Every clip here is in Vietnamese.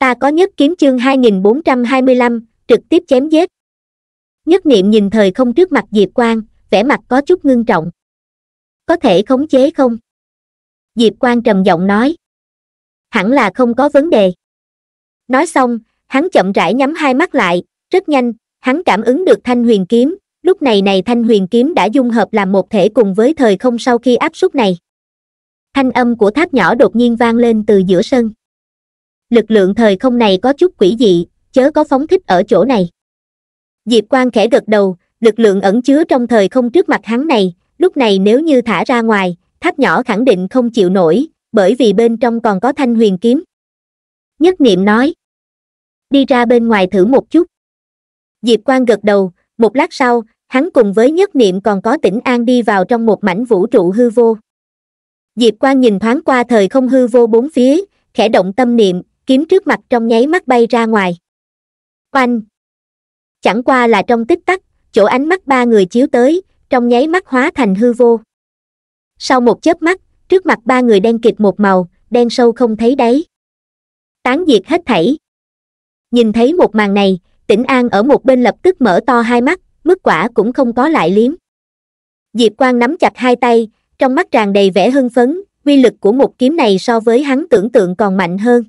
ta có nhất kiếm chương 2425, trực tiếp chém giết nhất niệm nhìn thời không trước mặt diệp quang vẻ mặt có chút ngưng trọng có thể khống chế không diệp quang trầm giọng nói hẳn là không có vấn đề nói xong hắn chậm rãi nhắm hai mắt lại rất nhanh hắn cảm ứng được thanh huyền kiếm lúc này này thanh huyền kiếm đã dung hợp làm một thể cùng với thời không sau khi áp suất này thanh âm của tháp nhỏ đột nhiên vang lên từ giữa sân lực lượng thời không này có chút quỷ dị chớ có phóng thích ở chỗ này diệp Quang khẽ gật đầu lực lượng ẩn chứa trong thời không trước mặt hắn này lúc này nếu như thả ra ngoài tháp nhỏ khẳng định không chịu nổi bởi vì bên trong còn có thanh huyền kiếm nhất niệm nói đi ra bên ngoài thử một chút diệp Quang gật đầu một lát sau hắn cùng với nhất niệm còn có tỉnh an đi vào trong một mảnh vũ trụ hư vô diệp Quang nhìn thoáng qua thời không hư vô bốn phía khẽ động tâm niệm kiếm trước mặt trong nháy mắt bay ra ngoài oanh chẳng qua là trong tích tắc chỗ ánh mắt ba người chiếu tới trong nháy mắt hóa thành hư vô sau một chớp mắt trước mặt ba người đen kịt một màu đen sâu không thấy đáy tán diệt hết thảy nhìn thấy một màn này tỉnh an ở một bên lập tức mở to hai mắt mức quả cũng không có lại liếm diệp quang nắm chặt hai tay trong mắt tràn đầy vẻ hưng phấn uy lực của một kiếm này so với hắn tưởng tượng còn mạnh hơn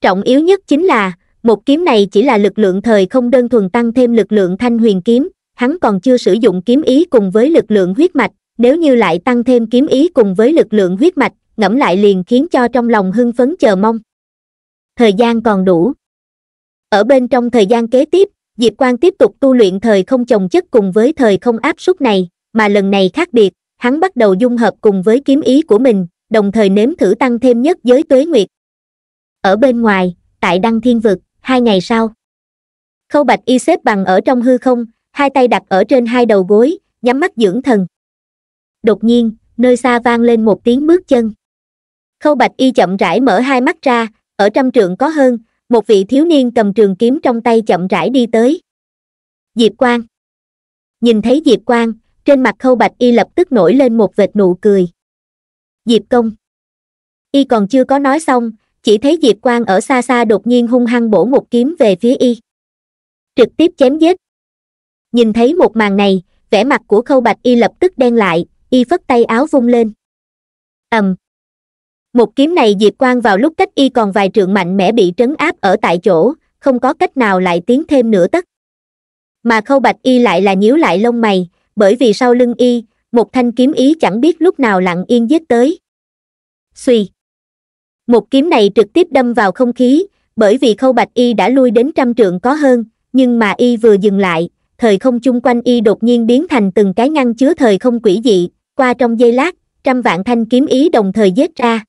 Trọng yếu nhất chính là, một kiếm này chỉ là lực lượng thời không đơn thuần tăng thêm lực lượng thanh huyền kiếm, hắn còn chưa sử dụng kiếm ý cùng với lực lượng huyết mạch, nếu như lại tăng thêm kiếm ý cùng với lực lượng huyết mạch, ngẫm lại liền khiến cho trong lòng hưng phấn chờ mong. Thời gian còn đủ. Ở bên trong thời gian kế tiếp, Diệp Quang tiếp tục tu luyện thời không chồng chất cùng với thời không áp suất này, mà lần này khác biệt, hắn bắt đầu dung hợp cùng với kiếm ý của mình, đồng thời nếm thử tăng thêm nhất giới tuế nguyệt, ở bên ngoài tại đăng thiên vực hai ngày sau khâu bạch y xếp bằng ở trong hư không hai tay đặt ở trên hai đầu gối nhắm mắt dưỡng thần đột nhiên nơi xa vang lên một tiếng bước chân khâu bạch y chậm rãi mở hai mắt ra ở trăm trượng có hơn một vị thiếu niên cầm trường kiếm trong tay chậm rãi đi tới diệp quang nhìn thấy diệp quang trên mặt khâu bạch y lập tức nổi lên một vệt nụ cười diệp công y còn chưa có nói xong chỉ thấy diệp quang ở xa xa đột nhiên hung hăng bổ một kiếm về phía y trực tiếp chém giết nhìn thấy một màn này vẻ mặt của khâu bạch y lập tức đen lại y phất tay áo vung lên ầm um. một kiếm này diệp quang vào lúc cách y còn vài trượng mạnh mẽ bị trấn áp ở tại chỗ không có cách nào lại tiến thêm nửa tất mà khâu bạch y lại là nhíu lại lông mày bởi vì sau lưng y một thanh kiếm ý chẳng biết lúc nào lặng yên giết tới suy một kiếm này trực tiếp đâm vào không khí bởi vì khâu bạch y đã lui đến trăm trượng có hơn nhưng mà y vừa dừng lại thời không chung quanh y đột nhiên biến thành từng cái ngăn chứa thời không quỷ dị qua trong giây lát trăm vạn thanh kiếm ý đồng thời giết ra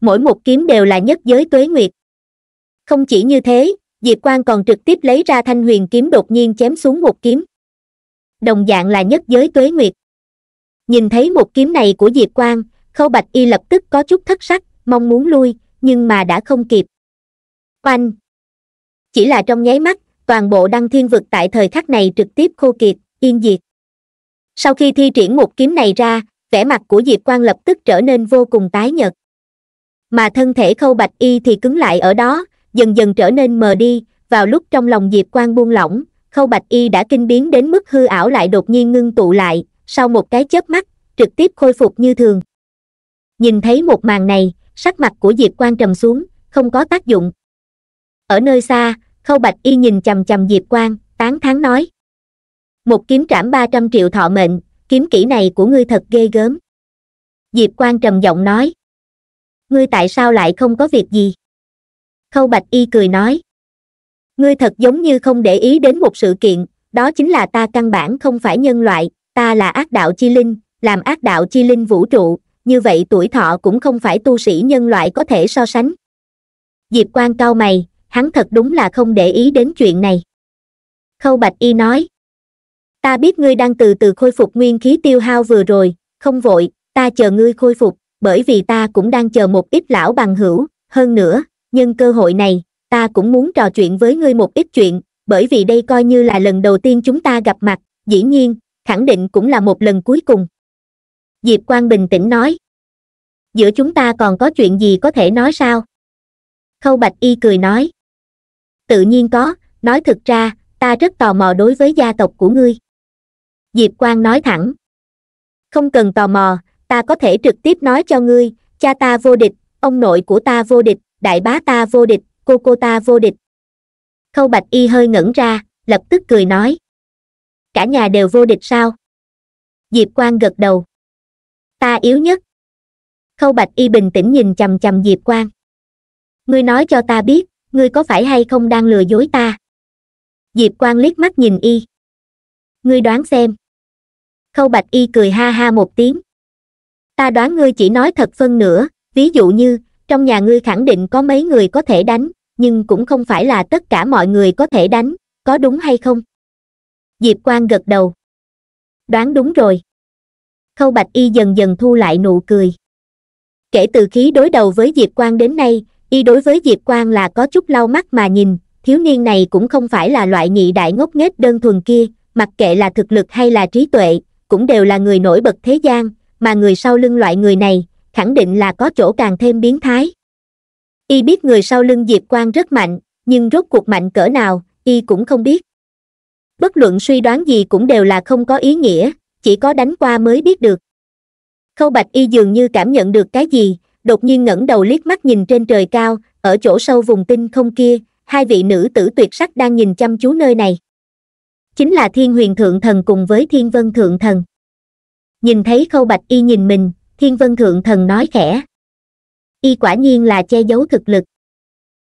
mỗi một kiếm đều là nhất giới tuế nguyệt không chỉ như thế diệp quang còn trực tiếp lấy ra thanh huyền kiếm đột nhiên chém xuống một kiếm đồng dạng là nhất giới tuế nguyệt nhìn thấy một kiếm này của diệp quang khâu bạch y lập tức có chút thất sắc mong muốn lui nhưng mà đã không kịp oanh chỉ là trong nháy mắt toàn bộ đăng thiên vực tại thời khắc này trực tiếp khô kiệt yên diệt sau khi thi triển một kiếm này ra vẻ mặt của diệp quang lập tức trở nên vô cùng tái nhợt mà thân thể khâu bạch y thì cứng lại ở đó dần dần trở nên mờ đi vào lúc trong lòng diệp quang buông lỏng khâu bạch y đã kinh biến đến mức hư ảo lại đột nhiên ngưng tụ lại sau một cái chớp mắt trực tiếp khôi phục như thường nhìn thấy một màn này sắc mặt của diệp Quang trầm xuống không có tác dụng ở nơi xa khâu bạch y nhìn chằm chằm diệp Quang, tán thán nói một kiếm trảm ba trăm triệu thọ mệnh kiếm kỹ này của ngươi thật ghê gớm diệp Quang trầm giọng nói ngươi tại sao lại không có việc gì khâu bạch y cười nói ngươi thật giống như không để ý đến một sự kiện đó chính là ta căn bản không phải nhân loại ta là ác đạo chi linh làm ác đạo chi linh vũ trụ như vậy tuổi thọ cũng không phải tu sĩ nhân loại có thể so sánh diệp quan cao mày hắn thật đúng là không để ý đến chuyện này khâu bạch y nói ta biết ngươi đang từ từ khôi phục nguyên khí tiêu hao vừa rồi không vội ta chờ ngươi khôi phục bởi vì ta cũng đang chờ một ít lão bằng hữu hơn nữa nhân cơ hội này ta cũng muốn trò chuyện với ngươi một ít chuyện bởi vì đây coi như là lần đầu tiên chúng ta gặp mặt dĩ nhiên khẳng định cũng là một lần cuối cùng diệp quang bình tĩnh nói giữa chúng ta còn có chuyện gì có thể nói sao khâu bạch y cười nói tự nhiên có nói thực ra ta rất tò mò đối với gia tộc của ngươi diệp quang nói thẳng không cần tò mò ta có thể trực tiếp nói cho ngươi cha ta vô địch ông nội của ta vô địch đại bá ta vô địch cô cô ta vô địch khâu bạch y hơi ngẩn ra lập tức cười nói cả nhà đều vô địch sao diệp quang gật đầu ta yếu nhất khâu bạch y bình tĩnh nhìn chằm chằm diệp quang ngươi nói cho ta biết ngươi có phải hay không đang lừa dối ta diệp quang liếc mắt nhìn y ngươi đoán xem khâu bạch y cười ha ha một tiếng ta đoán ngươi chỉ nói thật phân nửa ví dụ như trong nhà ngươi khẳng định có mấy người có thể đánh nhưng cũng không phải là tất cả mọi người có thể đánh có đúng hay không diệp quang gật đầu đoán đúng rồi khâu bạch y dần dần thu lại nụ cười kể từ khi đối đầu với diệp Quang đến nay y đối với diệp Quang là có chút lau mắt mà nhìn thiếu niên này cũng không phải là loại nhị đại ngốc nghếch đơn thuần kia mặc kệ là thực lực hay là trí tuệ cũng đều là người nổi bật thế gian mà người sau lưng loại người này khẳng định là có chỗ càng thêm biến thái y biết người sau lưng diệp Quang rất mạnh nhưng rốt cuộc mạnh cỡ nào y cũng không biết bất luận suy đoán gì cũng đều là không có ý nghĩa chỉ có đánh qua mới biết được khâu bạch y dường như cảm nhận được cái gì đột nhiên ngẩng đầu liếc mắt nhìn trên trời cao ở chỗ sâu vùng tinh không kia hai vị nữ tử tuyệt sắc đang nhìn chăm chú nơi này chính là thiên huyền thượng thần cùng với thiên vân thượng thần nhìn thấy khâu bạch y nhìn mình thiên vân thượng thần nói khẽ y quả nhiên là che giấu thực lực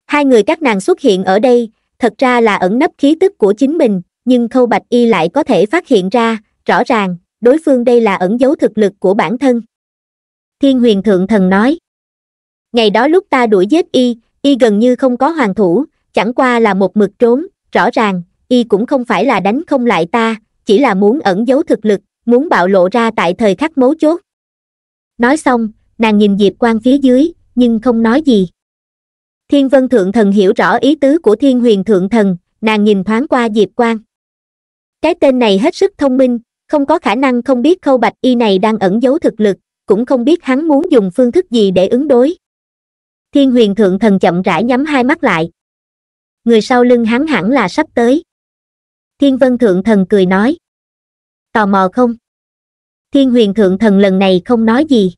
hai người các nàng xuất hiện ở đây thật ra là ẩn nấp khí tức của chính mình nhưng khâu bạch y lại có thể phát hiện ra rõ ràng đối phương đây là ẩn dấu thực lực của bản thân thiên huyền thượng thần nói ngày đó lúc ta đuổi giết y y gần như không có hoàng thủ chẳng qua là một mực trốn rõ ràng y cũng không phải là đánh không lại ta chỉ là muốn ẩn dấu thực lực muốn bạo lộ ra tại thời khắc mấu chốt nói xong nàng nhìn diệp Quang phía dưới nhưng không nói gì thiên vân thượng thần hiểu rõ ý tứ của thiên huyền thượng thần nàng nhìn thoáng qua diệp Quang. cái tên này hết sức thông minh không có khả năng không biết khâu bạch y này đang ẩn giấu thực lực cũng không biết hắn muốn dùng phương thức gì để ứng đối thiên huyền thượng thần chậm rãi nhắm hai mắt lại người sau lưng hắn hẳn là sắp tới thiên vân thượng thần cười nói tò mò không thiên huyền thượng thần lần này không nói gì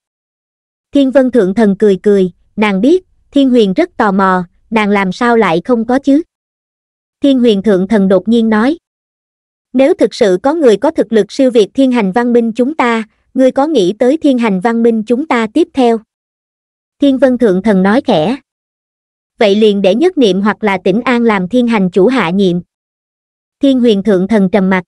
thiên vân thượng thần cười cười nàng biết thiên huyền rất tò mò nàng làm sao lại không có chứ thiên huyền thượng thần đột nhiên nói nếu thực sự có người có thực lực siêu việt thiên hành văn minh chúng ta ngươi có nghĩ tới thiên hành văn minh chúng ta tiếp theo thiên vân thượng thần nói khẽ vậy liền để nhất niệm hoặc là tỉnh an làm thiên hành chủ hạ nhiệm thiên huyền thượng thần trầm mặt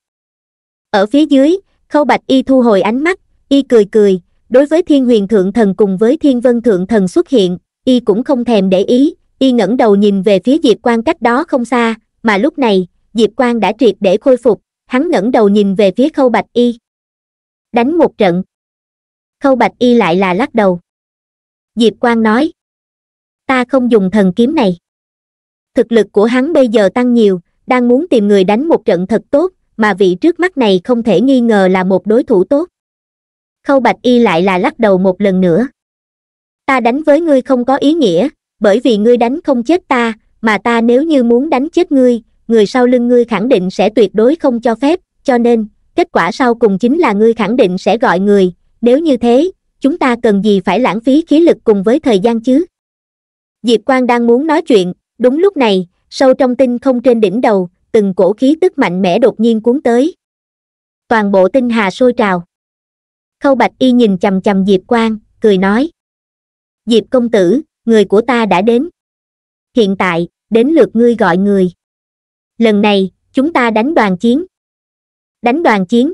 ở phía dưới khâu bạch y thu hồi ánh mắt y cười cười đối với thiên huyền thượng thần cùng với thiên vân thượng thần xuất hiện y cũng không thèm để ý y ngẩng đầu nhìn về phía diệp quan cách đó không xa mà lúc này diệp quan đã triệt để khôi phục hắn ngẩng đầu nhìn về phía khâu bạch y đánh một trận khâu bạch y lại là lắc đầu diệp quang nói ta không dùng thần kiếm này thực lực của hắn bây giờ tăng nhiều đang muốn tìm người đánh một trận thật tốt mà vị trước mắt này không thể nghi ngờ là một đối thủ tốt khâu bạch y lại là lắc đầu một lần nữa ta đánh với ngươi không có ý nghĩa bởi vì ngươi đánh không chết ta mà ta nếu như muốn đánh chết ngươi người sau lưng ngươi khẳng định sẽ tuyệt đối không cho phép cho nên kết quả sau cùng chính là ngươi khẳng định sẽ gọi người nếu như thế chúng ta cần gì phải lãng phí khí lực cùng với thời gian chứ diệp Quang đang muốn nói chuyện đúng lúc này sâu trong tinh không trên đỉnh đầu từng cổ khí tức mạnh mẽ đột nhiên cuốn tới toàn bộ tinh hà sôi trào khâu bạch y nhìn chầm chầm diệp Quang, cười nói diệp công tử người của ta đã đến hiện tại đến lượt ngươi gọi người lần này chúng ta đánh đoàn chiến đánh đoàn chiến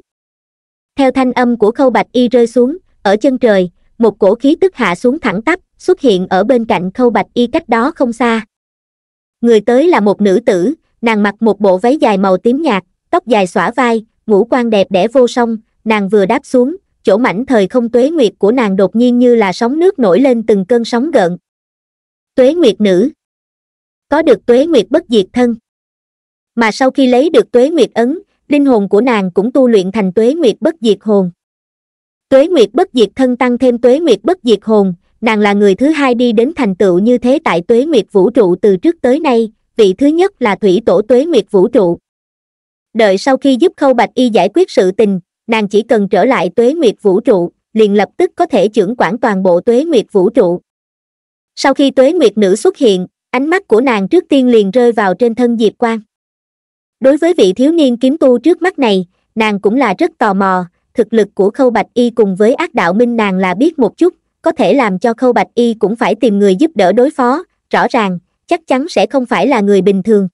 theo thanh âm của khâu bạch y rơi xuống ở chân trời một cổ khí tức hạ xuống thẳng tắp xuất hiện ở bên cạnh khâu bạch y cách đó không xa người tới là một nữ tử nàng mặc một bộ váy dài màu tím nhạt tóc dài xõa vai ngũ quan đẹp đẽ vô song nàng vừa đáp xuống chỗ mảnh thời không tuế nguyệt của nàng đột nhiên như là sóng nước nổi lên từng cơn sóng gợn tuế nguyệt nữ có được tuế nguyệt bất diệt thân mà sau khi lấy được tuế nguyệt ấn linh hồn của nàng cũng tu luyện thành tuế nguyệt bất diệt hồn tuế nguyệt bất diệt thân tăng thêm tuế nguyệt bất diệt hồn nàng là người thứ hai đi đến thành tựu như thế tại tuế nguyệt vũ trụ từ trước tới nay vị thứ nhất là thủy tổ tuế nguyệt vũ trụ đợi sau khi giúp khâu bạch y giải quyết sự tình nàng chỉ cần trở lại tuế nguyệt vũ trụ liền lập tức có thể trưởng quản toàn bộ tuế nguyệt vũ trụ sau khi tuế nguyệt nữ xuất hiện ánh mắt của nàng trước tiên liền rơi vào trên thân diệp quang đối với vị thiếu niên kiếm tu trước mắt này nàng cũng là rất tò mò thực lực của khâu bạch y cùng với ác đạo minh nàng là biết một chút có thể làm cho khâu bạch y cũng phải tìm người giúp đỡ đối phó rõ ràng chắc chắn sẽ không phải là người bình thường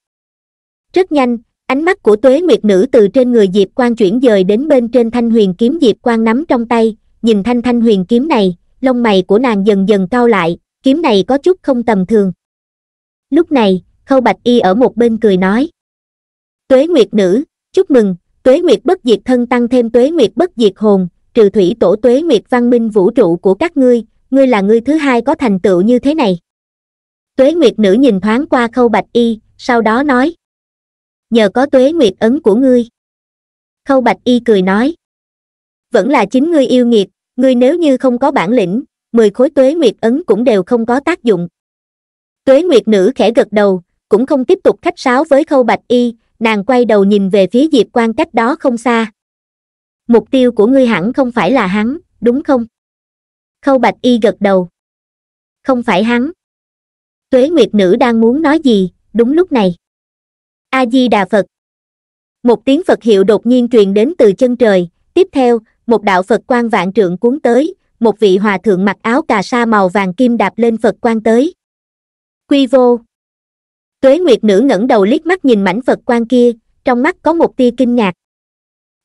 rất nhanh ánh mắt của tuế nguyệt nữ từ trên người diệp quan chuyển dời đến bên trên thanh huyền kiếm diệp quan nắm trong tay nhìn thanh thanh huyền kiếm này lông mày của nàng dần dần cau lại kiếm này có chút không tầm thường lúc này khâu bạch y ở một bên cười nói tuế nguyệt nữ chúc mừng tuế nguyệt bất diệt thân tăng thêm tuế nguyệt bất diệt hồn trừ thủy tổ tuế nguyệt văn minh vũ trụ của các ngươi ngươi là ngươi thứ hai có thành tựu như thế này tuế nguyệt nữ nhìn thoáng qua khâu bạch y sau đó nói nhờ có tuế nguyệt ấn của ngươi khâu bạch y cười nói vẫn là chính ngươi yêu nghiệt ngươi nếu như không có bản lĩnh mười khối tuế nguyệt ấn cũng đều không có tác dụng tuế nguyệt nữ khẽ gật đầu cũng không tiếp tục khách sáo với khâu bạch y nàng quay đầu nhìn về phía diệp quan cách đó không xa mục tiêu của ngươi hẳn không phải là hắn đúng không khâu bạch y gật đầu không phải hắn tuế nguyệt nữ đang muốn nói gì đúng lúc này a di đà phật một tiếng phật hiệu đột nhiên truyền đến từ chân trời tiếp theo một đạo phật quan vạn trượng cuốn tới một vị hòa thượng mặc áo cà sa màu vàng kim đạp lên phật quan tới quy vô tuế nguyệt nữ ngẩng đầu liếc mắt nhìn mảnh vật quan kia trong mắt có một tia kinh ngạc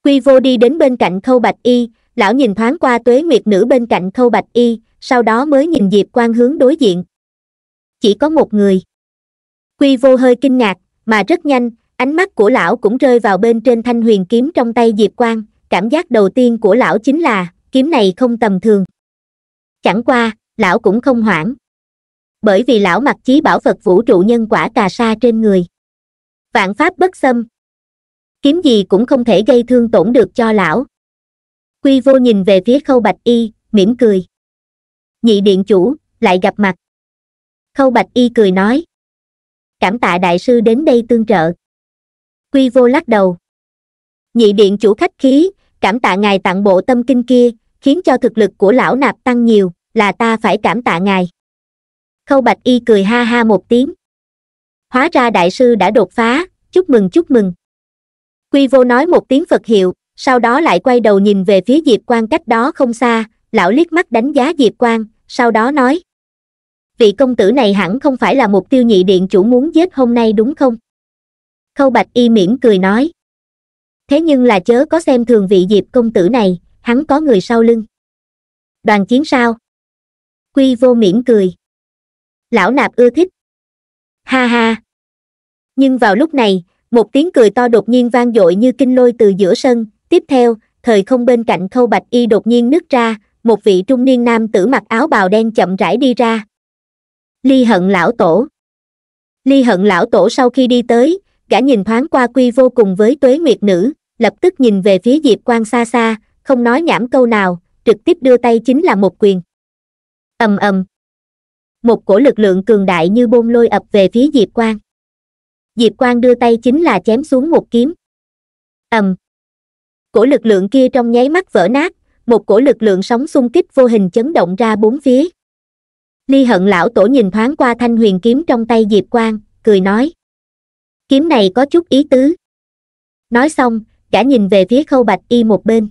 quy vô đi đến bên cạnh khâu bạch y lão nhìn thoáng qua tuế nguyệt nữ bên cạnh khâu bạch y sau đó mới nhìn diệp quan hướng đối diện chỉ có một người quy vô hơi kinh ngạc mà rất nhanh ánh mắt của lão cũng rơi vào bên trên thanh huyền kiếm trong tay diệp quan cảm giác đầu tiên của lão chính là kiếm này không tầm thường chẳng qua lão cũng không hoảng bởi vì lão mặc chí bảo phật vũ trụ nhân quả cà sa trên người vạn pháp bất xâm kiếm gì cũng không thể gây thương tổn được cho lão quy vô nhìn về phía khâu bạch y mỉm cười nhị điện chủ lại gặp mặt khâu bạch y cười nói cảm tạ đại sư đến đây tương trợ quy vô lắc đầu nhị điện chủ khách khí cảm tạ ngài tặng bộ tâm kinh kia khiến cho thực lực của lão nạp tăng nhiều là ta phải cảm tạ ngài khâu bạch y cười ha ha một tiếng hóa ra đại sư đã đột phá chúc mừng chúc mừng quy vô nói một tiếng phật hiệu sau đó lại quay đầu nhìn về phía diệp Quang cách đó không xa lão liếc mắt đánh giá diệp Quang, sau đó nói vị công tử này hẳn không phải là mục tiêu nhị điện chủ muốn giết hôm nay đúng không khâu bạch y mỉm cười nói thế nhưng là chớ có xem thường vị diệp công tử này hắn có người sau lưng đoàn chiến sao quy vô miễn cười lão nạp ưa thích ha ha nhưng vào lúc này một tiếng cười to đột nhiên vang dội như kinh lôi từ giữa sân tiếp theo thời không bên cạnh khâu bạch y đột nhiên nứt ra một vị trung niên nam tử mặc áo bào đen chậm rãi đi ra ly hận lão tổ ly hận lão tổ sau khi đi tới gã nhìn thoáng qua quy vô cùng với tuế nguyệt nữ lập tức nhìn về phía diệp quan xa xa không nói nhảm câu nào trực tiếp đưa tay chính là một quyền ầm ầm một cổ lực lượng cường đại như bôn lôi ập về phía diệp quang diệp quang đưa tay chính là chém xuống một kiếm ầm cổ lực lượng kia trong nháy mắt vỡ nát một cổ lực lượng sóng xung kích vô hình chấn động ra bốn phía ly hận lão tổ nhìn thoáng qua thanh huyền kiếm trong tay diệp quang cười nói kiếm này có chút ý tứ nói xong cả nhìn về phía khâu bạch y một bên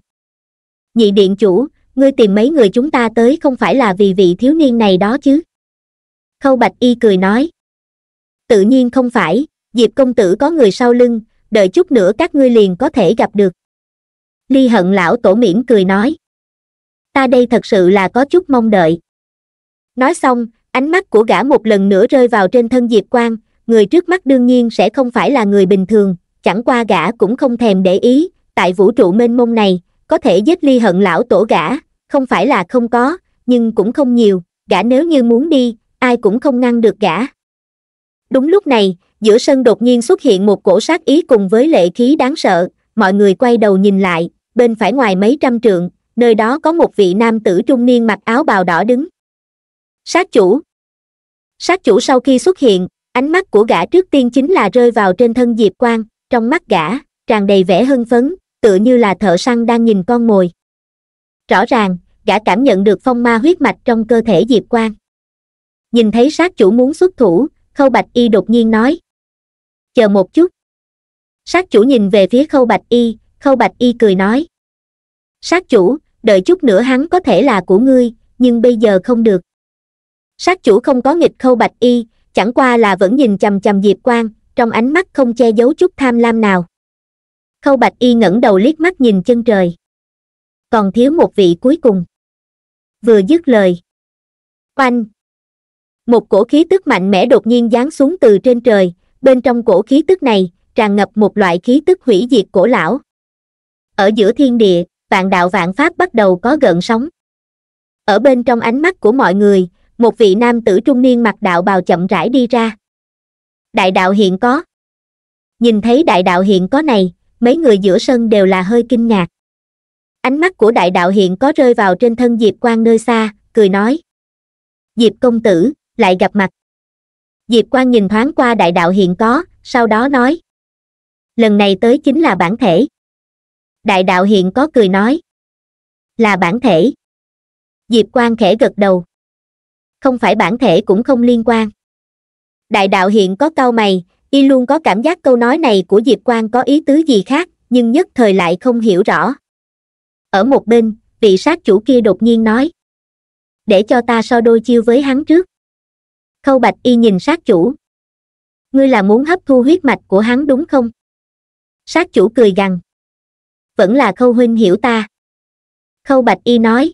nhị điện chủ ngươi tìm mấy người chúng ta tới không phải là vì vị thiếu niên này đó chứ khâu bạch y cười nói tự nhiên không phải diệp công tử có người sau lưng đợi chút nữa các ngươi liền có thể gặp được ly hận lão tổ mỉm cười nói ta đây thật sự là có chút mong đợi nói xong ánh mắt của gã một lần nữa rơi vào trên thân diệp quang người trước mắt đương nhiên sẽ không phải là người bình thường chẳng qua gã cũng không thèm để ý tại vũ trụ mênh mông này có thể giết ly hận lão tổ gã không phải là không có nhưng cũng không nhiều gã nếu như muốn đi ai cũng không ngăn được gã đúng lúc này giữa sân đột nhiên xuất hiện một cổ sát ý cùng với lệ khí đáng sợ mọi người quay đầu nhìn lại bên phải ngoài mấy trăm trượng nơi đó có một vị nam tử trung niên mặc áo bào đỏ đứng sát chủ sát chủ sau khi xuất hiện ánh mắt của gã trước tiên chính là rơi vào trên thân diệp quang trong mắt gã tràn đầy vẻ hưng phấn tựa như là thợ săn đang nhìn con mồi rõ ràng gã cảm nhận được phong ma huyết mạch trong cơ thể diệp quang nhìn thấy sát chủ muốn xuất thủ khâu bạch y đột nhiên nói chờ một chút sát chủ nhìn về phía khâu bạch y khâu bạch y cười nói sát chủ đợi chút nữa hắn có thể là của ngươi nhưng bây giờ không được sát chủ không có nghịch khâu bạch y chẳng qua là vẫn nhìn chằm chằm diệp quang trong ánh mắt không che giấu chút tham lam nào khâu bạch y ngẩng đầu liếc mắt nhìn chân trời còn thiếu một vị cuối cùng vừa dứt lời oanh một cổ khí tức mạnh mẽ đột nhiên giáng xuống từ trên trời bên trong cổ khí tức này tràn ngập một loại khí tức hủy diệt cổ lão ở giữa thiên địa vạn đạo vạn pháp bắt đầu có gợn sóng ở bên trong ánh mắt của mọi người một vị nam tử trung niên mặc đạo bào chậm rãi đi ra đại đạo hiện có nhìn thấy đại đạo hiện có này mấy người giữa sân đều là hơi kinh ngạc ánh mắt của đại đạo hiện có rơi vào trên thân diệp quang nơi xa cười nói diệp công tử lại gặp mặt diệp Quang nhìn thoáng qua đại đạo hiện có sau đó nói lần này tới chính là bản thể đại đạo hiện có cười nói là bản thể diệp Quang khẽ gật đầu không phải bản thể cũng không liên quan đại đạo hiện có cau mày y luôn có cảm giác câu nói này của diệp Quang có ý tứ gì khác nhưng nhất thời lại không hiểu rõ ở một bên vị sát chủ kia đột nhiên nói để cho ta so đôi chiêu với hắn trước khâu bạch y nhìn sát chủ ngươi là muốn hấp thu huyết mạch của hắn đúng không sát chủ cười gằn vẫn là khâu huynh hiểu ta khâu bạch y nói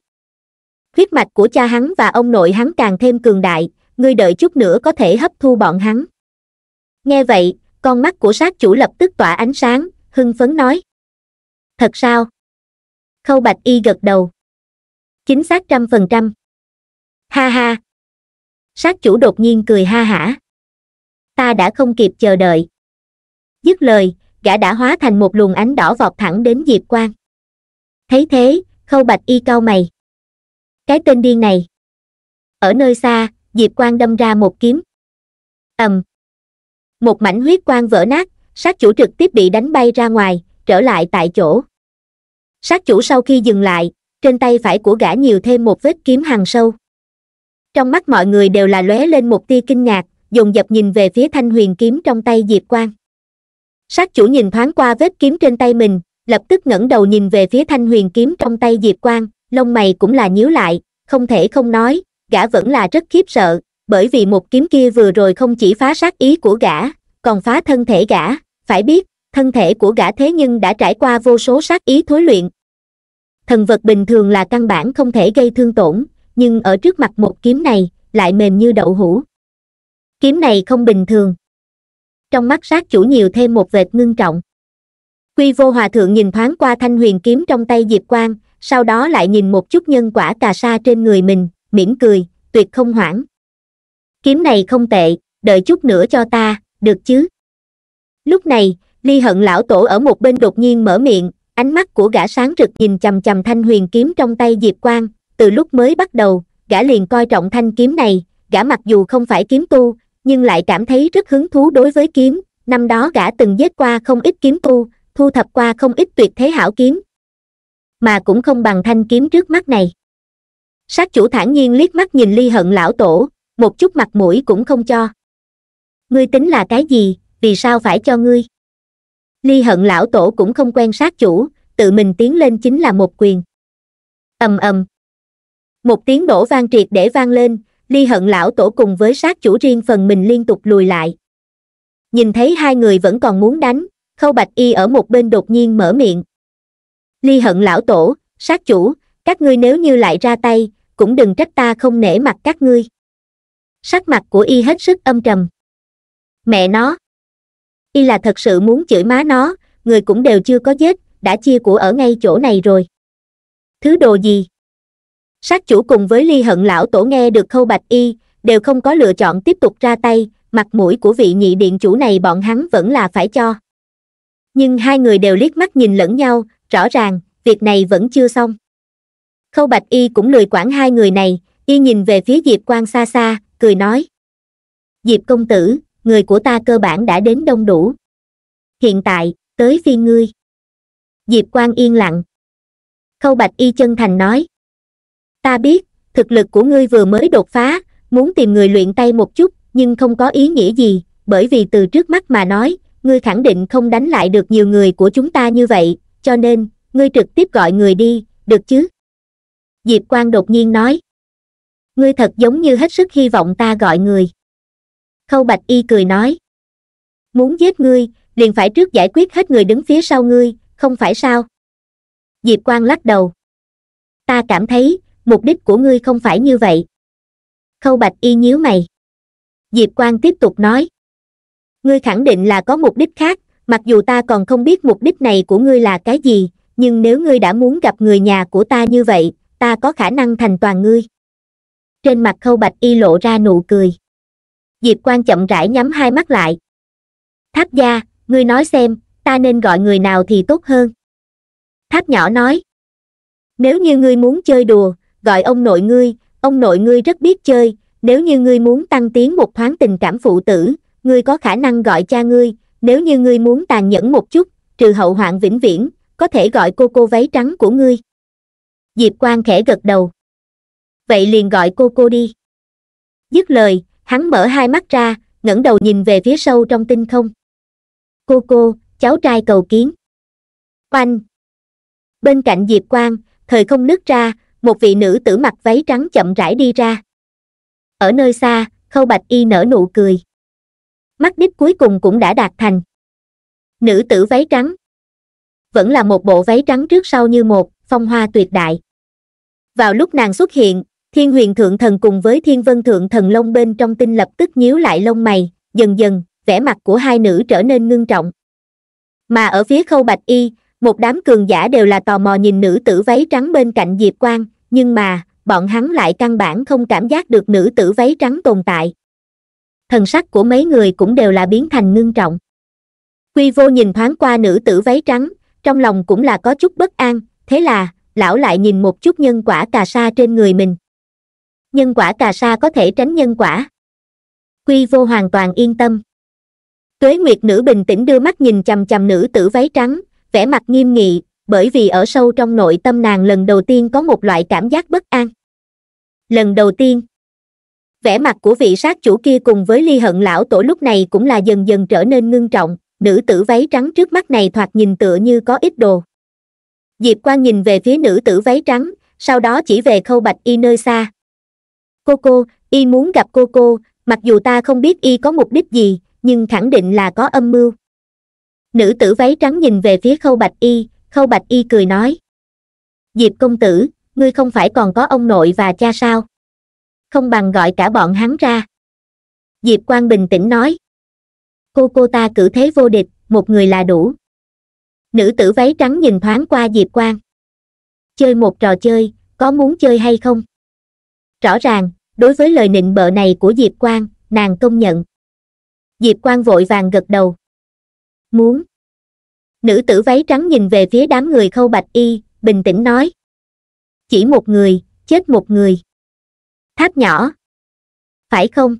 huyết mạch của cha hắn và ông nội hắn càng thêm cường đại ngươi đợi chút nữa có thể hấp thu bọn hắn nghe vậy con mắt của sát chủ lập tức tỏa ánh sáng hưng phấn nói thật sao khâu bạch y gật đầu chính xác trăm phần trăm ha ha sát chủ đột nhiên cười ha hả ta đã không kịp chờ đợi dứt lời gã đã hóa thành một luồng ánh đỏ vọt thẳng đến diệp quang thấy thế khâu bạch y cau mày cái tên điên này ở nơi xa diệp quang đâm ra một kiếm ầm um. một mảnh huyết quang vỡ nát sát chủ trực tiếp bị đánh bay ra ngoài trở lại tại chỗ sát chủ sau khi dừng lại trên tay phải của gã nhiều thêm một vết kiếm hàng sâu trong mắt mọi người đều là lóe lên một tia kinh ngạc dồn dập nhìn về phía thanh huyền kiếm trong tay diệp quang sát chủ nhìn thoáng qua vết kiếm trên tay mình lập tức ngẩng đầu nhìn về phía thanh huyền kiếm trong tay diệp quang lông mày cũng là nhíu lại không thể không nói gã vẫn là rất khiếp sợ bởi vì một kiếm kia vừa rồi không chỉ phá sát ý của gã còn phá thân thể gã phải biết thân thể của gã thế nhưng đã trải qua vô số sát ý thối luyện thần vật bình thường là căn bản không thể gây thương tổn nhưng ở trước mặt một kiếm này lại mềm như đậu hũ kiếm này không bình thường trong mắt sát chủ nhiều thêm một vệt ngưng trọng quy vô hòa thượng nhìn thoáng qua thanh huyền kiếm trong tay diệp quang sau đó lại nhìn một chút nhân quả cà sa trên người mình mỉm cười tuyệt không hoảng kiếm này không tệ đợi chút nữa cho ta được chứ lúc này ly hận lão tổ ở một bên đột nhiên mở miệng ánh mắt của gã sáng rực nhìn chầm chầm thanh huyền kiếm trong tay diệp quang từ lúc mới bắt đầu gã liền coi trọng thanh kiếm này gã mặc dù không phải kiếm tu nhưng lại cảm thấy rất hứng thú đối với kiếm năm đó gã từng giết qua không ít kiếm tu thu thập qua không ít tuyệt thế hảo kiếm mà cũng không bằng thanh kiếm trước mắt này sát chủ thản nhiên liếc mắt nhìn ly hận lão tổ một chút mặt mũi cũng không cho ngươi tính là cái gì vì sao phải cho ngươi ly hận lão tổ cũng không quen sát chủ tự mình tiến lên chính là một quyền ầm ầm một tiếng nổ vang triệt để vang lên, ly hận lão tổ cùng với sát chủ riêng phần mình liên tục lùi lại. Nhìn thấy hai người vẫn còn muốn đánh, khâu bạch y ở một bên đột nhiên mở miệng. Ly hận lão tổ, sát chủ, các ngươi nếu như lại ra tay, cũng đừng trách ta không nể mặt các ngươi. Sắc mặt của y hết sức âm trầm. Mẹ nó! Y là thật sự muốn chửi má nó, người cũng đều chưa có chết, đã chia của ở ngay chỗ này rồi. Thứ đồ gì? sát chủ cùng với ly hận lão tổ nghe được khâu bạch y đều không có lựa chọn tiếp tục ra tay mặt mũi của vị nhị điện chủ này bọn hắn vẫn là phải cho nhưng hai người đều liếc mắt nhìn lẫn nhau rõ ràng việc này vẫn chưa xong khâu bạch y cũng lười quản hai người này y nhìn về phía diệp quang xa xa cười nói diệp công tử người của ta cơ bản đã đến đông đủ hiện tại tới phiên ngươi diệp quang yên lặng khâu bạch y chân thành nói ta biết thực lực của ngươi vừa mới đột phá muốn tìm người luyện tay một chút nhưng không có ý nghĩa gì bởi vì từ trước mắt mà nói ngươi khẳng định không đánh lại được nhiều người của chúng ta như vậy cho nên ngươi trực tiếp gọi người đi được chứ diệp Quang đột nhiên nói ngươi thật giống như hết sức hy vọng ta gọi người khâu bạch y cười nói muốn giết ngươi liền phải trước giải quyết hết người đứng phía sau ngươi không phải sao diệp Quang lắc đầu ta cảm thấy mục đích của ngươi không phải như vậy khâu bạch y nhíu mày diệp Quang tiếp tục nói ngươi khẳng định là có mục đích khác mặc dù ta còn không biết mục đích này của ngươi là cái gì nhưng nếu ngươi đã muốn gặp người nhà của ta như vậy ta có khả năng thành toàn ngươi trên mặt khâu bạch y lộ ra nụ cười diệp Quang chậm rãi nhắm hai mắt lại tháp gia ngươi nói xem ta nên gọi người nào thì tốt hơn tháp nhỏ nói nếu như ngươi muốn chơi đùa gọi ông nội ngươi ông nội ngươi rất biết chơi nếu như ngươi muốn tăng tiến một thoáng tình cảm phụ tử ngươi có khả năng gọi cha ngươi nếu như ngươi muốn tàn nhẫn một chút trừ hậu hoạn vĩnh viễn có thể gọi cô cô váy trắng của ngươi diệp Quang khẽ gật đầu vậy liền gọi cô cô đi dứt lời hắn mở hai mắt ra ngẩng đầu nhìn về phía sâu trong tinh không cô cô cháu trai cầu kiến oanh bên cạnh diệp Quang, thời không nứt ra một vị nữ tử mặc váy trắng chậm rãi đi ra ở nơi xa khâu bạch y nở nụ cười mắt đích cuối cùng cũng đã đạt thành nữ tử váy trắng vẫn là một bộ váy trắng trước sau như một phong hoa tuyệt đại vào lúc nàng xuất hiện thiên huyền thượng thần cùng với thiên vân thượng thần lông bên trong tinh lập tức nhíu lại lông mày dần dần vẻ mặt của hai nữ trở nên ngưng trọng mà ở phía khâu bạch y một đám cường giả đều là tò mò nhìn nữ tử váy trắng bên cạnh diệp quang nhưng mà bọn hắn lại căn bản không cảm giác được nữ tử váy trắng tồn tại thần sắc của mấy người cũng đều là biến thành ngưng trọng quy vô nhìn thoáng qua nữ tử váy trắng trong lòng cũng là có chút bất an thế là lão lại nhìn một chút nhân quả cà sa trên người mình nhân quả cà sa có thể tránh nhân quả quy vô hoàn toàn yên tâm tuế nguyệt nữ bình tĩnh đưa mắt nhìn chằm chằm nữ tử váy trắng vẻ mặt nghiêm nghị bởi vì ở sâu trong nội tâm nàng lần đầu tiên có một loại cảm giác bất an lần đầu tiên vẻ mặt của vị sát chủ kia cùng với ly hận lão tổ lúc này cũng là dần dần trở nên ngưng trọng nữ tử váy trắng trước mắt này thoạt nhìn tựa như có ít đồ diệp quan nhìn về phía nữ tử váy trắng sau đó chỉ về khâu bạch y nơi xa cô cô y muốn gặp cô cô mặc dù ta không biết y có mục đích gì nhưng khẳng định là có âm mưu nữ tử váy trắng nhìn về phía khâu bạch y khâu bạch y cười nói diệp công tử ngươi không phải còn có ông nội và cha sao không bằng gọi cả bọn hắn ra diệp quang bình tĩnh nói cô cô ta cử thế vô địch một người là đủ nữ tử váy trắng nhìn thoáng qua diệp quang chơi một trò chơi có muốn chơi hay không rõ ràng đối với lời nịnh bợ này của diệp quang nàng công nhận diệp quang vội vàng gật đầu muốn nữ tử váy trắng nhìn về phía đám người khâu bạch y bình tĩnh nói chỉ một người chết một người tháp nhỏ phải không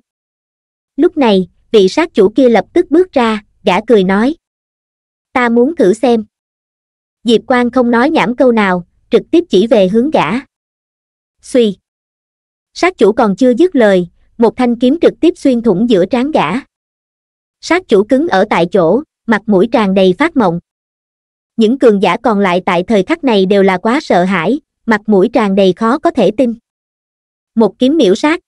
lúc này vị sát chủ kia lập tức bước ra gã cười nói ta muốn thử xem diệp Quang không nói nhảm câu nào trực tiếp chỉ về hướng gã suy sát chủ còn chưa dứt lời một thanh kiếm trực tiếp xuyên thủng giữa trán gã sát chủ cứng ở tại chỗ mặt mũi tràn đầy phát mộng những cường giả còn lại tại thời khắc này đều là quá sợ hãi mặt mũi tràn đầy khó có thể tin một kiếm miễu sát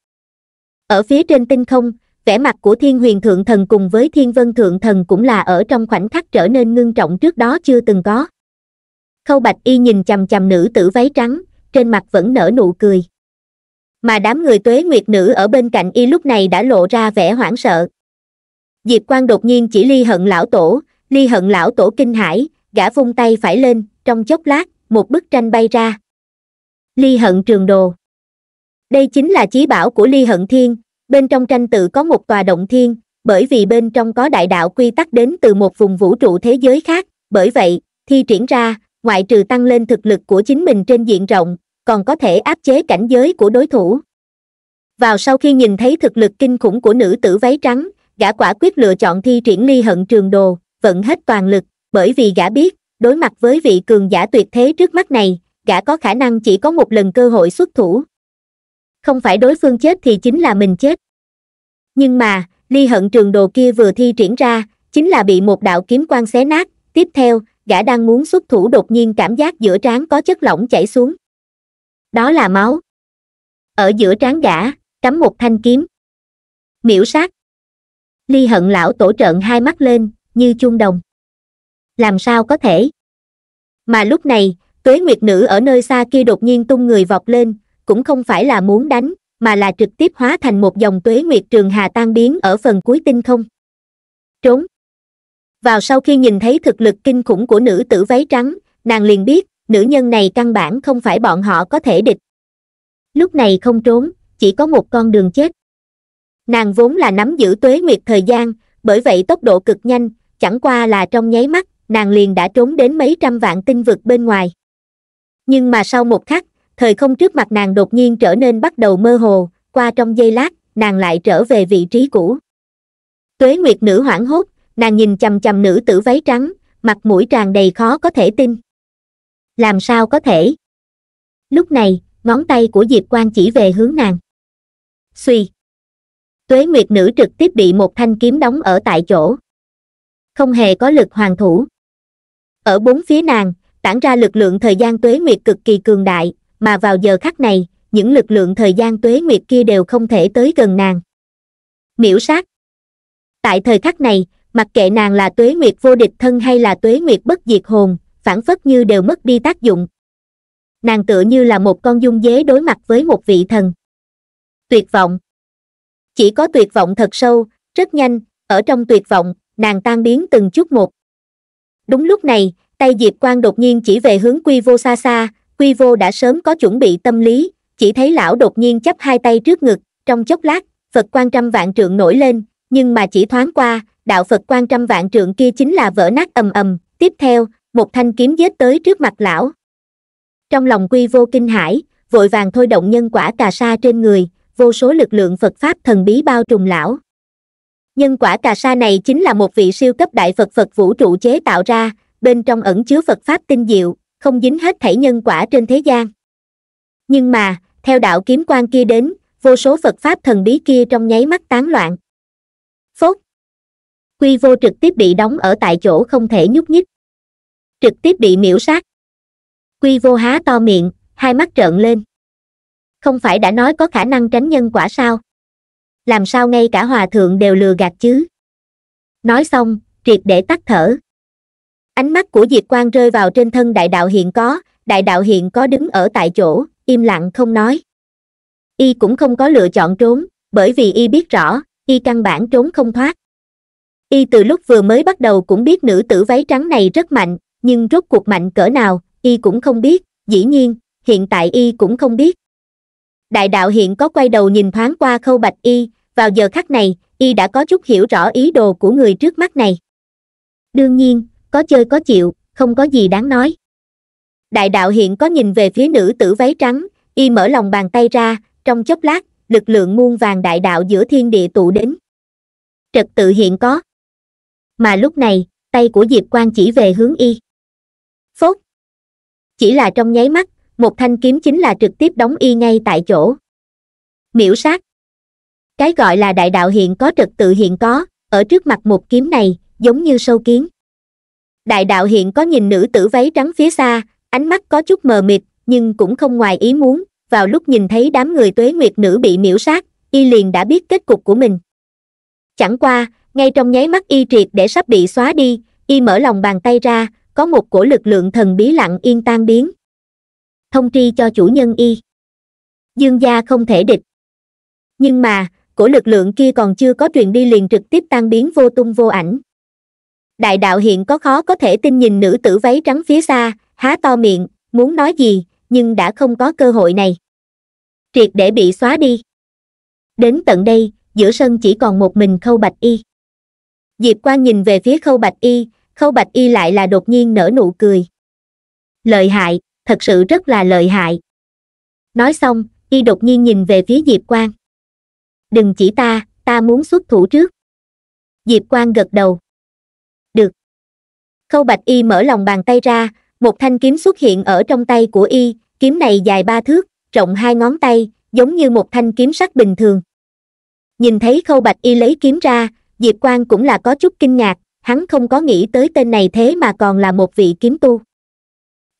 ở phía trên tinh không vẻ mặt của thiên huyền thượng thần cùng với thiên vân thượng thần cũng là ở trong khoảnh khắc trở nên ngưng trọng trước đó chưa từng có khâu bạch y nhìn chầm chầm nữ tử váy trắng trên mặt vẫn nở nụ cười mà đám người tuế nguyệt nữ ở bên cạnh y lúc này đã lộ ra vẻ hoảng sợ diệp Quang đột nhiên chỉ ly hận lão tổ ly hận lão tổ kinh hải gã vung tay phải lên trong chốc lát một bức tranh bay ra ly hận trường đồ đây chính là chí bảo của ly hận thiên bên trong tranh tự có một tòa động thiên bởi vì bên trong có đại đạo quy tắc đến từ một vùng vũ trụ thế giới khác bởi vậy thi triển ra ngoại trừ tăng lên thực lực của chính mình trên diện rộng còn có thể áp chế cảnh giới của đối thủ vào sau khi nhìn thấy thực lực kinh khủng của nữ tử váy trắng gã quả quyết lựa chọn thi triển ly hận trường đồ vận hết toàn lực bởi vì gã biết đối mặt với vị cường giả tuyệt thế trước mắt này gã có khả năng chỉ có một lần cơ hội xuất thủ không phải đối phương chết thì chính là mình chết nhưng mà ly hận trường đồ kia vừa thi triển ra chính là bị một đạo kiếm quan xé nát tiếp theo gã đang muốn xuất thủ đột nhiên cảm giác giữa trán có chất lỏng chảy xuống đó là máu ở giữa trán gã cắm một thanh kiếm miễu sát ly hận lão tổ trợn hai mắt lên như chuông đồng làm sao có thể mà lúc này tuế nguyệt nữ ở nơi xa kia đột nhiên tung người vọt lên cũng không phải là muốn đánh mà là trực tiếp hóa thành một dòng tuế nguyệt trường hà tan biến ở phần cuối tinh không trốn vào sau khi nhìn thấy thực lực kinh khủng của nữ tử váy trắng nàng liền biết nữ nhân này căn bản không phải bọn họ có thể địch lúc này không trốn chỉ có một con đường chết nàng vốn là nắm giữ tuế nguyệt thời gian bởi vậy tốc độ cực nhanh chẳng qua là trong nháy mắt nàng liền đã trốn đến mấy trăm vạn tinh vực bên ngoài nhưng mà sau một khắc thời không trước mặt nàng đột nhiên trở nên bắt đầu mơ hồ qua trong giây lát nàng lại trở về vị trí cũ tuế nguyệt nữ hoảng hốt nàng nhìn chằm chằm nữ tử váy trắng mặt mũi tràn đầy khó có thể tin làm sao có thể lúc này ngón tay của diệp quang chỉ về hướng nàng suy tuế nguyệt nữ trực tiếp bị một thanh kiếm đóng ở tại chỗ không hề có lực hoàn thủ ở bốn phía nàng tản ra lực lượng thời gian tuế nguyệt cực kỳ cường đại mà vào giờ khắc này những lực lượng thời gian tuế nguyệt kia đều không thể tới gần nàng miễu sát tại thời khắc này mặc kệ nàng là tuế nguyệt vô địch thân hay là tuế nguyệt bất diệt hồn phản phất như đều mất đi tác dụng nàng tựa như là một con dung dế đối mặt với một vị thần tuyệt vọng chỉ có tuyệt vọng thật sâu rất nhanh ở trong tuyệt vọng nàng tan biến từng chút một đúng lúc này tay diệp quang đột nhiên chỉ về hướng quy vô xa xa quy vô đã sớm có chuẩn bị tâm lý chỉ thấy lão đột nhiên chắp hai tay trước ngực trong chốc lát phật quang trăm vạn trượng nổi lên nhưng mà chỉ thoáng qua đạo phật quang trăm vạn trượng kia chính là vỡ nát ầm ầm tiếp theo một thanh kiếm giết tới trước mặt lão trong lòng quy vô kinh hãi vội vàng thôi động nhân quả cà sa trên người vô số lực lượng phật pháp thần bí bao trùm lão nhân quả cà sa này chính là một vị siêu cấp đại phật phật vũ trụ chế tạo ra bên trong ẩn chứa phật pháp tinh diệu không dính hết thảy nhân quả trên thế gian nhưng mà theo đạo kiếm quan kia đến vô số phật pháp thần bí kia trong nháy mắt tán loạn phốt quy vô trực tiếp bị đóng ở tại chỗ không thể nhúc nhích trực tiếp bị miễu sát quy vô há to miệng hai mắt trợn lên không phải đã nói có khả năng tránh nhân quả sao làm sao ngay cả hòa thượng đều lừa gạt chứ nói xong triệt để tắt thở ánh mắt của diệp quang rơi vào trên thân đại đạo hiện có đại đạo hiện có đứng ở tại chỗ im lặng không nói y cũng không có lựa chọn trốn bởi vì y biết rõ y căn bản trốn không thoát y từ lúc vừa mới bắt đầu cũng biết nữ tử váy trắng này rất mạnh nhưng rốt cuộc mạnh cỡ nào y cũng không biết dĩ nhiên hiện tại y cũng không biết đại đạo hiện có quay đầu nhìn thoáng qua khâu bạch y vào giờ khắc này y đã có chút hiểu rõ ý đồ của người trước mắt này đương nhiên có chơi có chịu không có gì đáng nói đại đạo hiện có nhìn về phía nữ tử váy trắng y mở lòng bàn tay ra trong chốc lát lực lượng muôn vàng đại đạo giữa thiên địa tụ đến trật tự hiện có mà lúc này tay của diệp quan chỉ về hướng y phốt chỉ là trong nháy mắt một thanh kiếm chính là trực tiếp đóng y ngay tại chỗ miễu sát cái gọi là đại đạo hiện có trật tự hiện có ở trước mặt một kiếm này giống như sâu kiến đại đạo hiện có nhìn nữ tử váy trắng phía xa ánh mắt có chút mờ mịt nhưng cũng không ngoài ý muốn vào lúc nhìn thấy đám người tuế nguyệt nữ bị miễu sát y liền đã biết kết cục của mình chẳng qua ngay trong nháy mắt y triệt để sắp bị xóa đi y mở lòng bàn tay ra có một cổ lực lượng thần bí lặng yên tan biến thông tri cho chủ nhân y dương gia không thể địch nhưng mà của lực lượng kia còn chưa có truyền đi liền trực tiếp tan biến vô tung vô ảnh đại đạo hiện có khó có thể tin nhìn nữ tử váy trắng phía xa há to miệng muốn nói gì nhưng đã không có cơ hội này triệt để bị xóa đi đến tận đây giữa sân chỉ còn một mình khâu bạch y diệp quan nhìn về phía khâu bạch y khâu bạch y lại là đột nhiên nở nụ cười lợi hại thật sự rất là lợi hại nói xong y đột nhiên nhìn về phía diệp quang đừng chỉ ta ta muốn xuất thủ trước diệp quang gật đầu được khâu bạch y mở lòng bàn tay ra một thanh kiếm xuất hiện ở trong tay của y kiếm này dài ba thước rộng hai ngón tay giống như một thanh kiếm sắt bình thường nhìn thấy khâu bạch y lấy kiếm ra diệp quang cũng là có chút kinh ngạc hắn không có nghĩ tới tên này thế mà còn là một vị kiếm tu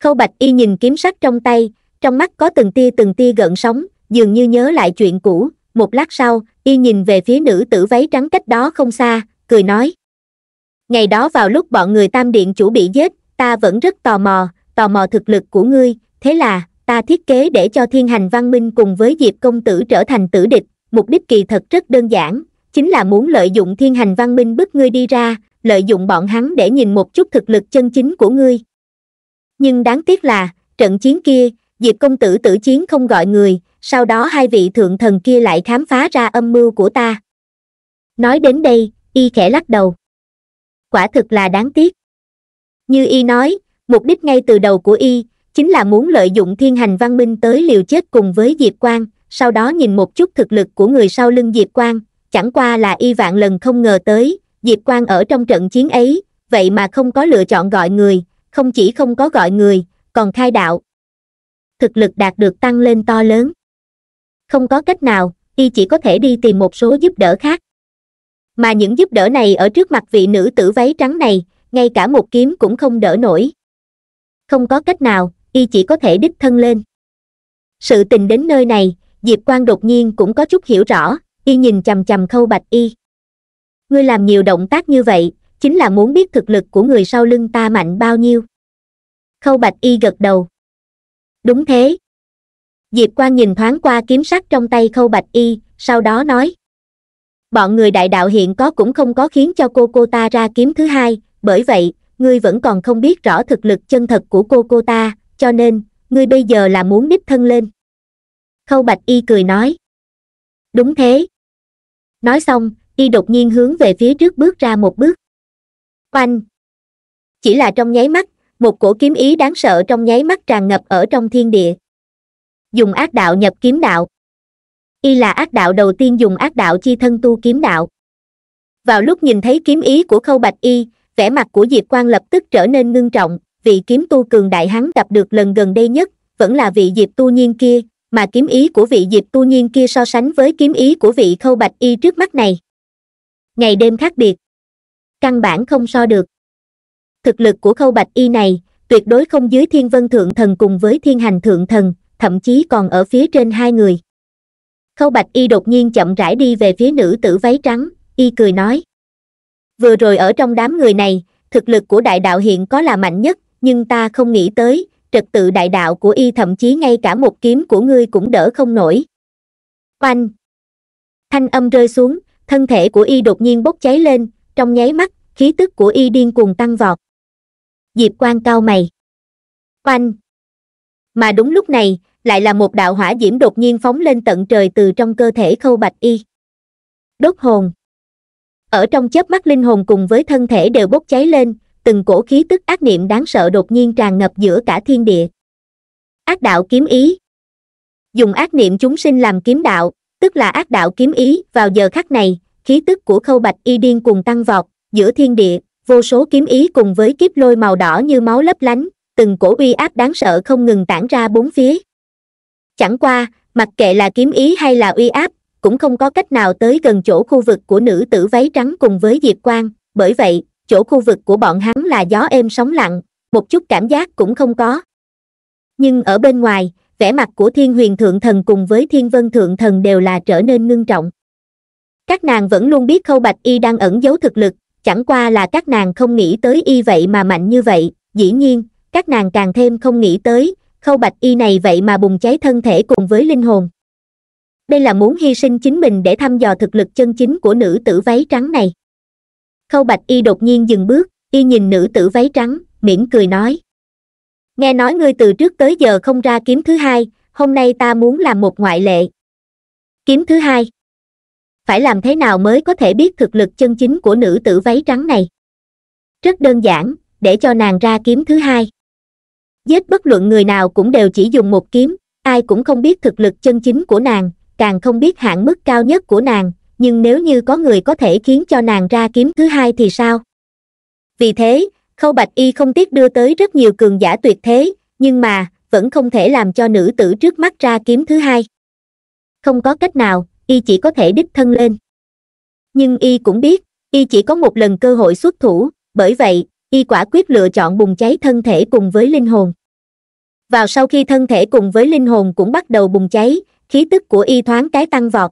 khâu bạch y nhìn kiếm sắt trong tay trong mắt có từng tia từng tia gợn sóng dường như nhớ lại chuyện cũ một lát sau y nhìn về phía nữ tử váy trắng cách đó không xa cười nói ngày đó vào lúc bọn người tam điện chủ bị giết ta vẫn rất tò mò tò mò thực lực của ngươi thế là ta thiết kế để cho thiên hành văn minh cùng với diệp công tử trở thành tử địch mục đích kỳ thật rất đơn giản chính là muốn lợi dụng thiên hành văn minh bức ngươi đi ra lợi dụng bọn hắn để nhìn một chút thực lực chân chính của ngươi nhưng đáng tiếc là trận chiến kia diệp công tử tử chiến không gọi người sau đó hai vị thượng thần kia lại khám phá ra âm mưu của ta nói đến đây y khẽ lắc đầu quả thực là đáng tiếc như y nói mục đích ngay từ đầu của y chính là muốn lợi dụng thiên hành văn minh tới liều chết cùng với diệp quang sau đó nhìn một chút thực lực của người sau lưng diệp quang chẳng qua là y vạn lần không ngờ tới diệp quang ở trong trận chiến ấy vậy mà không có lựa chọn gọi người không chỉ không có gọi người còn khai đạo thực lực đạt được tăng lên to lớn không có cách nào y chỉ có thể đi tìm một số giúp đỡ khác mà những giúp đỡ này ở trước mặt vị nữ tử váy trắng này ngay cả một kiếm cũng không đỡ nổi không có cách nào y chỉ có thể đích thân lên sự tình đến nơi này diệp Quan đột nhiên cũng có chút hiểu rõ y nhìn chằm chằm khâu bạch y ngươi làm nhiều động tác như vậy chính là muốn biết thực lực của người sau lưng ta mạnh bao nhiêu khâu bạch y gật đầu đúng thế diệp quan nhìn thoáng qua kiếm sắc trong tay khâu bạch y sau đó nói bọn người đại đạo hiện có cũng không có khiến cho cô cô ta ra kiếm thứ hai bởi vậy ngươi vẫn còn không biết rõ thực lực chân thật của cô cô ta cho nên ngươi bây giờ là muốn đích thân lên khâu bạch y cười nói đúng thế nói xong y đột nhiên hướng về phía trước bước ra một bước oanh chỉ là trong nháy mắt một cổ kiếm ý đáng sợ trong nháy mắt tràn ngập ở trong thiên địa dùng ác đạo nhập kiếm đạo y là ác đạo đầu tiên dùng ác đạo chi thân tu kiếm đạo vào lúc nhìn thấy kiếm ý của khâu bạch y vẻ mặt của diệp quang lập tức trở nên ngưng trọng vị kiếm tu cường đại hắn gặp được lần gần đây nhất vẫn là vị diệp tu nhiên kia mà kiếm ý của vị diệp tu nhiên kia so sánh với kiếm ý của vị khâu bạch y trước mắt này ngày đêm khác biệt căn bản không so được thực lực của khâu bạch y này tuyệt đối không dưới thiên vân thượng thần cùng với thiên hành thượng thần thậm chí còn ở phía trên hai người khâu bạch y đột nhiên chậm rãi đi về phía nữ tử váy trắng y cười nói vừa rồi ở trong đám người này thực lực của đại đạo hiện có là mạnh nhất nhưng ta không nghĩ tới trật tự đại đạo của y thậm chí ngay cả một kiếm của ngươi cũng đỡ không nổi oanh thanh âm rơi xuống thân thể của y đột nhiên bốc cháy lên trong nháy mắt khí tức của y điên cuồng tăng vọt diệp quan cao mày oanh mà đúng lúc này lại là một đạo hỏa diễm đột nhiên phóng lên tận trời từ trong cơ thể khâu bạch y đốt hồn ở trong chớp mắt linh hồn cùng với thân thể đều bốc cháy lên từng cổ khí tức ác niệm đáng sợ đột nhiên tràn ngập giữa cả thiên địa ác đạo kiếm ý dùng ác niệm chúng sinh làm kiếm đạo tức là ác đạo kiếm ý vào giờ khắc này khí tức của khâu bạch y điên cùng tăng vọt giữa thiên địa vô số kiếm ý cùng với kiếp lôi màu đỏ như máu lấp lánh từng cổ uy áp đáng sợ không ngừng tản ra bốn phía chẳng qua mặc kệ là kiếm ý hay là uy áp cũng không có cách nào tới gần chỗ khu vực của nữ tử váy trắng cùng với diệp quang bởi vậy chỗ khu vực của bọn hắn là gió êm sóng lặng một chút cảm giác cũng không có nhưng ở bên ngoài vẻ mặt của thiên huyền thượng thần cùng với thiên vân thượng thần đều là trở nên ngưng trọng các nàng vẫn luôn biết khâu bạch y đang ẩn giấu thực lực chẳng qua là các nàng không nghĩ tới y vậy mà mạnh như vậy dĩ nhiên các nàng càng thêm không nghĩ tới khâu bạch y này vậy mà bùng cháy thân thể cùng với linh hồn đây là muốn hy sinh chính mình để thăm dò thực lực chân chính của nữ tử váy trắng này khâu bạch y đột nhiên dừng bước y nhìn nữ tử váy trắng mỉm cười nói nghe nói ngươi từ trước tới giờ không ra kiếm thứ hai hôm nay ta muốn làm một ngoại lệ kiếm thứ hai phải làm thế nào mới có thể biết thực lực chân chính của nữ tử váy trắng này rất đơn giản để cho nàng ra kiếm thứ hai giết bất luận người nào cũng đều chỉ dùng một kiếm ai cũng không biết thực lực chân chính của nàng càng không biết hạn mức cao nhất của nàng nhưng nếu như có người có thể khiến cho nàng ra kiếm thứ hai thì sao vì thế khâu bạch y không tiếc đưa tới rất nhiều cường giả tuyệt thế nhưng mà vẫn không thể làm cho nữ tử trước mắt ra kiếm thứ hai không có cách nào y chỉ có thể đích thân lên nhưng y cũng biết y chỉ có một lần cơ hội xuất thủ bởi vậy y quả quyết lựa chọn bùng cháy thân thể cùng với linh hồn vào sau khi thân thể cùng với linh hồn cũng bắt đầu bùng cháy khí tức của y thoáng cái tăng vọt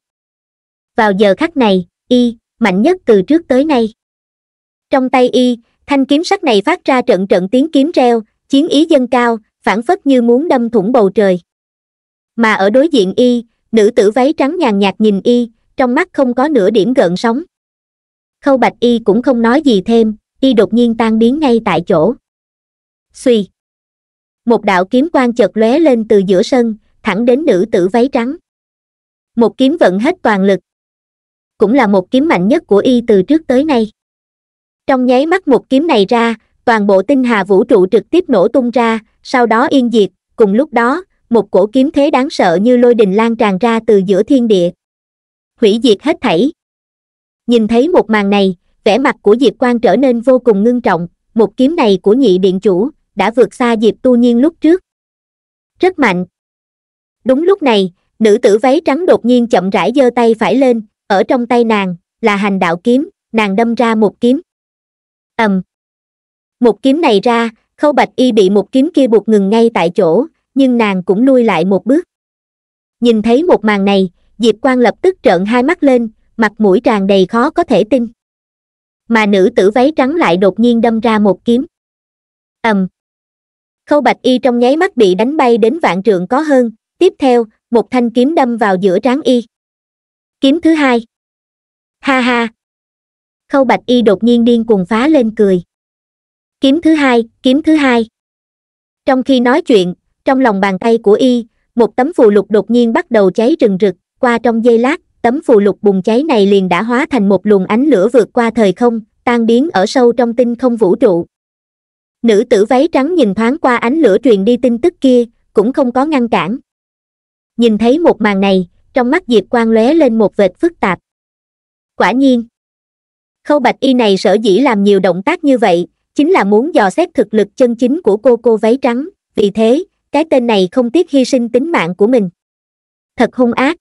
vào giờ khắc này y mạnh nhất từ trước tới nay trong tay y thanh kiếm sắt này phát ra trận trận tiếng kiếm reo chiến ý dâng cao phản phất như muốn đâm thủng bầu trời mà ở đối diện y nữ tử váy trắng nhàn nhạt nhìn y trong mắt không có nửa điểm gợn sóng khâu bạch y cũng không nói gì thêm y đột nhiên tan biến ngay tại chỗ suy một đạo kiếm quang chợt lóe lên từ giữa sân thẳng đến nữ tử váy trắng một kiếm vận hết toàn lực cũng là một kiếm mạnh nhất của y từ trước tới nay trong nháy mắt một kiếm này ra toàn bộ tinh hà vũ trụ trực tiếp nổ tung ra sau đó yên diệt cùng lúc đó một cổ kiếm thế đáng sợ như lôi đình lan tràn ra từ giữa thiên địa hủy diệt hết thảy nhìn thấy một màn này vẻ mặt của diệp Quang trở nên vô cùng ngưng trọng một kiếm này của nhị điện chủ đã vượt xa diệp tu nhiên lúc trước rất mạnh đúng lúc này nữ tử váy trắng đột nhiên chậm rãi giơ tay phải lên ở trong tay nàng là hành đạo kiếm nàng đâm ra một kiếm ầm một kiếm này ra khâu bạch y bị một kiếm kia buộc ngừng ngay tại chỗ nhưng nàng cũng lui lại một bước nhìn thấy một màn này diệp quang lập tức trợn hai mắt lên mặt mũi tràn đầy khó có thể tin mà nữ tử váy trắng lại đột nhiên đâm ra một kiếm ầm khâu bạch y trong nháy mắt bị đánh bay đến vạn trượng có hơn tiếp theo một thanh kiếm đâm vào giữa trán y kiếm thứ hai ha ha khâu bạch y đột nhiên điên cuồng phá lên cười kiếm thứ hai kiếm thứ hai trong khi nói chuyện trong lòng bàn tay của y một tấm phù lục đột nhiên bắt đầu cháy rừng rực qua trong giây lát tấm phù lục bùng cháy này liền đã hóa thành một luồng ánh lửa vượt qua thời không tan biến ở sâu trong tinh không vũ trụ nữ tử váy trắng nhìn thoáng qua ánh lửa truyền đi tin tức kia cũng không có ngăn cản nhìn thấy một màn này trong mắt diệp quang lóe lên một vệt phức tạp quả nhiên khâu bạch y này sở dĩ làm nhiều động tác như vậy chính là muốn dò xét thực lực chân chính của cô cô váy trắng vì thế cái tên này không tiếc hy sinh tính mạng của mình thật hung ác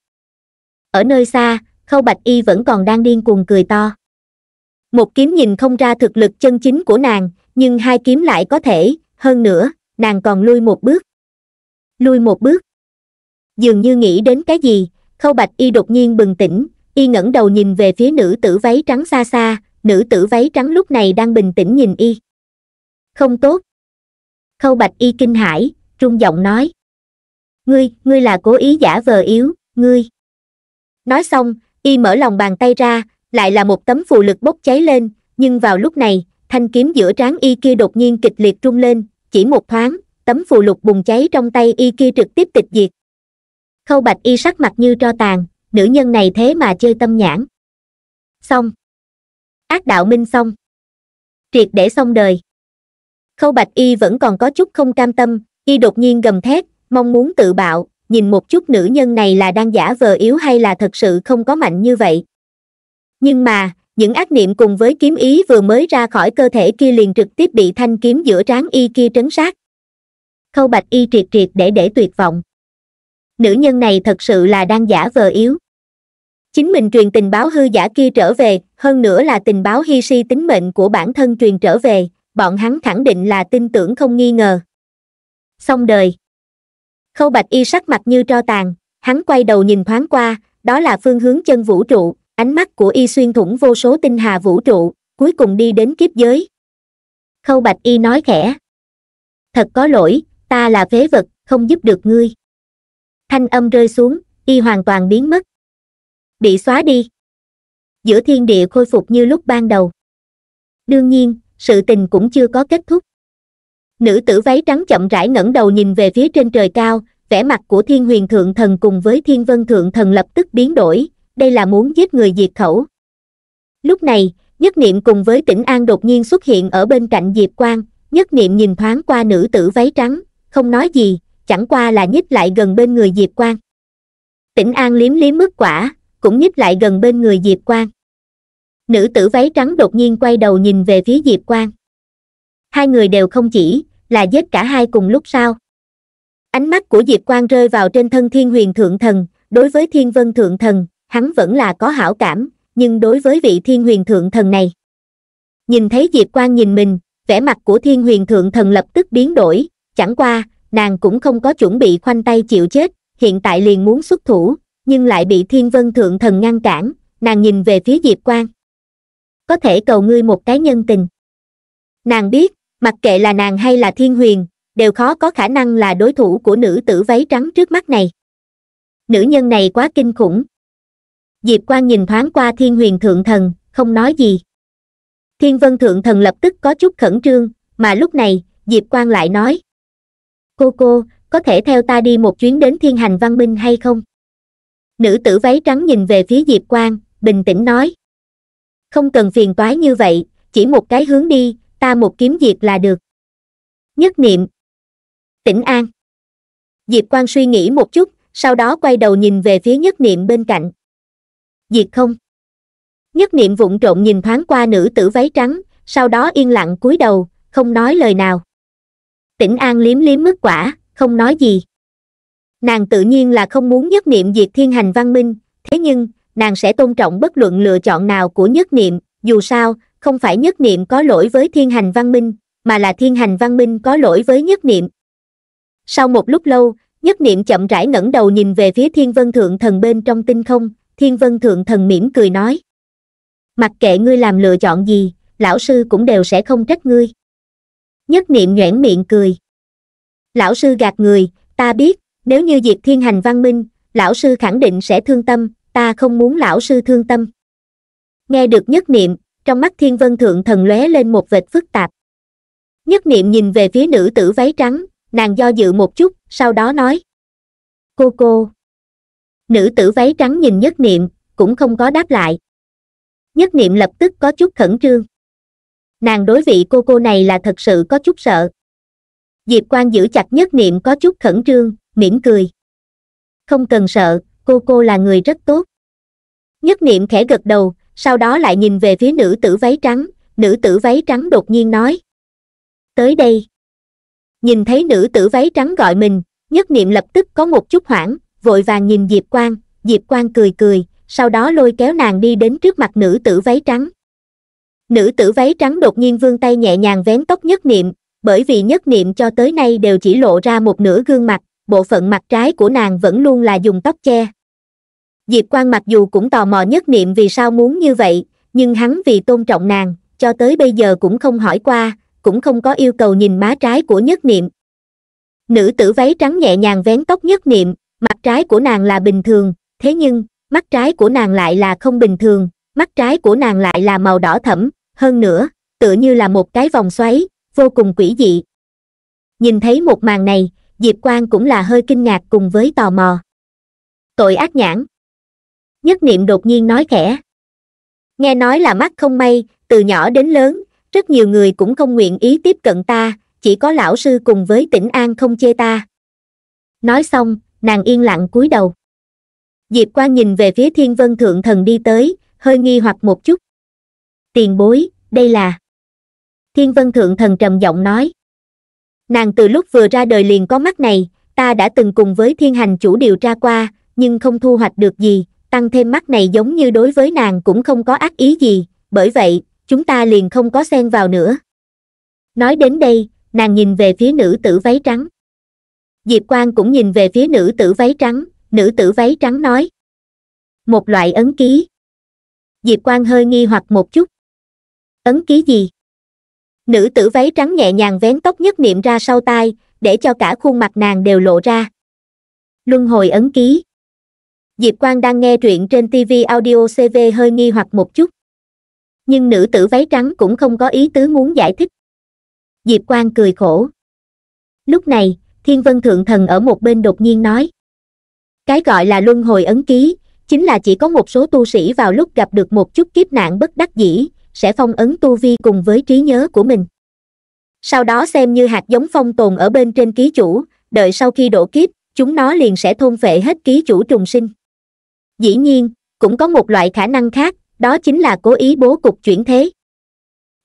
ở nơi xa khâu bạch y vẫn còn đang điên cuồng cười to một kiếm nhìn không ra thực lực chân chính của nàng nhưng hai kiếm lại có thể hơn nữa nàng còn lui một bước lui một bước dường như nghĩ đến cái gì khâu bạch y đột nhiên bừng tỉnh y ngẩng đầu nhìn về phía nữ tử váy trắng xa xa nữ tử váy trắng lúc này đang bình tĩnh nhìn y không tốt khâu bạch y kinh hãi trung giọng nói ngươi ngươi là cố ý giả vờ yếu ngươi nói xong y mở lòng bàn tay ra lại là một tấm phù lực bốc cháy lên nhưng vào lúc này thanh kiếm giữa trán y kia đột nhiên kịch liệt trung lên chỉ một thoáng tấm phù lục bùng cháy trong tay y kia trực tiếp tịch diệt khâu bạch y sắc mặt như tro tàn nữ nhân này thế mà chơi tâm nhãn xong ác đạo minh xong triệt để xong đời khâu bạch y vẫn còn có chút không cam tâm y đột nhiên gầm thét mong muốn tự bạo nhìn một chút nữ nhân này là đang giả vờ yếu hay là thật sự không có mạnh như vậy nhưng mà những ác niệm cùng với kiếm ý vừa mới ra khỏi cơ thể kia liền trực tiếp bị thanh kiếm giữa trán y kia trấn sát khâu bạch y triệt triệt để để tuyệt vọng nữ nhân này thật sự là đang giả vờ yếu chính mình truyền tình báo hư giả kia trở về hơn nữa là tình báo hy si tính mệnh của bản thân truyền trở về bọn hắn khẳng định là tin tưởng không nghi ngờ xong đời khâu bạch y sắc mặt như tro tàn hắn quay đầu nhìn thoáng qua đó là phương hướng chân vũ trụ ánh mắt của y xuyên thủng vô số tinh hà vũ trụ cuối cùng đi đến kiếp giới khâu bạch y nói khẽ thật có lỗi ta là phế vật không giúp được ngươi thanh âm rơi xuống y hoàn toàn biến mất bị xóa đi giữa thiên địa khôi phục như lúc ban đầu đương nhiên sự tình cũng chưa có kết thúc nữ tử váy trắng chậm rãi ngẩng đầu nhìn về phía trên trời cao vẻ mặt của thiên huyền thượng thần cùng với thiên vân thượng thần lập tức biến đổi đây là muốn giết người diệt khẩu lúc này nhất niệm cùng với tỉnh an đột nhiên xuất hiện ở bên cạnh diệp quang nhất niệm nhìn thoáng qua nữ tử váy trắng không nói gì chẳng qua là nhích lại gần bên người diệp quang tỉnh an liếm liếm mức quả cũng nhích lại gần bên người diệp quang nữ tử váy trắng đột nhiên quay đầu nhìn về phía diệp quang hai người đều không chỉ là giết cả hai cùng lúc sao ánh mắt của diệp quang rơi vào trên thân thiên huyền thượng thần đối với thiên vân thượng thần hắn vẫn là có hảo cảm nhưng đối với vị thiên huyền thượng thần này nhìn thấy diệp quang nhìn mình vẻ mặt của thiên huyền thượng thần lập tức biến đổi chẳng qua nàng cũng không có chuẩn bị khoanh tay chịu chết hiện tại liền muốn xuất thủ nhưng lại bị thiên vân thượng thần ngăn cản nàng nhìn về phía diệp quang có thể cầu ngươi một cái nhân tình nàng biết mặc kệ là nàng hay là thiên huyền đều khó có khả năng là đối thủ của nữ tử váy trắng trước mắt này nữ nhân này quá kinh khủng diệp quan nhìn thoáng qua thiên huyền thượng thần không nói gì thiên vân thượng thần lập tức có chút khẩn trương mà lúc này diệp quan lại nói cô cô có thể theo ta đi một chuyến đến thiên hành văn minh hay không nữ tử váy trắng nhìn về phía diệp quan bình tĩnh nói không cần phiền toái như vậy chỉ một cái hướng đi ta một kiếm diệt là được nhất niệm tĩnh an diệp quan suy nghĩ một chút sau đó quay đầu nhìn về phía nhất niệm bên cạnh diệt không nhất niệm vụng trộn nhìn thoáng qua nữ tử váy trắng sau đó yên lặng cúi đầu không nói lời nào tĩnh an liếm liếm mức quả không nói gì nàng tự nhiên là không muốn nhất niệm diệt thiên hành văn minh thế nhưng nàng sẽ tôn trọng bất luận lựa chọn nào của nhất niệm dù sao không phải nhất niệm có lỗi với thiên hành văn minh mà là thiên hành văn minh có lỗi với nhất niệm sau một lúc lâu nhất niệm chậm rãi ngẩng đầu nhìn về phía thiên vân thượng thần bên trong tinh không thiên vân thượng thần mỉm cười nói mặc kệ ngươi làm lựa chọn gì lão sư cũng đều sẽ không trách ngươi nhất niệm nhoẻn miệng cười lão sư gạt người ta biết nếu như diệt thiên hành văn minh lão sư khẳng định sẽ thương tâm ta không muốn lão sư thương tâm nghe được nhất niệm trong mắt thiên vân thượng thần lóe lên một vệt phức tạp nhất niệm nhìn về phía nữ tử váy trắng nàng do dự một chút sau đó nói cô cô nữ tử váy trắng nhìn nhất niệm cũng không có đáp lại nhất niệm lập tức có chút khẩn trương nàng đối vị cô cô này là thật sự có chút sợ diệp quan giữ chặt nhất niệm có chút khẩn trương mỉm cười không cần sợ cô cô là người rất tốt nhất niệm khẽ gật đầu sau đó lại nhìn về phía nữ tử váy trắng, nữ tử váy trắng đột nhiên nói. Tới đây. Nhìn thấy nữ tử váy trắng gọi mình, nhất niệm lập tức có một chút hoảng, vội vàng nhìn Diệp Quang, Diệp Quang cười cười, sau đó lôi kéo nàng đi đến trước mặt nữ tử váy trắng. Nữ tử váy trắng đột nhiên vươn tay nhẹ nhàng vén tóc nhất niệm, bởi vì nhất niệm cho tới nay đều chỉ lộ ra một nửa gương mặt, bộ phận mặt trái của nàng vẫn luôn là dùng tóc che diệp Quang mặc dù cũng tò mò nhất niệm vì sao muốn như vậy nhưng hắn vì tôn trọng nàng cho tới bây giờ cũng không hỏi qua cũng không có yêu cầu nhìn má trái của nhất niệm nữ tử váy trắng nhẹ nhàng vén tóc nhất niệm mặt trái của nàng là bình thường thế nhưng mắt trái của nàng lại là không bình thường mắt trái của nàng lại là màu đỏ thẫm hơn nữa tựa như là một cái vòng xoáy vô cùng quỷ dị nhìn thấy một màn này diệp Quang cũng là hơi kinh ngạc cùng với tò mò tội ác nhãn nhất niệm đột nhiên nói khẽ nghe nói là mắt không may từ nhỏ đến lớn rất nhiều người cũng không nguyện ý tiếp cận ta chỉ có lão sư cùng với tỉnh an không chê ta nói xong nàng yên lặng cúi đầu diệp quan nhìn về phía thiên vân thượng thần đi tới hơi nghi hoặc một chút tiền bối đây là thiên vân thượng thần trầm giọng nói nàng từ lúc vừa ra đời liền có mắt này ta đã từng cùng với thiên hành chủ điều tra qua nhưng không thu hoạch được gì tăng thêm mắt này giống như đối với nàng cũng không có ác ý gì bởi vậy chúng ta liền không có xen vào nữa nói đến đây nàng nhìn về phía nữ tử váy trắng diệp Quang cũng nhìn về phía nữ tử váy trắng nữ tử váy trắng nói một loại ấn ký diệp Quang hơi nghi hoặc một chút ấn ký gì nữ tử váy trắng nhẹ nhàng vén tóc nhất niệm ra sau tai để cho cả khuôn mặt nàng đều lộ ra luân hồi ấn ký Diệp Quang đang nghe truyện trên TV audio CV hơi nghi hoặc một chút. Nhưng nữ tử váy trắng cũng không có ý tứ muốn giải thích. Diệp Quang cười khổ. Lúc này, Thiên Vân Thượng Thần ở một bên đột nhiên nói. Cái gọi là luân hồi ấn ký, chính là chỉ có một số tu sĩ vào lúc gặp được một chút kiếp nạn bất đắc dĩ, sẽ phong ấn tu vi cùng với trí nhớ của mình. Sau đó xem như hạt giống phong tồn ở bên trên ký chủ, đợi sau khi đổ kiếp, chúng nó liền sẽ thôn vệ hết ký chủ trùng sinh dĩ nhiên cũng có một loại khả năng khác đó chính là cố ý bố cục chuyển thế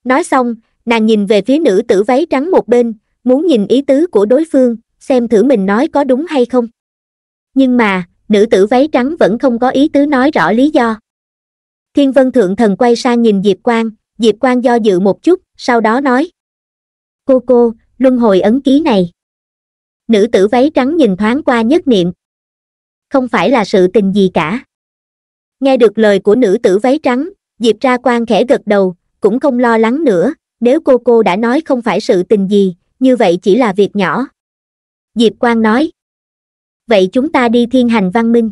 nói xong nàng nhìn về phía nữ tử váy trắng một bên muốn nhìn ý tứ của đối phương xem thử mình nói có đúng hay không nhưng mà nữ tử váy trắng vẫn không có ý tứ nói rõ lý do thiên vân thượng thần quay sang nhìn diệp quang diệp quang do dự một chút sau đó nói cô cô luân hồi ấn ký này nữ tử váy trắng nhìn thoáng qua nhất niệm không phải là sự tình gì cả nghe được lời của nữ tử váy trắng diệp ra quan khẽ gật đầu cũng không lo lắng nữa nếu cô cô đã nói không phải sự tình gì như vậy chỉ là việc nhỏ diệp quan nói vậy chúng ta đi thiên hành văn minh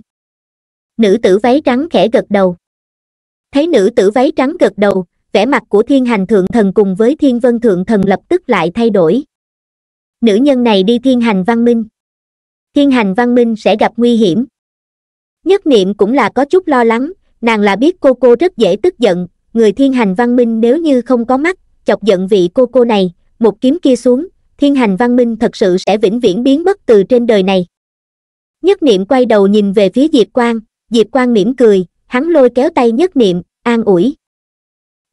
nữ tử váy trắng khẽ gật đầu thấy nữ tử váy trắng gật đầu vẻ mặt của thiên hành thượng thần cùng với thiên vân thượng thần lập tức lại thay đổi nữ nhân này đi thiên hành văn minh thiên hành văn minh sẽ gặp nguy hiểm nhất niệm cũng là có chút lo lắng nàng là biết cô cô rất dễ tức giận người thiên hành văn minh nếu như không có mắt chọc giận vị cô cô này một kiếm kia xuống thiên hành văn minh thật sự sẽ vĩnh viễn biến mất từ trên đời này nhất niệm quay đầu nhìn về phía diệp quang diệp quang mỉm cười hắn lôi kéo tay nhất niệm an ủi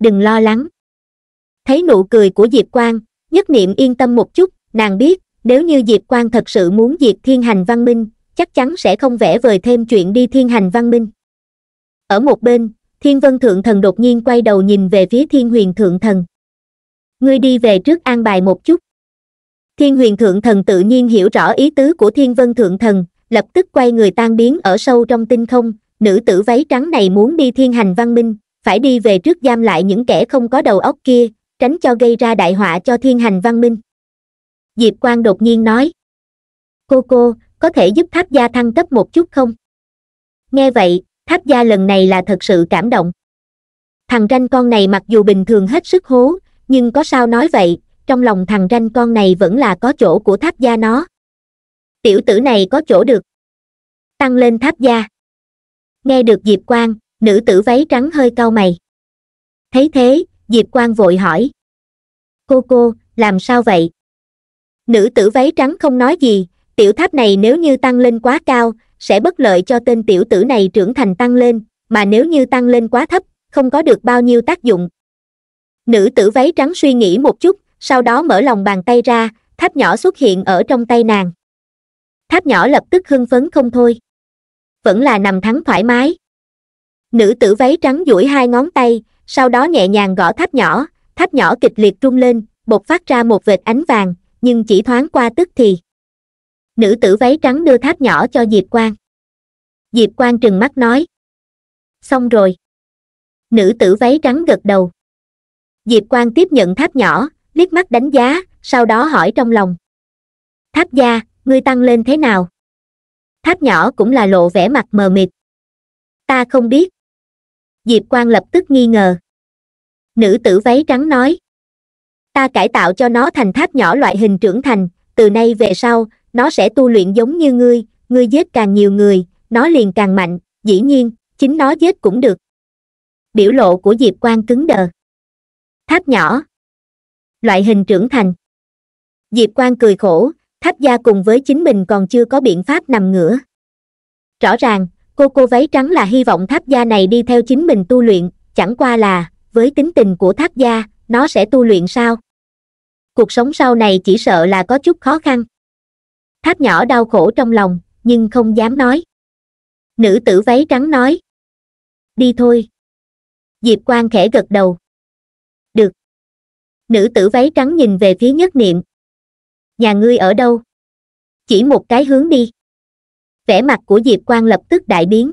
đừng lo lắng thấy nụ cười của diệp quang nhất niệm yên tâm một chút nàng biết nếu như diệp quang thật sự muốn diệt thiên hành văn minh chắc chắn sẽ không vẽ vời thêm chuyện đi thiên hành văn minh ở một bên thiên vân thượng thần đột nhiên quay đầu nhìn về phía thiên huyền thượng thần ngươi đi về trước an bài một chút thiên huyền thượng thần tự nhiên hiểu rõ ý tứ của thiên vân thượng thần lập tức quay người tan biến ở sâu trong tinh không nữ tử váy trắng này muốn đi thiên hành văn minh phải đi về trước giam lại những kẻ không có đầu óc kia tránh cho gây ra đại họa cho thiên hành văn minh diệp Quang đột nhiên nói cô cô có thể giúp tháp gia thăng cấp một chút không nghe vậy tháp gia lần này là thật sự cảm động thằng ranh con này mặc dù bình thường hết sức hố nhưng có sao nói vậy trong lòng thằng ranh con này vẫn là có chỗ của tháp gia nó tiểu tử này có chỗ được tăng lên tháp gia nghe được diệp quang nữ tử váy trắng hơi cau mày thấy thế diệp quang vội hỏi cô cô làm sao vậy nữ tử váy trắng không nói gì tiểu tháp này nếu như tăng lên quá cao sẽ bất lợi cho tên tiểu tử này trưởng thành tăng lên mà nếu như tăng lên quá thấp không có được bao nhiêu tác dụng nữ tử váy trắng suy nghĩ một chút sau đó mở lòng bàn tay ra tháp nhỏ xuất hiện ở trong tay nàng tháp nhỏ lập tức hưng phấn không thôi vẫn là nằm thắng thoải mái nữ tử váy trắng duỗi hai ngón tay sau đó nhẹ nhàng gõ tháp nhỏ tháp nhỏ kịch liệt rung lên bột phát ra một vệt ánh vàng nhưng chỉ thoáng qua tức thì nữ tử váy trắng đưa tháp nhỏ cho diệp quang diệp quang trừng mắt nói xong rồi nữ tử váy trắng gật đầu diệp quang tiếp nhận tháp nhỏ liếc mắt đánh giá sau đó hỏi trong lòng tháp gia ngươi tăng lên thế nào tháp nhỏ cũng là lộ vẻ mặt mờ mịt ta không biết diệp quang lập tức nghi ngờ nữ tử váy trắng nói ta cải tạo cho nó thành tháp nhỏ loại hình trưởng thành từ nay về sau nó sẽ tu luyện giống như ngươi, ngươi giết càng nhiều người, nó liền càng mạnh, dĩ nhiên, chính nó giết cũng được. Biểu lộ của Diệp Quang cứng đờ. Tháp nhỏ. Loại hình trưởng thành. Diệp Quang cười khổ, tháp gia cùng với chính mình còn chưa có biện pháp nằm ngửa. Rõ ràng, cô cô váy trắng là hy vọng tháp gia này đi theo chính mình tu luyện, chẳng qua là, với tính tình của tháp gia, nó sẽ tu luyện sao? Cuộc sống sau này chỉ sợ là có chút khó khăn tháp nhỏ đau khổ trong lòng nhưng không dám nói nữ tử váy trắng nói đi thôi diệp quan khẽ gật đầu được nữ tử váy trắng nhìn về phía nhất niệm nhà ngươi ở đâu chỉ một cái hướng đi vẻ mặt của diệp quan lập tức đại biến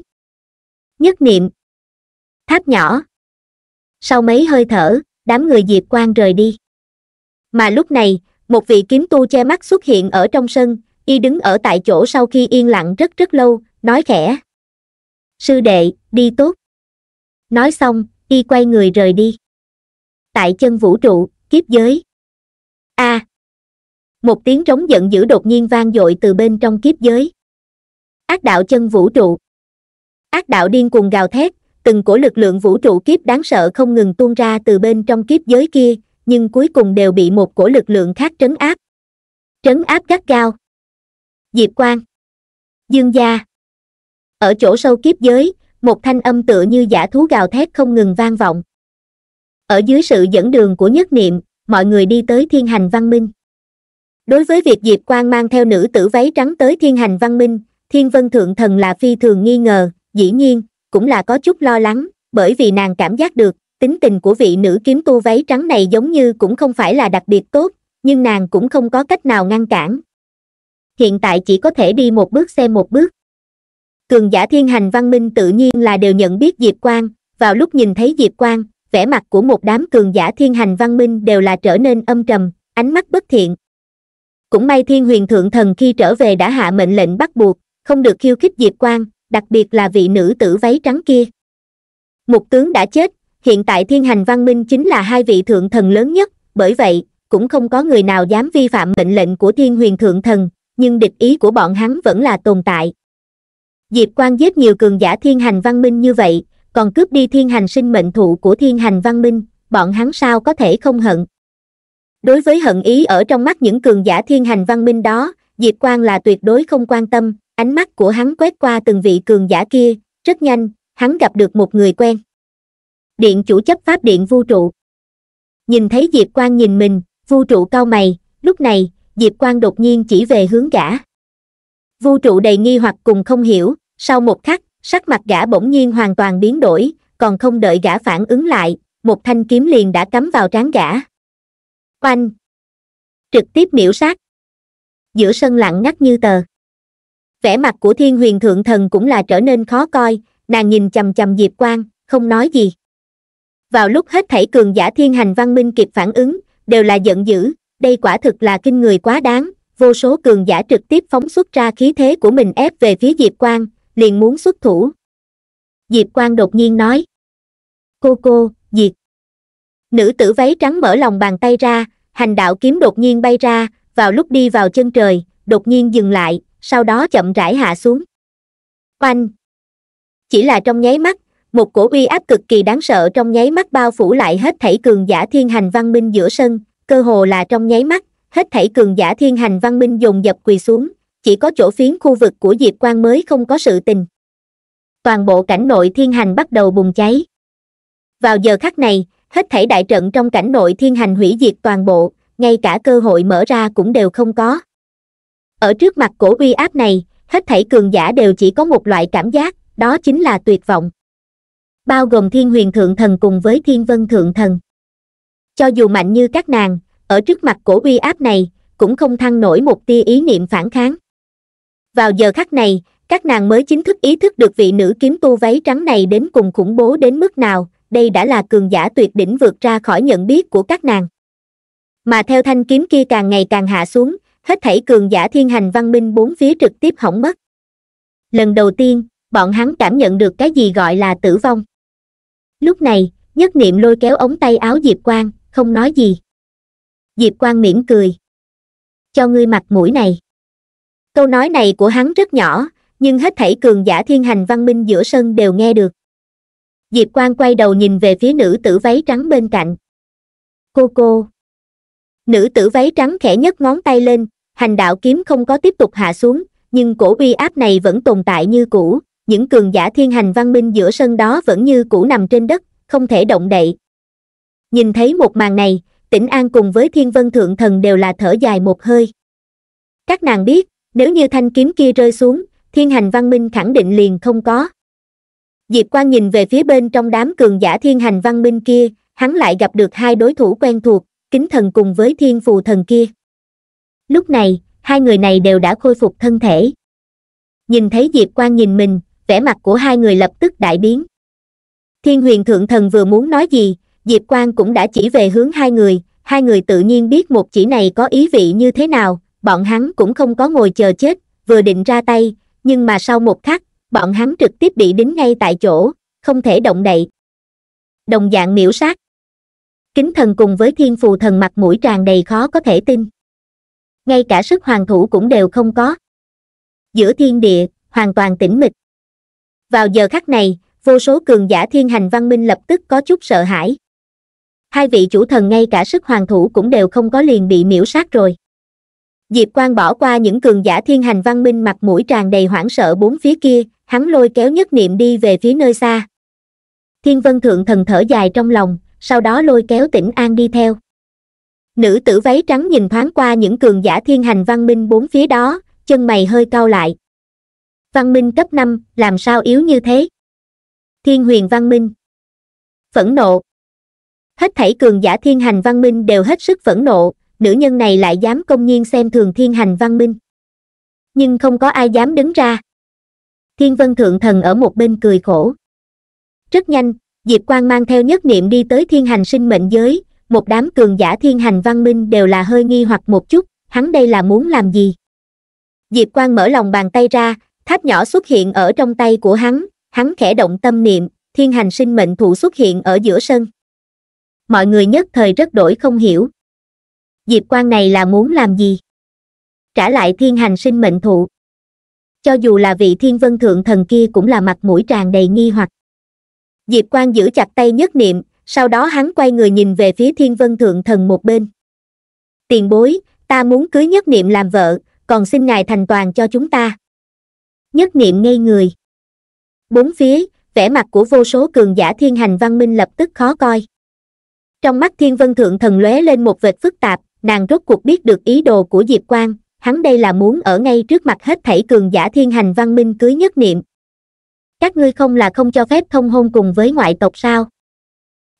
nhất niệm tháp nhỏ sau mấy hơi thở đám người diệp quan rời đi mà lúc này một vị kiếm tu che mắt xuất hiện ở trong sân y đứng ở tại chỗ sau khi yên lặng rất rất lâu nói khẽ sư đệ đi tốt nói xong y quay người rời đi tại chân vũ trụ kiếp giới a à, một tiếng trống giận dữ đột nhiên vang dội từ bên trong kiếp giới ác đạo chân vũ trụ ác đạo điên cuồng gào thét từng cổ lực lượng vũ trụ kiếp đáng sợ không ngừng tuôn ra từ bên trong kiếp giới kia nhưng cuối cùng đều bị một cổ lực lượng khác trấn áp trấn áp gắt gao diệp quang dương gia ở chỗ sâu kiếp giới một thanh âm tựa như giả thú gào thét không ngừng vang vọng ở dưới sự dẫn đường của nhất niệm mọi người đi tới thiên hành văn minh đối với việc diệp quang mang theo nữ tử váy trắng tới thiên hành văn minh thiên vân thượng thần là phi thường nghi ngờ dĩ nhiên cũng là có chút lo lắng bởi vì nàng cảm giác được tính tình của vị nữ kiếm tu váy trắng này giống như cũng không phải là đặc biệt tốt nhưng nàng cũng không có cách nào ngăn cản hiện tại chỉ có thể đi một bước xem một bước cường giả thiên hành văn minh tự nhiên là đều nhận biết diệp quang vào lúc nhìn thấy diệp quang vẻ mặt của một đám cường giả thiên hành văn minh đều là trở nên âm trầm ánh mắt bất thiện cũng may thiên huyền thượng thần khi trở về đã hạ mệnh lệnh bắt buộc không được khiêu khích diệp quang đặc biệt là vị nữ tử váy trắng kia một tướng đã chết hiện tại thiên hành văn minh chính là hai vị thượng thần lớn nhất bởi vậy cũng không có người nào dám vi phạm mệnh lệnh của thiên huyền thượng thần nhưng địch ý của bọn hắn vẫn là tồn tại diệp quan giết nhiều cường giả thiên hành văn minh như vậy còn cướp đi thiên hành sinh mệnh thụ của thiên hành văn minh bọn hắn sao có thể không hận đối với hận ý ở trong mắt những cường giả thiên hành văn minh đó diệp quan là tuyệt đối không quan tâm ánh mắt của hắn quét qua từng vị cường giả kia rất nhanh hắn gặp được một người quen điện chủ chấp pháp điện vũ trụ nhìn thấy diệp quan nhìn mình vũ trụ cao mày lúc này diệp Quang đột nhiên chỉ về hướng gã vũ trụ đầy nghi hoặc cùng không hiểu sau một khắc sắc mặt gã bỗng nhiên hoàn toàn biến đổi còn không đợi gã phản ứng lại một thanh kiếm liền đã cắm vào trán gã oanh trực tiếp miễu sát giữa sân lặng ngắt như tờ vẻ mặt của thiên huyền thượng thần cũng là trở nên khó coi nàng nhìn chầm chầm diệp Quang, không nói gì vào lúc hết thảy cường giả thiên hành văn minh kịp phản ứng đều là giận dữ đây quả thực là kinh người quá đáng vô số cường giả trực tiếp phóng xuất ra khí thế của mình ép về phía diệp quang liền muốn xuất thủ diệp quang đột nhiên nói cô cô diệp nữ tử váy trắng mở lòng bàn tay ra hành đạo kiếm đột nhiên bay ra vào lúc đi vào chân trời đột nhiên dừng lại sau đó chậm rãi hạ xuống oanh chỉ là trong nháy mắt một cổ uy áp cực kỳ đáng sợ trong nháy mắt bao phủ lại hết thảy cường giả thiên hành văn minh giữa sân cơ hồ là trong nháy mắt hết thảy cường giả thiên hành văn minh dồn dập quỳ xuống chỉ có chỗ phiến khu vực của diệp quan mới không có sự tình toàn bộ cảnh nội thiên hành bắt đầu bùng cháy vào giờ khắc này hết thảy đại trận trong cảnh nội thiên hành hủy diệt toàn bộ ngay cả cơ hội mở ra cũng đều không có ở trước mặt cổ uy áp này hết thảy cường giả đều chỉ có một loại cảm giác đó chính là tuyệt vọng bao gồm thiên huyền thượng thần cùng với thiên vân thượng thần cho dù mạnh như các nàng ở trước mặt cổ uy áp này cũng không thăng nổi một tia ý niệm phản kháng vào giờ khắc này các nàng mới chính thức ý thức được vị nữ kiếm tu váy trắng này đến cùng khủng bố đến mức nào đây đã là cường giả tuyệt đỉnh vượt ra khỏi nhận biết của các nàng mà theo thanh kiếm kia càng ngày càng hạ xuống hết thảy cường giả thiên hành văn minh bốn phía trực tiếp hỏng mất lần đầu tiên bọn hắn cảm nhận được cái gì gọi là tử vong lúc này nhất niệm lôi kéo ống tay áo diệp quang không nói gì diệp Quang mỉm cười cho ngươi mặt mũi này câu nói này của hắn rất nhỏ nhưng hết thảy cường giả thiên hành văn minh giữa sân đều nghe được diệp Quang quay đầu nhìn về phía nữ tử váy trắng bên cạnh cô cô nữ tử váy trắng khẽ nhấc ngón tay lên hành đạo kiếm không có tiếp tục hạ xuống nhưng cổ uy áp này vẫn tồn tại như cũ những cường giả thiên hành văn minh giữa sân đó vẫn như cũ nằm trên đất không thể động đậy nhìn thấy một màn này tĩnh an cùng với thiên vân thượng thần đều là thở dài một hơi các nàng biết nếu như thanh kiếm kia rơi xuống thiên hành văn minh khẳng định liền không có diệp quan nhìn về phía bên trong đám cường giả thiên hành văn minh kia hắn lại gặp được hai đối thủ quen thuộc kính thần cùng với thiên phù thần kia lúc này hai người này đều đã khôi phục thân thể nhìn thấy diệp quan nhìn mình vẻ mặt của hai người lập tức đại biến thiên huyền thượng thần vừa muốn nói gì diệp quang cũng đã chỉ về hướng hai người hai người tự nhiên biết một chỉ này có ý vị như thế nào bọn hắn cũng không có ngồi chờ chết vừa định ra tay nhưng mà sau một khắc bọn hắn trực tiếp bị đính ngay tại chỗ không thể động đậy đồng dạng miễu sát kính thần cùng với thiên phù thần mặt mũi tràn đầy khó có thể tin ngay cả sức hoàng thủ cũng đều không có giữa thiên địa hoàn toàn tĩnh mịch vào giờ khắc này vô số cường giả thiên hành văn minh lập tức có chút sợ hãi hai vị chủ thần ngay cả sức hoàng thủ cũng đều không có liền bị miễu sát rồi diệp Quang bỏ qua những cường giả thiên hành văn minh mặt mũi tràn đầy hoảng sợ bốn phía kia hắn lôi kéo nhất niệm đi về phía nơi xa thiên vân thượng thần thở dài trong lòng sau đó lôi kéo tỉnh an đi theo nữ tử váy trắng nhìn thoáng qua những cường giả thiên hành văn minh bốn phía đó chân mày hơi cau lại văn minh cấp năm làm sao yếu như thế thiên huyền văn minh phẫn nộ hết thảy cường giả thiên hành văn minh đều hết sức phẫn nộ nữ nhân này lại dám công nhiên xem thường thiên hành văn minh nhưng không có ai dám đứng ra thiên vân thượng thần ở một bên cười khổ rất nhanh diệp quang mang theo nhất niệm đi tới thiên hành sinh mệnh giới một đám cường giả thiên hành văn minh đều là hơi nghi hoặc một chút hắn đây là muốn làm gì diệp quang mở lòng bàn tay ra tháp nhỏ xuất hiện ở trong tay của hắn hắn khẽ động tâm niệm thiên hành sinh mệnh thụ xuất hiện ở giữa sân mọi người nhất thời rất đổi không hiểu diệp quan này là muốn làm gì trả lại thiên hành sinh mệnh thụ cho dù là vị thiên vân thượng thần kia cũng là mặt mũi tràn đầy nghi hoặc diệp quan giữ chặt tay nhất niệm sau đó hắn quay người nhìn về phía thiên vân thượng thần một bên tiền bối ta muốn cưới nhất niệm làm vợ còn xin ngài thành toàn cho chúng ta nhất niệm ngây người bốn phía vẻ mặt của vô số cường giả thiên hành văn minh lập tức khó coi trong mắt thiên vân thượng thần lóe lên một vệt phức tạp nàng rốt cuộc biết được ý đồ của diệp quang hắn đây là muốn ở ngay trước mặt hết thảy cường giả thiên hành văn minh cưới nhất niệm các ngươi không là không cho phép thông hôn cùng với ngoại tộc sao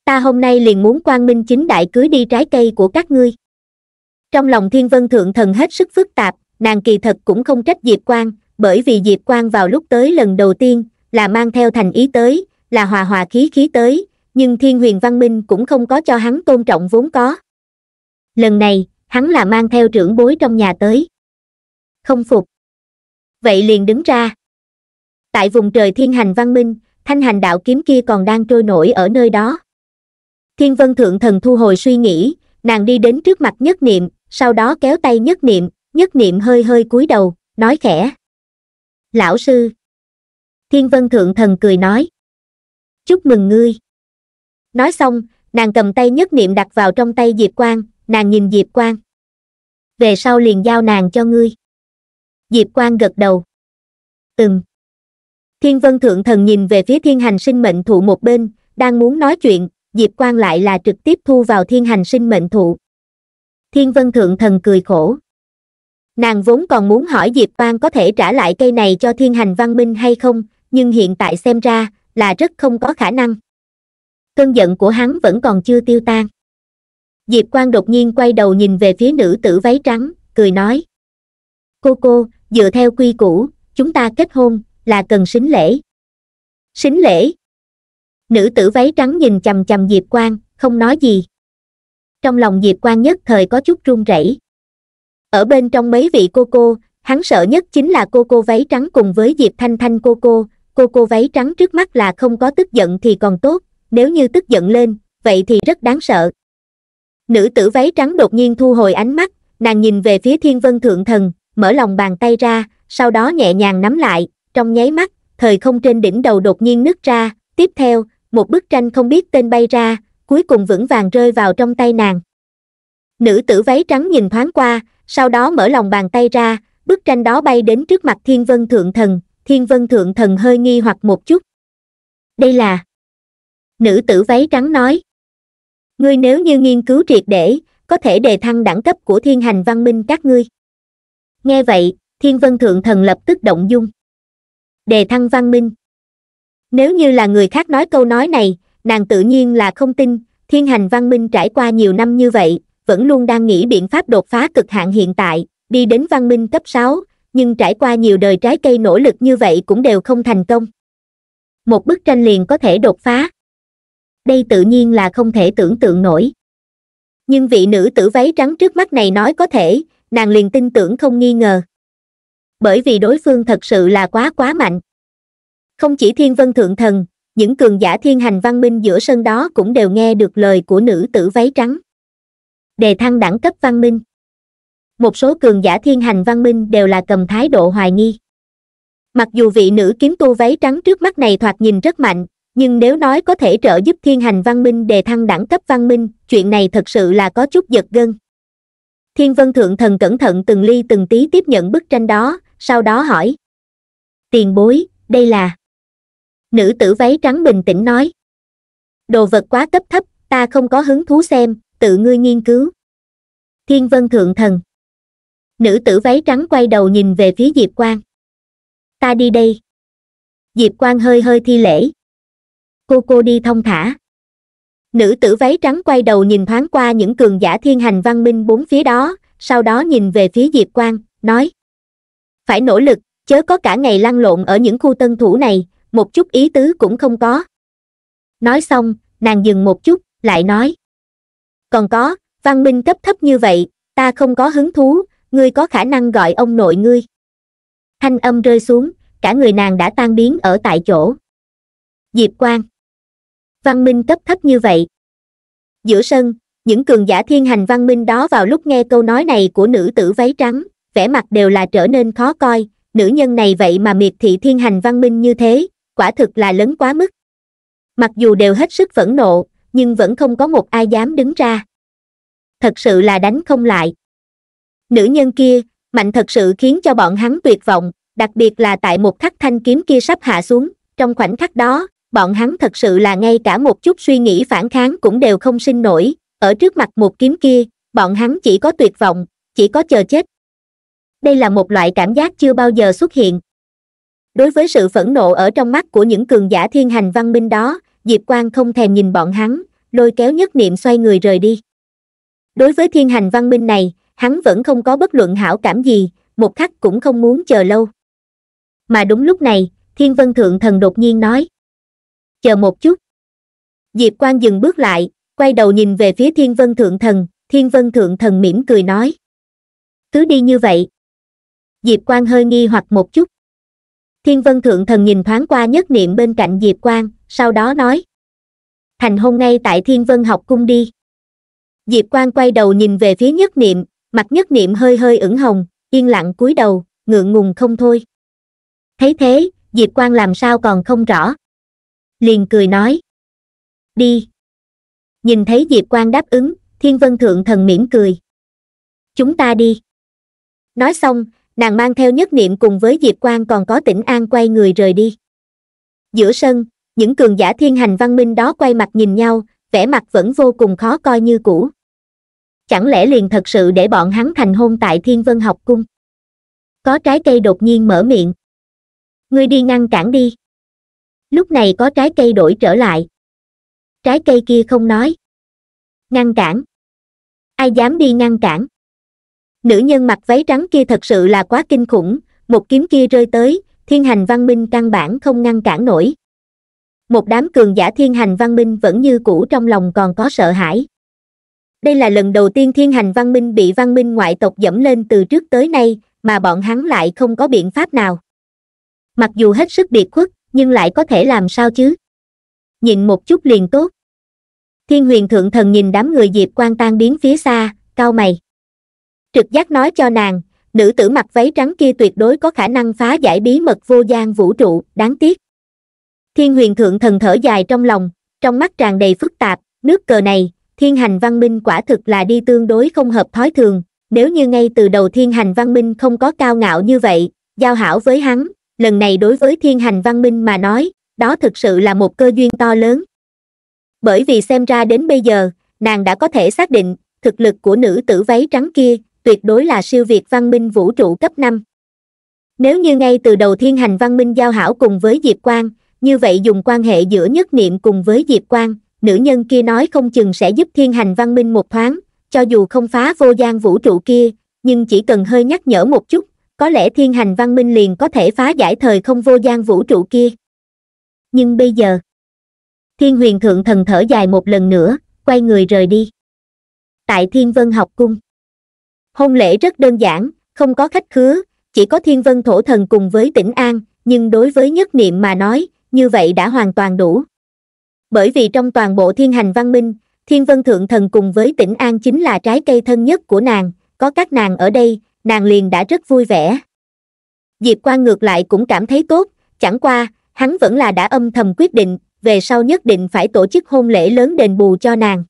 ta hôm nay liền muốn quang minh chính đại cưới đi trái cây của các ngươi trong lòng thiên vân thượng thần hết sức phức tạp nàng kỳ thật cũng không trách diệp quang bởi vì diệp quang vào lúc tới lần đầu tiên là mang theo thành ý tới là hòa hòa khí khí tới nhưng thiên huyền văn minh cũng không có cho hắn tôn trọng vốn có lần này hắn là mang theo trưởng bối trong nhà tới không phục vậy liền đứng ra tại vùng trời thiên hành văn minh thanh hành đạo kiếm kia còn đang trôi nổi ở nơi đó thiên vân thượng thần thu hồi suy nghĩ nàng đi đến trước mặt nhất niệm sau đó kéo tay nhất niệm nhất niệm hơi hơi cúi đầu nói khẽ lão sư thiên vân thượng thần cười nói chúc mừng ngươi nói xong nàng cầm tay nhất niệm đặt vào trong tay diệp quang nàng nhìn diệp quang về sau liền giao nàng cho ngươi diệp quang gật đầu ừm thiên vân thượng thần nhìn về phía thiên hành sinh mệnh thụ một bên đang muốn nói chuyện diệp quang lại là trực tiếp thu vào thiên hành sinh mệnh thụ thiên vân thượng thần cười khổ nàng vốn còn muốn hỏi diệp quang có thể trả lại cây này cho thiên hành văn minh hay không nhưng hiện tại xem ra là rất không có khả năng cơn giận của hắn vẫn còn chưa tiêu tan diệp quang đột nhiên quay đầu nhìn về phía nữ tử váy trắng cười nói cô cô dựa theo quy củ chúng ta kết hôn là cần xính lễ xính lễ nữ tử váy trắng nhìn chằm chằm diệp quang, không nói gì trong lòng diệp quang nhất thời có chút run rẩy ở bên trong mấy vị cô cô hắn sợ nhất chính là cô cô váy trắng cùng với diệp thanh thanh cô cô cô cô váy trắng trước mắt là không có tức giận thì còn tốt nếu như tức giận lên vậy thì rất đáng sợ nữ tử váy trắng đột nhiên thu hồi ánh mắt nàng nhìn về phía thiên vân thượng thần mở lòng bàn tay ra sau đó nhẹ nhàng nắm lại trong nháy mắt thời không trên đỉnh đầu đột nhiên nứt ra tiếp theo một bức tranh không biết tên bay ra cuối cùng vững vàng rơi vào trong tay nàng nữ tử váy trắng nhìn thoáng qua sau đó mở lòng bàn tay ra bức tranh đó bay đến trước mặt thiên vân thượng thần thiên vân thượng thần hơi nghi hoặc một chút đây là nữ tử váy trắng nói ngươi nếu như nghiên cứu triệt để có thể đề thăng đẳng cấp của thiên hành văn minh các ngươi nghe vậy thiên vân thượng thần lập tức động dung đề thăng văn minh nếu như là người khác nói câu nói này nàng tự nhiên là không tin thiên hành văn minh trải qua nhiều năm như vậy vẫn luôn đang nghĩ biện pháp đột phá cực hạn hiện tại đi đến văn minh cấp sáu nhưng trải qua nhiều đời trái cây nỗ lực như vậy cũng đều không thành công một bức tranh liền có thể đột phá đây tự nhiên là không thể tưởng tượng nổi nhưng vị nữ tử váy trắng trước mắt này nói có thể nàng liền tin tưởng không nghi ngờ bởi vì đối phương thật sự là quá quá mạnh không chỉ thiên vân thượng thần những cường giả thiên hành văn minh giữa sân đó cũng đều nghe được lời của nữ tử váy trắng đề thăng đẳng cấp văn minh một số cường giả thiên hành văn minh đều là cầm thái độ hoài nghi mặc dù vị nữ kiếm tu váy trắng trước mắt này thoạt nhìn rất mạnh nhưng nếu nói có thể trợ giúp thiên hành văn minh đề thăng đẳng cấp văn minh chuyện này thật sự là có chút giật gân thiên vân thượng thần cẩn thận từng ly từng tí tiếp nhận bức tranh đó sau đó hỏi tiền bối đây là nữ tử váy trắng bình tĩnh nói đồ vật quá cấp thấp ta không có hứng thú xem tự ngươi nghiên cứu thiên vân thượng thần nữ tử váy trắng quay đầu nhìn về phía diệp quang ta đi đây diệp quang hơi hơi thi lễ cô cô đi thông thả nữ tử váy trắng quay đầu nhìn thoáng qua những cường giả thiên hành văn minh bốn phía đó sau đó nhìn về phía diệp quang nói phải nỗ lực chớ có cả ngày lăn lộn ở những khu tân thủ này một chút ý tứ cũng không có nói xong nàng dừng một chút lại nói còn có văn minh cấp thấp như vậy ta không có hứng thú ngươi có khả năng gọi ông nội ngươi thanh âm rơi xuống cả người nàng đã tan biến ở tại chỗ diệp quang văn minh cấp thấp như vậy giữa sân những cường giả thiên hành văn minh đó vào lúc nghe câu nói này của nữ tử váy trắng vẻ mặt đều là trở nên khó coi nữ nhân này vậy mà miệt thị thiên hành văn minh như thế quả thực là lớn quá mức mặc dù đều hết sức phẫn nộ nhưng vẫn không có một ai dám đứng ra thật sự là đánh không lại nữ nhân kia mạnh thật sự khiến cho bọn hắn tuyệt vọng đặc biệt là tại một khắc thanh kiếm kia sắp hạ xuống trong khoảnh khắc đó bọn hắn thật sự là ngay cả một chút suy nghĩ phản kháng cũng đều không sinh nổi, ở trước mặt một kiếm kia, bọn hắn chỉ có tuyệt vọng, chỉ có chờ chết. Đây là một loại cảm giác chưa bao giờ xuất hiện. Đối với sự phẫn nộ ở trong mắt của những cường giả thiên hành văn minh đó, Diệp Quang không thèm nhìn bọn hắn, lôi kéo nhất niệm xoay người rời đi. Đối với thiên hành văn minh này, hắn vẫn không có bất luận hảo cảm gì, một khắc cũng không muốn chờ lâu. Mà đúng lúc này, Thiên Vân Thượng Thần đột nhiên nói chờ một chút diệp quan dừng bước lại quay đầu nhìn về phía thiên vân thượng thần thiên vân thượng thần mỉm cười nói cứ đi như vậy diệp quan hơi nghi hoặc một chút thiên vân thượng thần nhìn thoáng qua nhất niệm bên cạnh diệp quan sau đó nói thành hôn ngay tại thiên vân học cung đi diệp quan quay đầu nhìn về phía nhất niệm mặt nhất niệm hơi hơi ửng hồng yên lặng cúi đầu ngượng ngùng không thôi thấy thế diệp quan làm sao còn không rõ liền cười nói đi nhìn thấy diệp Quang đáp ứng thiên vân thượng thần mỉm cười chúng ta đi nói xong nàng mang theo nhất niệm cùng với diệp Quang còn có tỉnh an quay người rời đi giữa sân những cường giả thiên hành văn minh đó quay mặt nhìn nhau vẻ mặt vẫn vô cùng khó coi như cũ chẳng lẽ liền thật sự để bọn hắn thành hôn tại thiên vân học cung có trái cây đột nhiên mở miệng ngươi đi ngăn cản đi lúc này có trái cây đổi trở lại trái cây kia không nói ngăn cản ai dám đi ngăn cản nữ nhân mặc váy trắng kia thật sự là quá kinh khủng một kiếm kia rơi tới thiên hành văn minh căn bản không ngăn cản nổi một đám cường giả thiên hành văn minh vẫn như cũ trong lòng còn có sợ hãi đây là lần đầu tiên thiên hành văn minh bị văn minh ngoại tộc dẫm lên từ trước tới nay mà bọn hắn lại không có biện pháp nào mặc dù hết sức biệt khuất nhưng lại có thể làm sao chứ nhìn một chút liền tốt thiên huyền thượng thần nhìn đám người diệp quan tan biến phía xa cao mày trực giác nói cho nàng nữ tử mặc váy trắng kia tuyệt đối có khả năng phá giải bí mật vô gian vũ trụ đáng tiếc thiên huyền thượng thần thở dài trong lòng trong mắt tràn đầy phức tạp nước cờ này thiên hành văn minh quả thực là đi tương đối không hợp thói thường nếu như ngay từ đầu thiên hành văn minh không có cao ngạo như vậy giao hảo với hắn lần này đối với thiên hành văn minh mà nói đó thực sự là một cơ duyên to lớn bởi vì xem ra đến bây giờ nàng đã có thể xác định thực lực của nữ tử váy trắng kia tuyệt đối là siêu việt văn minh vũ trụ cấp năm nếu như ngay từ đầu thiên hành văn minh giao hảo cùng với diệp quang như vậy dùng quan hệ giữa nhất niệm cùng với diệp quang nữ nhân kia nói không chừng sẽ giúp thiên hành văn minh một thoáng cho dù không phá vô gian vũ trụ kia nhưng chỉ cần hơi nhắc nhở một chút có lẽ thiên hành văn minh liền có thể phá giải thời không vô gian vũ trụ kia nhưng bây giờ thiên huyền thượng thần thở dài một lần nữa quay người rời đi tại thiên vân học cung hôn lễ rất đơn giản không có khách khứa chỉ có thiên vân thổ thần cùng với tỉnh an nhưng đối với nhất niệm mà nói như vậy đã hoàn toàn đủ bởi vì trong toàn bộ thiên hành văn minh thiên vân thượng thần cùng với tỉnh an chính là trái cây thân nhất của nàng có các nàng ở đây nàng liền đã rất vui vẻ diệp quan ngược lại cũng cảm thấy tốt chẳng qua hắn vẫn là đã âm thầm quyết định về sau nhất định phải tổ chức hôn lễ lớn đền bù cho nàng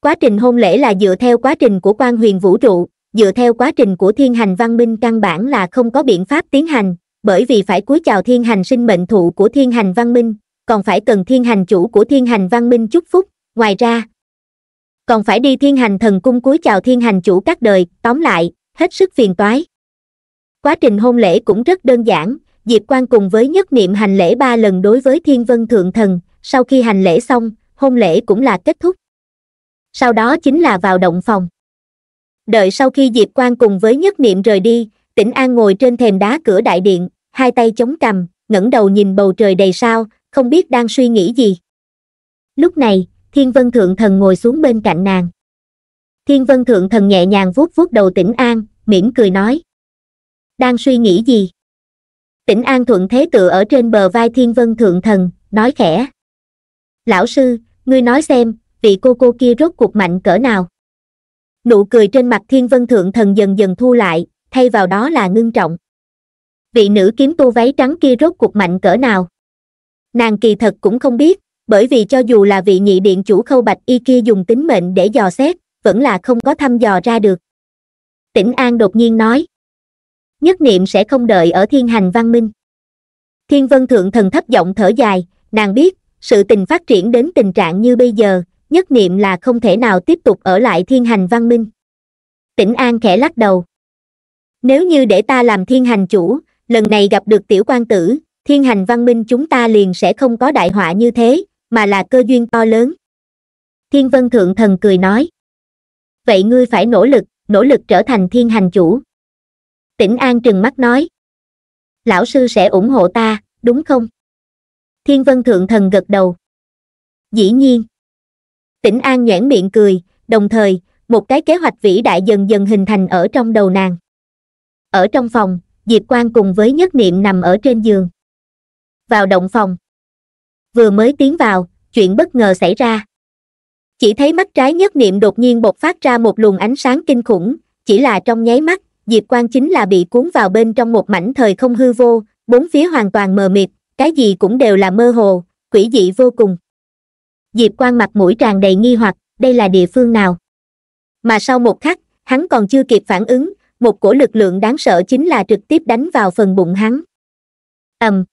quá trình hôn lễ là dựa theo quá trình của quan huyền vũ trụ dựa theo quá trình của thiên hành văn minh căn bản là không có biện pháp tiến hành bởi vì phải cúi chào thiên hành sinh mệnh thụ của thiên hành văn minh còn phải cần thiên hành chủ của thiên hành văn minh chúc phúc ngoài ra còn phải đi thiên hành thần cung cúi chào thiên hành chủ các đời tóm lại hết sức phiền toái. Quá trình hôn lễ cũng rất đơn giản, Diệp Quang cùng với nhất niệm hành lễ ba lần đối với Thiên Vân Thượng Thần, sau khi hành lễ xong, hôn lễ cũng là kết thúc. Sau đó chính là vào động phòng. Đợi sau khi Diệp Quang cùng với nhất niệm rời đi, tỉnh An ngồi trên thềm đá cửa đại điện, hai tay chống cằm, ngẩng đầu nhìn bầu trời đầy sao, không biết đang suy nghĩ gì. Lúc này, Thiên Vân Thượng Thần ngồi xuống bên cạnh nàng thiên vân thượng thần nhẹ nhàng vuốt vuốt đầu Tĩnh an mỉm cười nói đang suy nghĩ gì Tĩnh an thuận thế tựa ở trên bờ vai thiên vân thượng thần nói khẽ lão sư ngươi nói xem vị cô cô kia rốt cuộc mạnh cỡ nào nụ cười trên mặt thiên vân thượng thần dần dần thu lại thay vào đó là ngưng trọng vị nữ kiếm tu váy trắng kia rốt cuộc mạnh cỡ nào nàng kỳ thật cũng không biết bởi vì cho dù là vị nhị điện chủ khâu bạch y kia dùng tính mệnh để dò xét vẫn là không có thăm dò ra được tĩnh an đột nhiên nói nhất niệm sẽ không đợi ở thiên hành văn minh thiên vân thượng thần thấp giọng thở dài nàng biết sự tình phát triển đến tình trạng như bây giờ nhất niệm là không thể nào tiếp tục ở lại thiên hành văn minh tĩnh an khẽ lắc đầu nếu như để ta làm thiên hành chủ lần này gặp được tiểu quan tử thiên hành văn minh chúng ta liền sẽ không có đại họa như thế mà là cơ duyên to lớn thiên vân thượng thần cười nói vậy ngươi phải nỗ lực nỗ lực trở thành thiên hành chủ tĩnh an trừng mắt nói lão sư sẽ ủng hộ ta đúng không thiên vân thượng thần gật đầu dĩ nhiên tĩnh an nhoẻn miệng cười đồng thời một cái kế hoạch vĩ đại dần dần hình thành ở trong đầu nàng ở trong phòng diệp Quang cùng với nhất niệm nằm ở trên giường vào động phòng vừa mới tiến vào chuyện bất ngờ xảy ra chỉ thấy mắt trái nhất niệm đột nhiên bộc phát ra một luồng ánh sáng kinh khủng chỉ là trong nháy mắt diệp quan chính là bị cuốn vào bên trong một mảnh thời không hư vô bốn phía hoàn toàn mờ mịt cái gì cũng đều là mơ hồ quỷ dị vô cùng diệp quan mặt mũi tràn đầy nghi hoặc đây là địa phương nào mà sau một khắc hắn còn chưa kịp phản ứng một cổ lực lượng đáng sợ chính là trực tiếp đánh vào phần bụng hắn ầm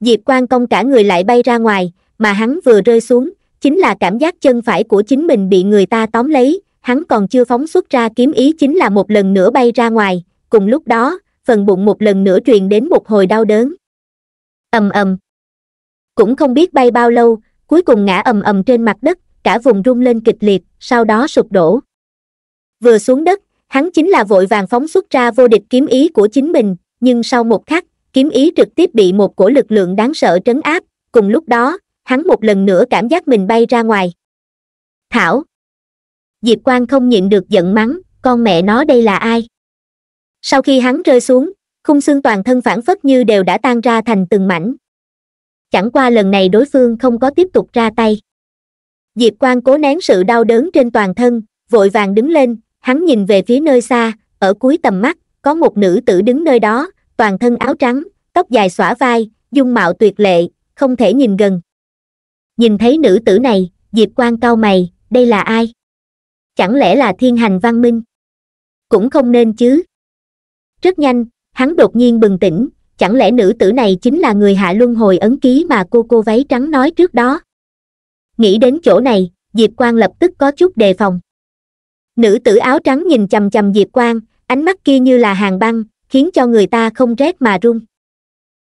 diệp quan công cả người lại bay ra ngoài mà hắn vừa rơi xuống chính là cảm giác chân phải của chính mình bị người ta tóm lấy hắn còn chưa phóng xuất ra kiếm ý chính là một lần nữa bay ra ngoài cùng lúc đó phần bụng một lần nữa truyền đến một hồi đau đớn ầm ầm cũng không biết bay bao lâu cuối cùng ngã ầm ầm trên mặt đất cả vùng rung lên kịch liệt sau đó sụp đổ vừa xuống đất hắn chính là vội vàng phóng xuất ra vô địch kiếm ý của chính mình nhưng sau một khắc kiếm ý trực tiếp bị một cổ lực lượng đáng sợ trấn áp cùng lúc đó hắn một lần nữa cảm giác mình bay ra ngoài thảo diệp quang không nhịn được giận mắng con mẹ nó đây là ai sau khi hắn rơi xuống khung xương toàn thân phản phất như đều đã tan ra thành từng mảnh chẳng qua lần này đối phương không có tiếp tục ra tay diệp quang cố nén sự đau đớn trên toàn thân vội vàng đứng lên hắn nhìn về phía nơi xa ở cuối tầm mắt có một nữ tử đứng nơi đó toàn thân áo trắng tóc dài xõa vai dung mạo tuyệt lệ không thể nhìn gần nhìn thấy nữ tử này diệp quan cau mày đây là ai chẳng lẽ là thiên hành văn minh cũng không nên chứ rất nhanh hắn đột nhiên bừng tỉnh chẳng lẽ nữ tử này chính là người hạ luân hồi ấn ký mà cô cô váy trắng nói trước đó nghĩ đến chỗ này diệp quan lập tức có chút đề phòng nữ tử áo trắng nhìn chằm chằm diệp quan ánh mắt kia như là hàng băng khiến cho người ta không rét mà run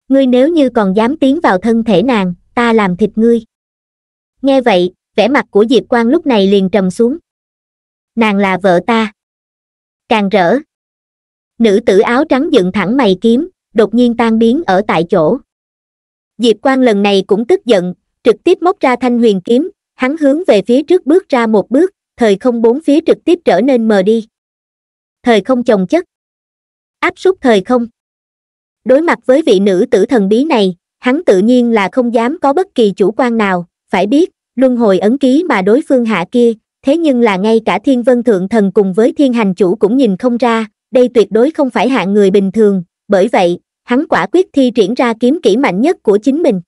ngươi nếu như còn dám tiến vào thân thể nàng ta làm thịt ngươi nghe vậy vẻ mặt của diệp Quang lúc này liền trầm xuống nàng là vợ ta càng rỡ nữ tử áo trắng dựng thẳng mày kiếm đột nhiên tan biến ở tại chỗ diệp Quang lần này cũng tức giận trực tiếp móc ra thanh huyền kiếm hắn hướng về phía trước bước ra một bước thời không bốn phía trực tiếp trở nên mờ đi thời không chồng chất áp suất thời không đối mặt với vị nữ tử thần bí này hắn tự nhiên là không dám có bất kỳ chủ quan nào phải biết luân hồi ấn ký mà đối phương hạ kia thế nhưng là ngay cả thiên vân thượng thần cùng với thiên hành chủ cũng nhìn không ra đây tuyệt đối không phải hạng người bình thường bởi vậy hắn quả quyết thi triển ra kiếm kỹ mạnh nhất của chính mình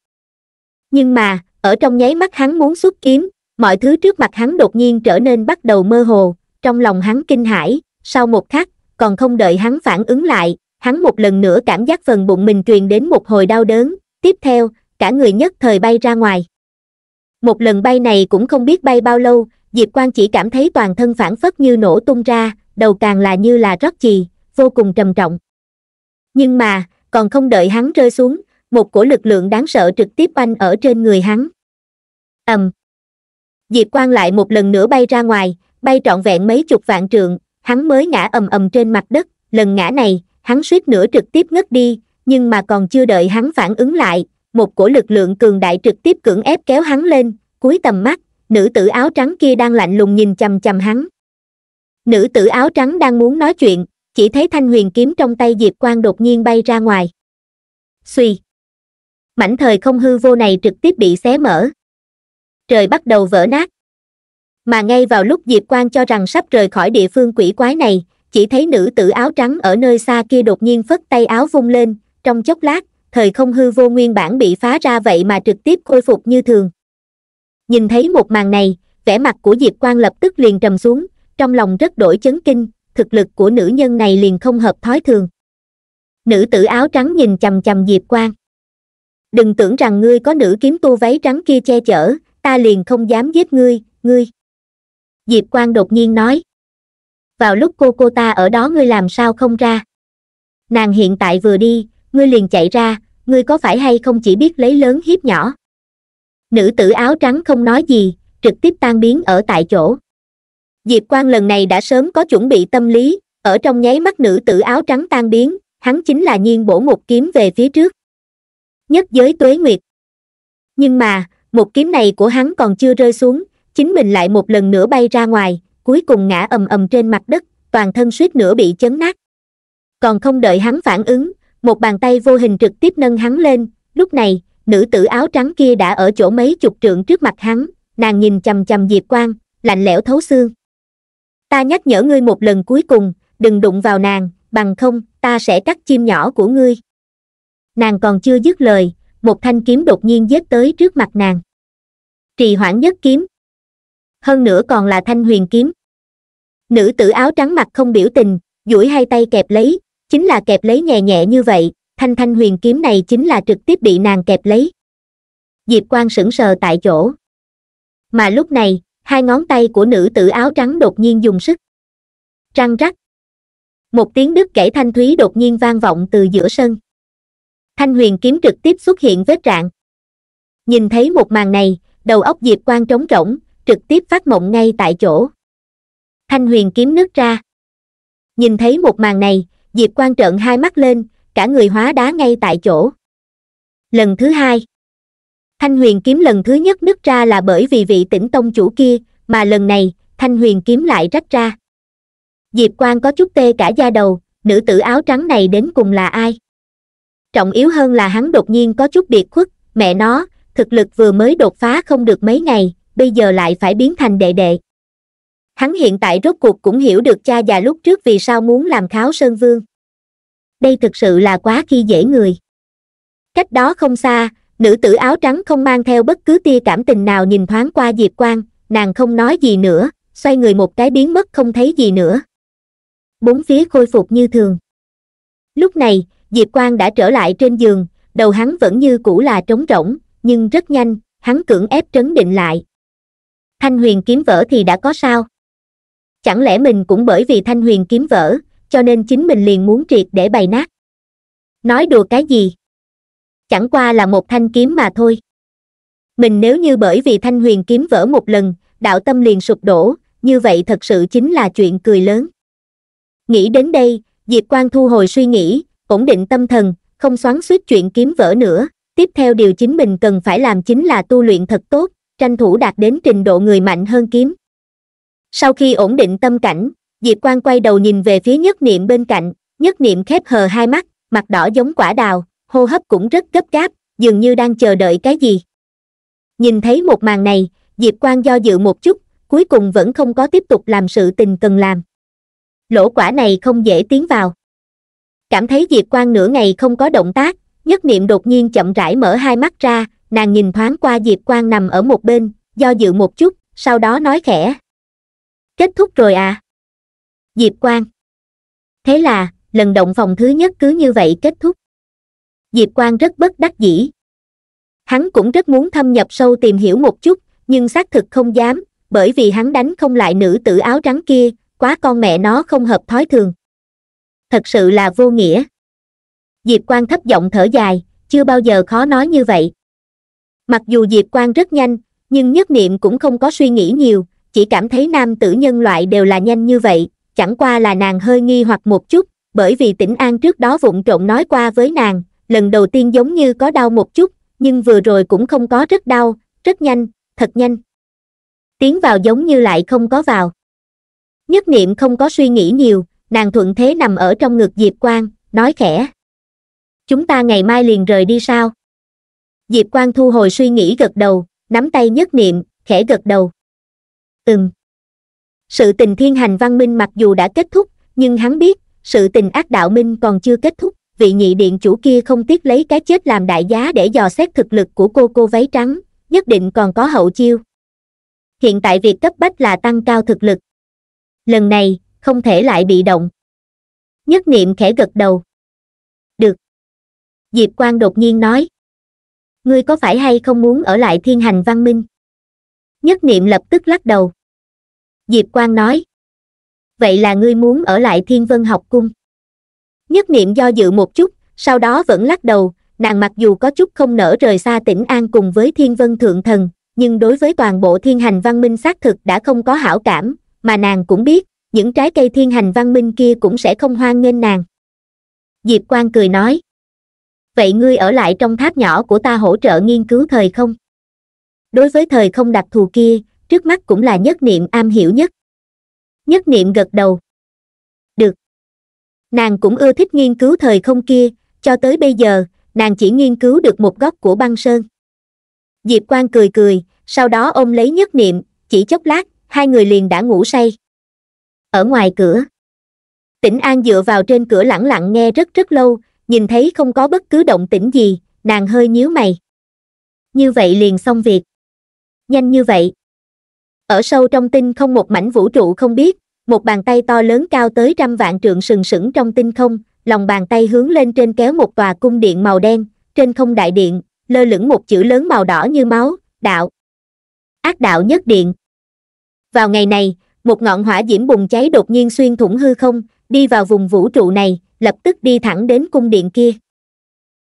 nhưng mà ở trong nháy mắt hắn muốn xuất kiếm mọi thứ trước mặt hắn đột nhiên trở nên bắt đầu mơ hồ trong lòng hắn kinh hãi sau một khắc còn không đợi hắn phản ứng lại hắn một lần nữa cảm giác phần bụng mình truyền đến một hồi đau đớn tiếp theo cả người nhất thời bay ra ngoài một lần bay này cũng không biết bay bao lâu diệp quang chỉ cảm thấy toàn thân phản phất như nổ tung ra đầu càng là như là rót chì vô cùng trầm trọng nhưng mà còn không đợi hắn rơi xuống một cổ lực lượng đáng sợ trực tiếp oanh ở trên người hắn ầm diệp quang lại một lần nữa bay ra ngoài bay trọn vẹn mấy chục vạn trượng hắn mới ngã ầm ầm trên mặt đất lần ngã này hắn suýt nữa trực tiếp ngất đi nhưng mà còn chưa đợi hắn phản ứng lại một cổ lực lượng cường đại trực tiếp cưỡng ép kéo hắn lên cuối tầm mắt nữ tử áo trắng kia đang lạnh lùng nhìn chằm chằm hắn nữ tử áo trắng đang muốn nói chuyện chỉ thấy thanh huyền kiếm trong tay diệp quang đột nhiên bay ra ngoài suy mảnh thời không hư vô này trực tiếp bị xé mở trời bắt đầu vỡ nát mà ngay vào lúc diệp quang cho rằng sắp rời khỏi địa phương quỷ quái này chỉ thấy nữ tử áo trắng ở nơi xa kia đột nhiên phất tay áo vung lên trong chốc lát thời không hư vô nguyên bản bị phá ra vậy mà trực tiếp khôi phục như thường nhìn thấy một màn này vẻ mặt của diệp quang lập tức liền trầm xuống trong lòng rất đổi chấn kinh thực lực của nữ nhân này liền không hợp thói thường nữ tử áo trắng nhìn chầm chầm diệp quang đừng tưởng rằng ngươi có nữ kiếm tu váy trắng kia che chở ta liền không dám giết ngươi ngươi diệp quang đột nhiên nói vào lúc cô cô ta ở đó ngươi làm sao không ra nàng hiện tại vừa đi ngươi liền chạy ra ngươi có phải hay không chỉ biết lấy lớn hiếp nhỏ nữ tử áo trắng không nói gì trực tiếp tan biến ở tại chỗ diệp Quan lần này đã sớm có chuẩn bị tâm lý ở trong nháy mắt nữ tử áo trắng tan biến hắn chính là nhiên bổ một kiếm về phía trước nhất giới tuế nguyệt nhưng mà một kiếm này của hắn còn chưa rơi xuống chính mình lại một lần nữa bay ra ngoài cuối cùng ngã ầm ầm trên mặt đất toàn thân suýt nữa bị chấn nát còn không đợi hắn phản ứng một bàn tay vô hình trực tiếp nâng hắn lên lúc này nữ tử áo trắng kia đã ở chỗ mấy chục trượng trước mặt hắn nàng nhìn chầm chầm diệp quang lạnh lẽo thấu xương ta nhắc nhở ngươi một lần cuối cùng đừng đụng vào nàng bằng không ta sẽ cắt chim nhỏ của ngươi nàng còn chưa dứt lời một thanh kiếm đột nhiên dết tới trước mặt nàng trì hoãn nhất kiếm hơn nữa còn là thanh huyền kiếm nữ tử áo trắng mặt không biểu tình duỗi hai tay kẹp lấy chính là kẹp lấy nhẹ nhẹ như vậy thanh thanh huyền kiếm này chính là trực tiếp bị nàng kẹp lấy diệp quan sững sờ tại chỗ mà lúc này hai ngón tay của nữ tử áo trắng đột nhiên dùng sức răng rắc một tiếng đứt gãy thanh thúy đột nhiên vang vọng từ giữa sân thanh huyền kiếm trực tiếp xuất hiện vết rạn nhìn thấy một màn này đầu óc diệp quan trống rỗng trực tiếp phát mộng ngay tại chỗ thanh huyền kiếm nứt ra nhìn thấy một màn này diệp quan trợn hai mắt lên cả người hóa đá ngay tại chỗ lần thứ hai thanh huyền kiếm lần thứ nhất nứt ra là bởi vì vị tỉnh tông chủ kia mà lần này thanh huyền kiếm lại rách ra diệp quan có chút tê cả da đầu nữ tử áo trắng này đến cùng là ai trọng yếu hơn là hắn đột nhiên có chút biệt khuất mẹ nó thực lực vừa mới đột phá không được mấy ngày bây giờ lại phải biến thành đệ đệ hắn hiện tại rốt cuộc cũng hiểu được cha già lúc trước vì sao muốn làm kháo sơn vương đây thực sự là quá khi dễ người cách đó không xa nữ tử áo trắng không mang theo bất cứ tia cảm tình nào nhìn thoáng qua diệp quang nàng không nói gì nữa xoay người một cái biến mất không thấy gì nữa bốn phía khôi phục như thường lúc này diệp quang đã trở lại trên giường đầu hắn vẫn như cũ là trống rỗng nhưng rất nhanh hắn cưỡng ép trấn định lại thanh huyền kiếm vỡ thì đã có sao chẳng lẽ mình cũng bởi vì thanh huyền kiếm vỡ cho nên chính mình liền muốn triệt để bày nát nói đùa cái gì chẳng qua là một thanh kiếm mà thôi mình nếu như bởi vì thanh huyền kiếm vỡ một lần đạo tâm liền sụp đổ như vậy thật sự chính là chuyện cười lớn nghĩ đến đây diệp quang thu hồi suy nghĩ ổn định tâm thần không xoắn suýt chuyện kiếm vỡ nữa tiếp theo điều chính mình cần phải làm chính là tu luyện thật tốt tranh thủ đạt đến trình độ người mạnh hơn kiếm sau khi ổn định tâm cảnh diệp quang quay đầu nhìn về phía nhất niệm bên cạnh nhất niệm khép hờ hai mắt mặt đỏ giống quả đào hô hấp cũng rất gấp gáp dường như đang chờ đợi cái gì nhìn thấy một màn này diệp quang do dự một chút cuối cùng vẫn không có tiếp tục làm sự tình cần làm lỗ quả này không dễ tiến vào cảm thấy diệp quang nửa ngày không có động tác nhất niệm đột nhiên chậm rãi mở hai mắt ra nàng nhìn thoáng qua diệp quang nằm ở một bên do dự một chút sau đó nói khẽ kết thúc rồi à diệp Quang. thế là lần động phòng thứ nhất cứ như vậy kết thúc diệp Quang rất bất đắc dĩ hắn cũng rất muốn thâm nhập sâu tìm hiểu một chút nhưng xác thực không dám bởi vì hắn đánh không lại nữ tử áo trắng kia quá con mẹ nó không hợp thói thường thật sự là vô nghĩa diệp Quang thấp giọng thở dài chưa bao giờ khó nói như vậy mặc dù diệp Quang rất nhanh nhưng nhất niệm cũng không có suy nghĩ nhiều chỉ cảm thấy nam tử nhân loại đều là nhanh như vậy chẳng qua là nàng hơi nghi hoặc một chút bởi vì tỉnh an trước đó vụng trộn nói qua với nàng lần đầu tiên giống như có đau một chút nhưng vừa rồi cũng không có rất đau rất nhanh thật nhanh tiến vào giống như lại không có vào nhất niệm không có suy nghĩ nhiều nàng thuận thế nằm ở trong ngực diệp quang nói khẽ chúng ta ngày mai liền rời đi sao diệp quang thu hồi suy nghĩ gật đầu nắm tay nhất niệm khẽ gật đầu ừm. Sự tình thiên hành văn minh mặc dù đã kết thúc, nhưng hắn biết, sự tình ác đạo minh còn chưa kết thúc, vị nhị điện chủ kia không tiếc lấy cái chết làm đại giá để dò xét thực lực của cô cô váy trắng, nhất định còn có hậu chiêu. Hiện tại việc cấp bách là tăng cao thực lực. Lần này, không thể lại bị động. Nhất niệm khẽ gật đầu. Được. Diệp Quang đột nhiên nói. Ngươi có phải hay không muốn ở lại thiên hành văn minh? nhất niệm lập tức lắc đầu diệp quang nói vậy là ngươi muốn ở lại thiên vân học cung nhất niệm do dự một chút sau đó vẫn lắc đầu nàng mặc dù có chút không nỡ rời xa tỉnh an cùng với thiên vân thượng thần nhưng đối với toàn bộ thiên hành văn minh xác thực đã không có hảo cảm mà nàng cũng biết những trái cây thiên hành văn minh kia cũng sẽ không hoan nghênh nàng diệp quang cười nói vậy ngươi ở lại trong tháp nhỏ của ta hỗ trợ nghiên cứu thời không đối với thời không đặc thù kia trước mắt cũng là nhất niệm am hiểu nhất nhất niệm gật đầu được nàng cũng ưa thích nghiên cứu thời không kia cho tới bây giờ nàng chỉ nghiên cứu được một góc của băng sơn diệp Quan cười cười sau đó ôm lấy nhất niệm chỉ chốc lát hai người liền đã ngủ say ở ngoài cửa tĩnh an dựa vào trên cửa lẳng lặng nghe rất rất lâu nhìn thấy không có bất cứ động tĩnh gì nàng hơi nhíu mày như vậy liền xong việc nhanh như vậy ở sâu trong tinh không một mảnh vũ trụ không biết một bàn tay to lớn cao tới trăm vạn trượng sừng sững trong tinh không lòng bàn tay hướng lên trên kéo một tòa cung điện màu đen trên không đại điện lơ lửng một chữ lớn màu đỏ như máu đạo ác đạo nhất điện vào ngày này một ngọn hỏa diễm bùng cháy đột nhiên xuyên thủng hư không đi vào vùng vũ trụ này lập tức đi thẳng đến cung điện kia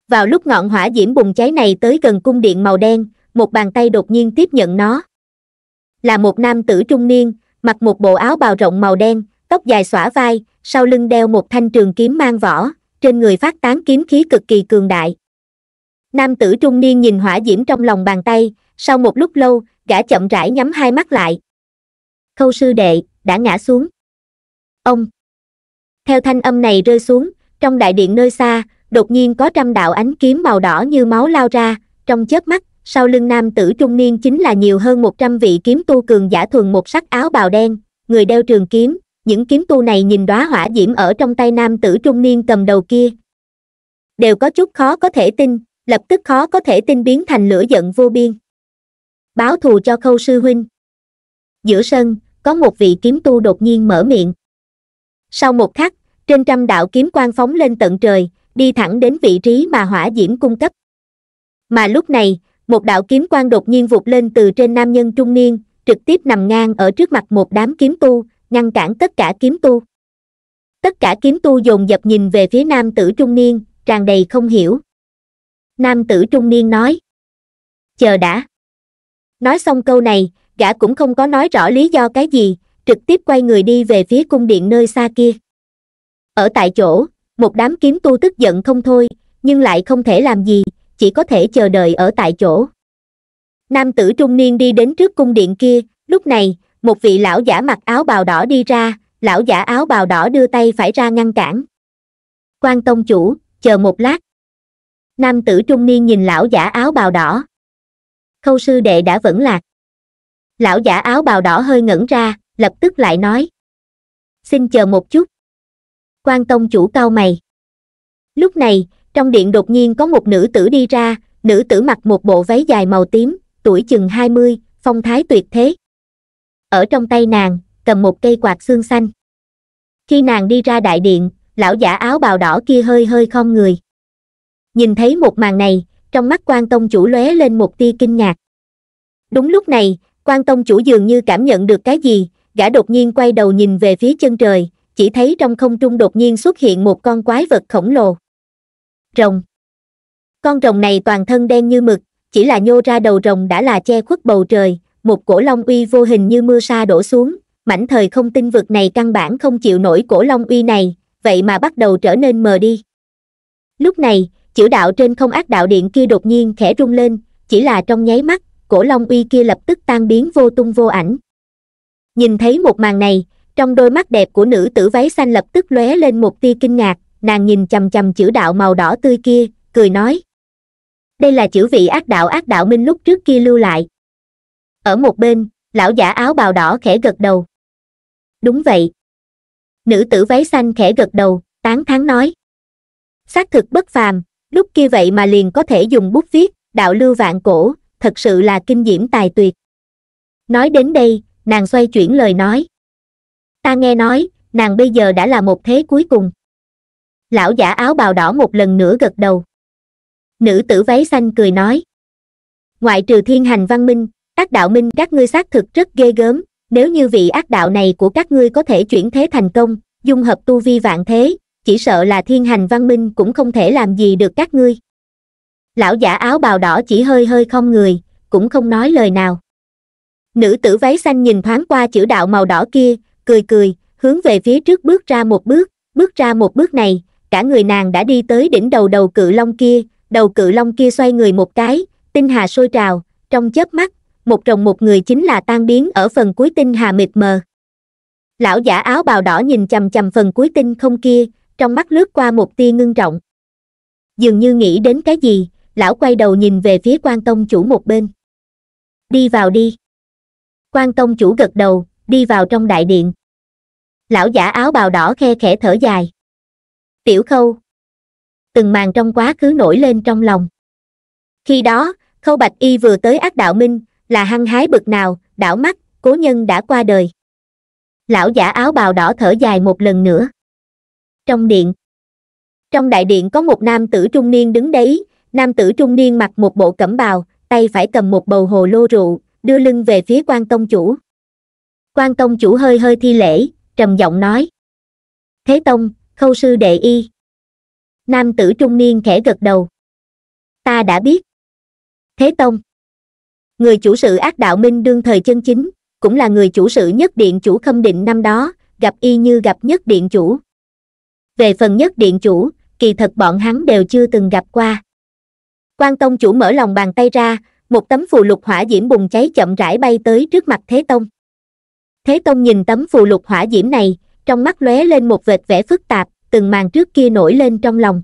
vào lúc ngọn hỏa diễm bùng cháy này tới gần cung điện màu đen một bàn tay đột nhiên tiếp nhận nó là một nam tử trung niên mặc một bộ áo bào rộng màu đen tóc dài xõa vai sau lưng đeo một thanh trường kiếm mang vỏ trên người phát tán kiếm khí cực kỳ cường đại nam tử trung niên nhìn hỏa diễm trong lòng bàn tay sau một lúc lâu gã chậm rãi nhắm hai mắt lại khâu sư đệ đã ngã xuống ông theo thanh âm này rơi xuống trong đại điện nơi xa đột nhiên có trăm đạo ánh kiếm màu đỏ như máu lao ra trong chớp mắt sau lưng nam tử trung niên chính là nhiều hơn 100 vị kiếm tu cường giả thuần một sắc áo bào đen, người đeo trường kiếm, những kiếm tu này nhìn đóa hỏa diễm ở trong tay nam tử trung niên cầm đầu kia. Đều có chút khó có thể tin, lập tức khó có thể tin biến thành lửa giận vô biên. Báo thù cho khâu sư huynh. Giữa sân, có một vị kiếm tu đột nhiên mở miệng. Sau một khắc, trên trăm đạo kiếm quan phóng lên tận trời, đi thẳng đến vị trí mà hỏa diễm cung cấp. Mà lúc này, một đạo kiếm quan đột nhiên vụt lên từ trên nam nhân trung niên trực tiếp nằm ngang ở trước mặt một đám kiếm tu ngăn cản tất cả kiếm tu tất cả kiếm tu dồn dập nhìn về phía nam tử trung niên tràn đầy không hiểu nam tử trung niên nói chờ đã nói xong câu này gã cũng không có nói rõ lý do cái gì trực tiếp quay người đi về phía cung điện nơi xa kia ở tại chỗ một đám kiếm tu tức giận không thôi nhưng lại không thể làm gì chỉ có thể chờ đợi ở tại chỗ nam tử trung niên đi đến trước cung điện kia lúc này một vị lão giả mặc áo bào đỏ đi ra lão giả áo bào đỏ đưa tay phải ra ngăn cản quan tông chủ chờ một lát nam tử trung niên nhìn lão giả áo bào đỏ khâu sư đệ đã vẫn lạc lão giả áo bào đỏ hơi ngẩn ra lập tức lại nói xin chờ một chút quan tông chủ cao mày lúc này trong điện đột nhiên có một nữ tử đi ra nữ tử mặc một bộ váy dài màu tím tuổi chừng hai mươi phong thái tuyệt thế ở trong tay nàng cầm một cây quạt xương xanh khi nàng đi ra đại điện lão giả áo bào đỏ kia hơi hơi khom người nhìn thấy một màn này trong mắt quan tông chủ lóe lên một tia kinh ngạc đúng lúc này quan tông chủ dường như cảm nhận được cái gì gã đột nhiên quay đầu nhìn về phía chân trời chỉ thấy trong không trung đột nhiên xuất hiện một con quái vật khổng lồ rồng con rồng này toàn thân đen như mực chỉ là nhô ra đầu rồng đã là che khuất bầu trời một cổ long uy vô hình như mưa sa đổ xuống mảnh thời không tinh vực này căn bản không chịu nổi cổ long uy này vậy mà bắt đầu trở nên mờ đi lúc này chữ đạo trên không ác đạo điện kia đột nhiên khẽ rung lên chỉ là trong nháy mắt cổ long uy kia lập tức tan biến vô tung vô ảnh nhìn thấy một màn này trong đôi mắt đẹp của nữ tử váy xanh lập tức lóe lên một tia kinh ngạc nàng nhìn chằm chằm chữ đạo màu đỏ tươi kia cười nói đây là chữ vị ác đạo ác đạo minh lúc trước kia lưu lại ở một bên lão giả áo bào đỏ khẽ gật đầu đúng vậy nữ tử váy xanh khẽ gật đầu tán thán nói xác thực bất phàm lúc kia vậy mà liền có thể dùng bút viết đạo lưu vạn cổ thật sự là kinh diễm tài tuyệt nói đến đây nàng xoay chuyển lời nói ta nghe nói nàng bây giờ đã là một thế cuối cùng lão giả áo bào đỏ một lần nữa gật đầu nữ tử váy xanh cười nói ngoại trừ thiên hành văn minh ác đạo minh các ngươi xác thực rất ghê gớm nếu như vị ác đạo này của các ngươi có thể chuyển thế thành công dung hợp tu vi vạn thế chỉ sợ là thiên hành văn minh cũng không thể làm gì được các ngươi lão giả áo bào đỏ chỉ hơi hơi không người cũng không nói lời nào nữ tử váy xanh nhìn thoáng qua chữ đạo màu đỏ kia cười cười hướng về phía trước bước ra một bước bước ra một bước này cả người nàng đã đi tới đỉnh đầu đầu cự long kia đầu cự long kia xoay người một cái tinh hà sôi trào trong chớp mắt một rồng một người chính là tan biến ở phần cuối tinh hà mịt mờ lão giả áo bào đỏ nhìn chằm chằm phần cuối tinh không kia trong mắt lướt qua một tia ngưng trọng dường như nghĩ đến cái gì lão quay đầu nhìn về phía quan tông chủ một bên đi vào đi quan tông chủ gật đầu đi vào trong đại điện lão giả áo bào đỏ khe khẽ thở dài tiểu khâu từng màn trong quá khứ nổi lên trong lòng khi đó khâu bạch y vừa tới ác đạo minh là hăng hái bực nào đảo mắt cố nhân đã qua đời lão giả áo bào đỏ thở dài một lần nữa trong điện trong đại điện có một nam tử trung niên đứng đấy nam tử trung niên mặc một bộ cẩm bào tay phải cầm một bầu hồ lô rượu đưa lưng về phía quan tông chủ quan tông chủ hơi hơi thi lễ trầm giọng nói thế tông khâu sư đệ y nam tử trung niên khẽ gật đầu ta đã biết thế tông người chủ sự ác đạo minh đương thời chân chính cũng là người chủ sự nhất điện chủ khâm định năm đó gặp y như gặp nhất điện chủ về phần nhất điện chủ kỳ thật bọn hắn đều chưa từng gặp qua quan tông chủ mở lòng bàn tay ra một tấm phù lục hỏa diễm bùng cháy chậm rãi bay tới trước mặt thế tông thế tông nhìn tấm phù lục hỏa diễm này trong mắt lóe lên một vệt vẻ phức tạp từng màn trước kia nổi lên trong lòng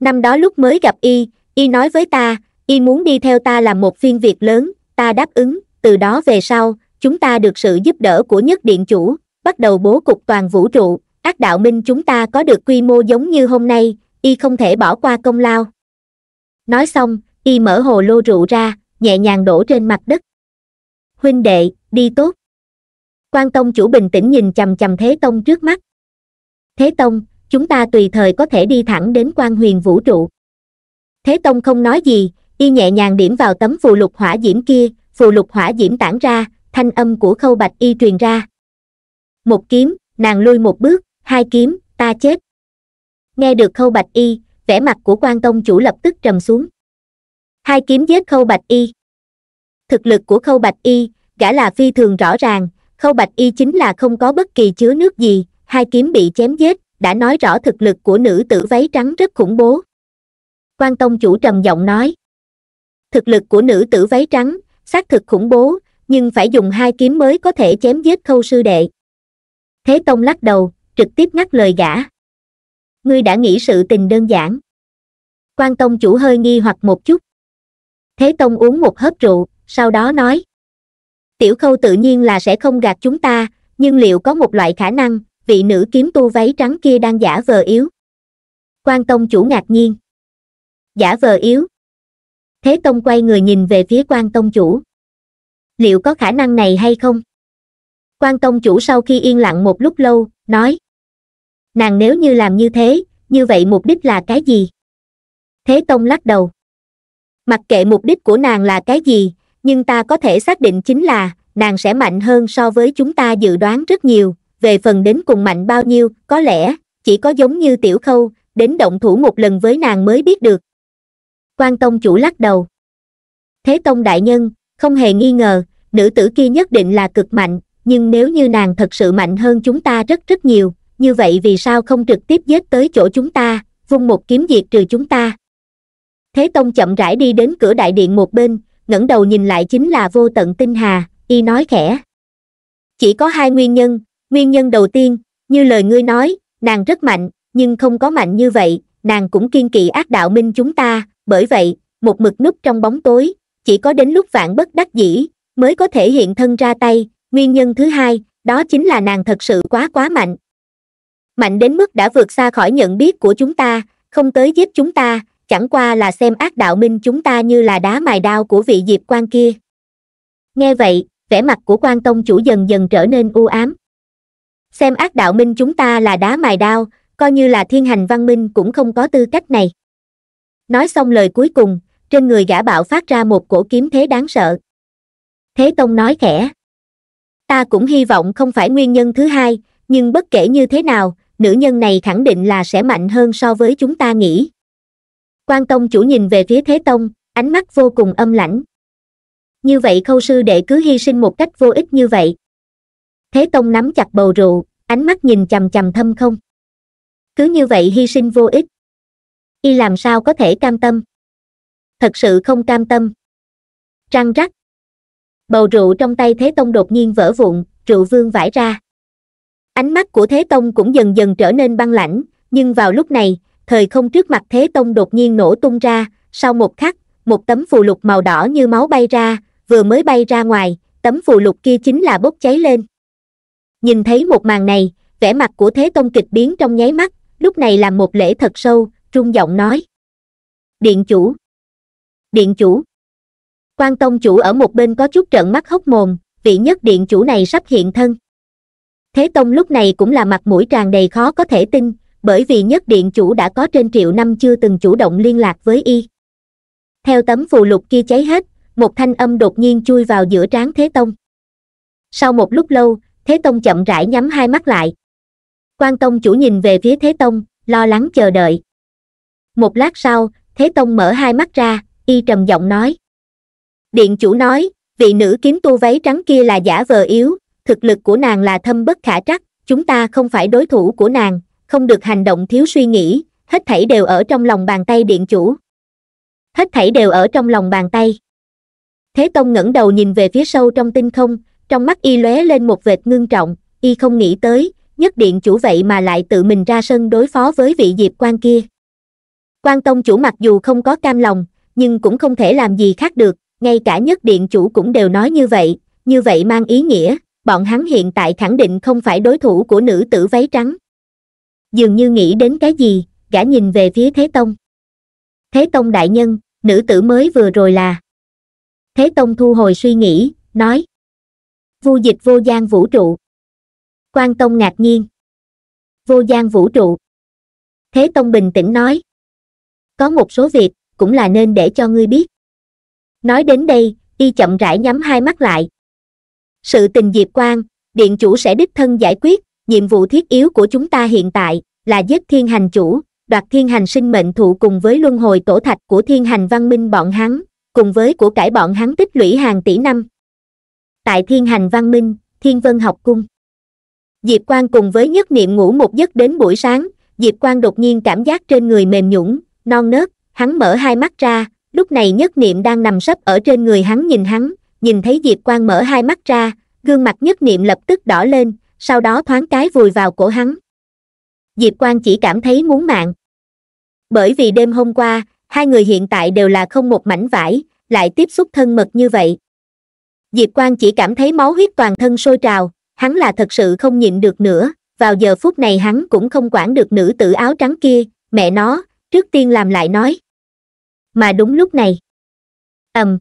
năm đó lúc mới gặp y y nói với ta y muốn đi theo ta làm một phiên việc lớn ta đáp ứng từ đó về sau chúng ta được sự giúp đỡ của nhất điện chủ bắt đầu bố cục toàn vũ trụ ác đạo minh chúng ta có được quy mô giống như hôm nay y không thể bỏ qua công lao nói xong y mở hồ lô rượu ra nhẹ nhàng đổ trên mặt đất huynh đệ đi tốt quan tông chủ bình tĩnh nhìn chằm chằm thế tông trước mắt thế tông chúng ta tùy thời có thể đi thẳng đến quan huyền vũ trụ thế tông không nói gì y nhẹ nhàng điểm vào tấm phù lục hỏa diễm kia phù lục hỏa diễm tản ra thanh âm của khâu bạch y truyền ra một kiếm nàng lui một bước hai kiếm ta chết nghe được khâu bạch y vẻ mặt của quan tông chủ lập tức trầm xuống hai kiếm giết khâu bạch y thực lực của khâu bạch y gã là phi thường rõ ràng khâu bạch y chính là không có bất kỳ chứa nước gì hai kiếm bị chém giết đã nói rõ thực lực của nữ tử váy trắng rất khủng bố quan tông chủ trầm giọng nói thực lực của nữ tử váy trắng xác thực khủng bố nhưng phải dùng hai kiếm mới có thể chém giết khâu sư đệ thế tông lắc đầu trực tiếp ngắt lời gã ngươi đã nghĩ sự tình đơn giản quan tông chủ hơi nghi hoặc một chút thế tông uống một hớp rượu sau đó nói tiểu khâu tự nhiên là sẽ không gạt chúng ta nhưng liệu có một loại khả năng vị nữ kiếm tu váy trắng kia đang giả vờ yếu quan tông chủ ngạc nhiên giả vờ yếu thế tông quay người nhìn về phía quan tông chủ liệu có khả năng này hay không quan tông chủ sau khi yên lặng một lúc lâu nói nàng nếu như làm như thế như vậy mục đích là cái gì thế tông lắc đầu mặc kệ mục đích của nàng là cái gì nhưng ta có thể xác định chính là nàng sẽ mạnh hơn so với chúng ta dự đoán rất nhiều về phần đến cùng mạnh bao nhiêu có lẽ chỉ có giống như tiểu khâu đến động thủ một lần với nàng mới biết được quan tông chủ lắc đầu thế tông đại nhân không hề nghi ngờ nữ tử kia nhất định là cực mạnh nhưng nếu như nàng thật sự mạnh hơn chúng ta rất rất nhiều như vậy vì sao không trực tiếp giết tới chỗ chúng ta vung một kiếm diệt trừ chúng ta thế tông chậm rãi đi đến cửa đại điện một bên ngẩng đầu nhìn lại chính là vô tận tinh hà y nói khẽ chỉ có hai nguyên nhân nguyên nhân đầu tiên như lời ngươi nói nàng rất mạnh nhưng không có mạnh như vậy nàng cũng kiên kỵ ác đạo minh chúng ta bởi vậy một mực núp trong bóng tối chỉ có đến lúc vạn bất đắc dĩ mới có thể hiện thân ra tay nguyên nhân thứ hai đó chính là nàng thật sự quá quá mạnh mạnh đến mức đã vượt xa khỏi nhận biết của chúng ta không tới giết chúng ta chẳng qua là xem ác đạo minh chúng ta như là đá mài đao của vị diệp quan kia nghe vậy vẻ mặt của quan tông chủ dần dần trở nên u ám xem ác đạo minh chúng ta là đá mài đao coi như là thiên hành văn minh cũng không có tư cách này nói xong lời cuối cùng trên người gã bạo phát ra một cổ kiếm thế đáng sợ thế tông nói khẽ ta cũng hy vọng không phải nguyên nhân thứ hai nhưng bất kể như thế nào nữ nhân này khẳng định là sẽ mạnh hơn so với chúng ta nghĩ quan tông chủ nhìn về phía thế tông ánh mắt vô cùng âm lãnh như vậy khâu sư đệ cứ hy sinh một cách vô ích như vậy thế tông nắm chặt bầu rượu ánh mắt nhìn c h thâm không cứ như vậy hy sinh vô ích y làm sao có thể cam tâm thật sự không cam tâm trăng rắc bầu rượu trong tay thế tông đột nhiên vỡ vụn rượu vương vãi ra ánh mắt của thế tông cũng dần dần trở nên băng lãnh nhưng vào lúc này thời không trước mặt Thế Tông đột nhiên nổ tung ra, sau một khắc, một tấm phù lục màu đỏ như máu bay ra, vừa mới bay ra ngoài, tấm phù lục kia chính là bốc cháy lên. Nhìn thấy một màn này, vẻ mặt của Thế Tông kịch biến trong nháy mắt, lúc này làm một lễ thật sâu, trung giọng nói. Điện chủ. Điện chủ. Quan Tông chủ ở một bên có chút trợn mắt hốc mồm, vị nhất điện chủ này sắp hiện thân. Thế Tông lúc này cũng là mặt mũi tràn đầy khó có thể tin, bởi vì nhất điện chủ đã có trên triệu năm chưa từng chủ động liên lạc với y theo tấm phù lục kia cháy hết một thanh âm đột nhiên chui vào giữa trán thế tông sau một lúc lâu thế tông chậm rãi nhắm hai mắt lại quan tông chủ nhìn về phía thế tông lo lắng chờ đợi một lát sau thế tông mở hai mắt ra y trầm giọng nói điện chủ nói vị nữ kiếm tu váy trắng kia là giả vờ yếu thực lực của nàng là thâm bất khả trắc chúng ta không phải đối thủ của nàng không được hành động thiếu suy nghĩ hết thảy đều ở trong lòng bàn tay điện chủ hết thảy đều ở trong lòng bàn tay thế tông ngẩng đầu nhìn về phía sâu trong tinh không trong mắt y lóe lên một vệt ngưng trọng y không nghĩ tới nhất điện chủ vậy mà lại tự mình ra sân đối phó với vị diệp quan kia quan tông chủ mặc dù không có cam lòng nhưng cũng không thể làm gì khác được ngay cả nhất điện chủ cũng đều nói như vậy như vậy mang ý nghĩa bọn hắn hiện tại khẳng định không phải đối thủ của nữ tử váy trắng dường như nghĩ đến cái gì gã nhìn về phía thế tông thế tông đại nhân nữ tử mới vừa rồi là thế tông thu hồi suy nghĩ nói vô dịch vô gian vũ trụ quan tông ngạc nhiên vô gian vũ trụ thế tông bình tĩnh nói có một số việc cũng là nên để cho ngươi biết nói đến đây y chậm rãi nhắm hai mắt lại sự tình diệp quan điện chủ sẽ đích thân giải quyết nhiệm vụ thiết yếu của chúng ta hiện tại là giết thiên hành chủ đoạt thiên hành sinh mệnh thụ cùng với luân hồi tổ thạch của thiên hành văn minh bọn hắn cùng với của cải bọn hắn tích lũy hàng tỷ năm tại thiên hành văn minh thiên vân học cung diệp Quan cùng với nhất niệm ngủ một giấc đến buổi sáng diệp Quan đột nhiên cảm giác trên người mềm nhũng non nớt hắn mở hai mắt ra lúc này nhất niệm đang nằm sấp ở trên người hắn nhìn hắn nhìn thấy diệp Quan mở hai mắt ra gương mặt nhất niệm lập tức đỏ lên sau đó thoáng cái vùi vào cổ hắn diệp quang chỉ cảm thấy muốn mạng bởi vì đêm hôm qua hai người hiện tại đều là không một mảnh vải lại tiếp xúc thân mật như vậy diệp quang chỉ cảm thấy máu huyết toàn thân sôi trào hắn là thật sự không nhịn được nữa vào giờ phút này hắn cũng không quản được nữ tử áo trắng kia mẹ nó trước tiên làm lại nói mà đúng lúc này ầm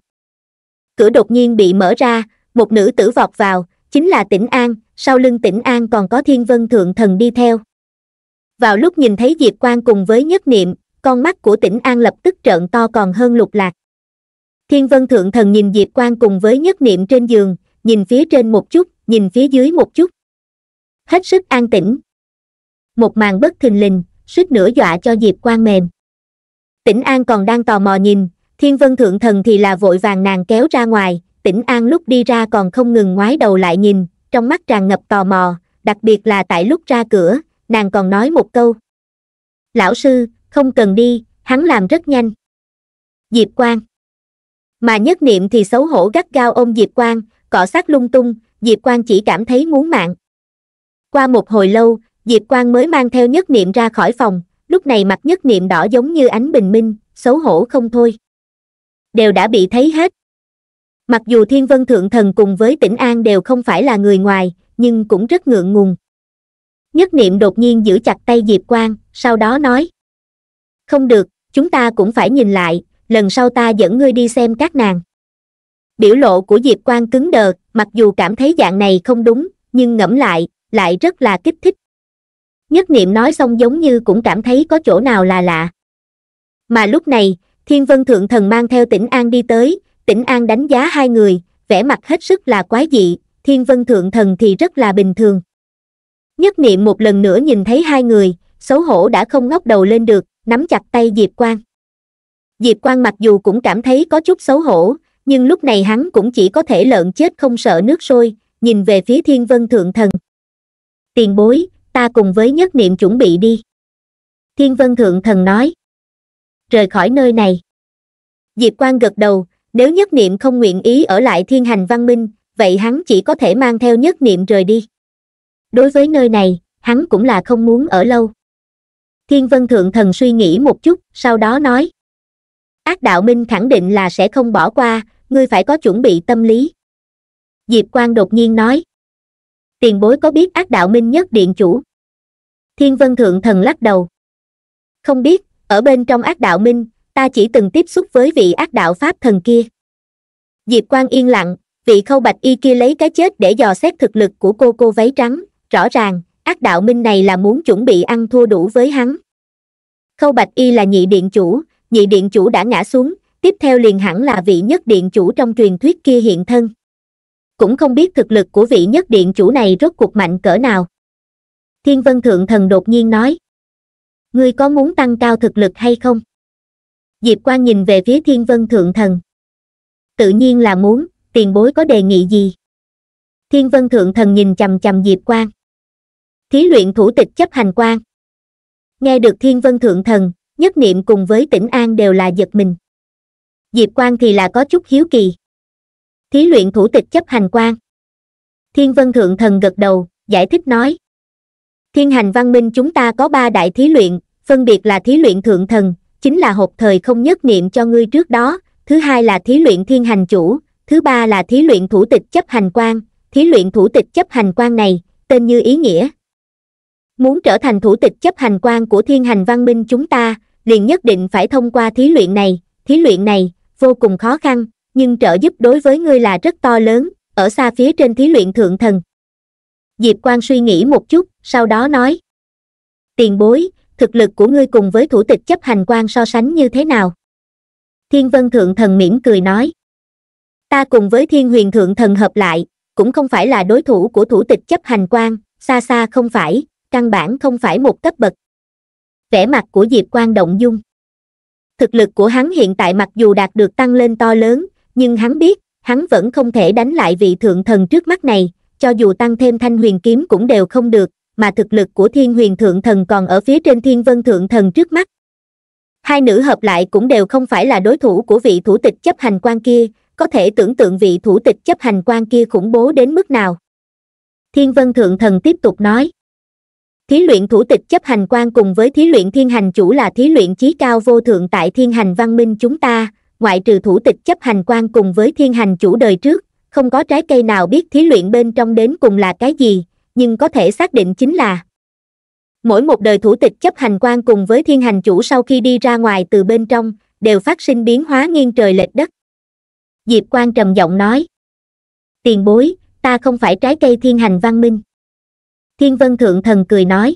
cửa đột nhiên bị mở ra một nữ tử vọt vào chính là tỉnh an sau lưng tỉnh An còn có thiên vân thượng thần đi theo. Vào lúc nhìn thấy Diệp Quang cùng với nhất niệm, con mắt của tỉnh An lập tức trợn to còn hơn lục lạc. Thiên vân thượng thần nhìn Diệp Quang cùng với nhất niệm trên giường, nhìn phía trên một chút, nhìn phía dưới một chút. Hết sức an tĩnh. Một màn bất thình lình, suýt nửa dọa cho Diệp Quang mềm. Tỉnh An còn đang tò mò nhìn, Thiên Vân Thượng Thần thì là vội vàng nàng kéo ra ngoài, Tỉnh An lúc đi ra còn không ngừng ngoái đầu lại nhìn, trong mắt tràn ngập tò mò đặc biệt là tại lúc ra cửa nàng còn nói một câu lão sư không cần đi hắn làm rất nhanh diệp quang mà nhất niệm thì xấu hổ gắt gao ôm diệp quang cọ sát lung tung diệp quang chỉ cảm thấy muốn mạng qua một hồi lâu diệp quang mới mang theo nhất niệm ra khỏi phòng lúc này mặt nhất niệm đỏ giống như ánh bình minh xấu hổ không thôi đều đã bị thấy hết mặc dù thiên vân thượng thần cùng với tĩnh an đều không phải là người ngoài nhưng cũng rất ngượng ngùng nhất niệm đột nhiên giữ chặt tay diệp quang sau đó nói không được chúng ta cũng phải nhìn lại lần sau ta dẫn ngươi đi xem các nàng biểu lộ của diệp quang cứng đờ mặc dù cảm thấy dạng này không đúng nhưng ngẫm lại lại rất là kích thích nhất niệm nói xong giống như cũng cảm thấy có chỗ nào là lạ mà lúc này thiên vân thượng thần mang theo tỉnh an đi tới Tĩnh An đánh giá hai người, vẻ mặt hết sức là quái dị, Thiên Vân Thượng Thần thì rất là bình thường. Nhất niệm một lần nữa nhìn thấy hai người, xấu hổ đã không ngóc đầu lên được, nắm chặt tay Diệp Quang. Diệp Quang mặc dù cũng cảm thấy có chút xấu hổ, nhưng lúc này hắn cũng chỉ có thể lợn chết không sợ nước sôi, nhìn về phía Thiên Vân Thượng Thần. Tiền bối, ta cùng với nhất niệm chuẩn bị đi. Thiên Vân Thượng Thần nói. Rời khỏi nơi này. Diệp Quang gật đầu, nếu nhất niệm không nguyện ý ở lại thiên hành văn minh vậy hắn chỉ có thể mang theo nhất niệm rời đi đối với nơi này hắn cũng là không muốn ở lâu thiên vân thượng thần suy nghĩ một chút sau đó nói ác đạo minh khẳng định là sẽ không bỏ qua ngươi phải có chuẩn bị tâm lý diệp quan đột nhiên nói tiền bối có biết ác đạo minh nhất điện chủ thiên vân thượng thần lắc đầu không biết ở bên trong ác đạo minh ta chỉ từng tiếp xúc với vị ác đạo pháp thần kia diệp quan yên lặng vị khâu bạch y kia lấy cái chết để dò xét thực lực của cô cô váy trắng rõ ràng ác đạo minh này là muốn chuẩn bị ăn thua đủ với hắn khâu bạch y là nhị điện chủ nhị điện chủ đã ngã xuống tiếp theo liền hẳn là vị nhất điện chủ trong truyền thuyết kia hiện thân cũng không biết thực lực của vị nhất điện chủ này rốt cuộc mạnh cỡ nào thiên vân thượng thần đột nhiên nói ngươi có muốn tăng cao thực lực hay không diệp Quang nhìn về phía thiên vân thượng thần tự nhiên là muốn tiền bối có đề nghị gì thiên vân thượng thần nhìn chằm chằm diệp Quang. thí luyện thủ tịch chấp hành quan nghe được thiên vân thượng thần nhất niệm cùng với tỉnh an đều là giật mình diệp Quang thì là có chút hiếu kỳ thí luyện thủ tịch chấp hành quan thiên vân thượng thần gật đầu giải thích nói thiên hành văn minh chúng ta có ba đại thí luyện phân biệt là thí luyện thượng thần chính là hộp thời không nhất niệm cho ngươi trước đó thứ hai là thí luyện thiên hành chủ thứ ba là thí luyện thủ tịch chấp hành quan thí luyện thủ tịch chấp hành quan này tên như ý nghĩa muốn trở thành thủ tịch chấp hành quan của thiên hành văn minh chúng ta liền nhất định phải thông qua thí luyện này thí luyện này vô cùng khó khăn nhưng trợ giúp đối với ngươi là rất to lớn ở xa phía trên thí luyện thượng thần diệp quan suy nghĩ một chút sau đó nói tiền bối thực lực của ngươi cùng với thủ tịch chấp hành quan so sánh như thế nào thiên vân thượng thần mỉm cười nói ta cùng với thiên huyền thượng thần hợp lại cũng không phải là đối thủ của thủ tịch chấp hành quan xa xa không phải căn bản không phải một cấp bậc vẻ mặt của diệp quang động dung thực lực của hắn hiện tại mặc dù đạt được tăng lên to lớn nhưng hắn biết hắn vẫn không thể đánh lại vị thượng thần trước mắt này cho dù tăng thêm thanh huyền kiếm cũng đều không được mà thực lực của thiên huyền thượng thần còn ở phía trên thiên vân thượng thần trước mắt hai nữ hợp lại cũng đều không phải là đối thủ của vị thủ tịch chấp hành quan kia có thể tưởng tượng vị thủ tịch chấp hành quan kia khủng bố đến mức nào thiên vân thượng thần tiếp tục nói thí luyện thủ tịch chấp hành quan cùng với thí luyện thiên hành chủ là thí luyện chí cao vô thượng tại thiên hành văn minh chúng ta ngoại trừ thủ tịch chấp hành quan cùng với thiên hành chủ đời trước không có trái cây nào biết thí luyện bên trong đến cùng là cái gì nhưng có thể xác định chính là mỗi một đời thủ tịch chấp hành quan cùng với thiên hành chủ sau khi đi ra ngoài từ bên trong đều phát sinh biến hóa nghiêng trời lệch đất diệp quan trầm giọng nói tiền bối ta không phải trái cây thiên hành văn minh thiên vân thượng thần cười nói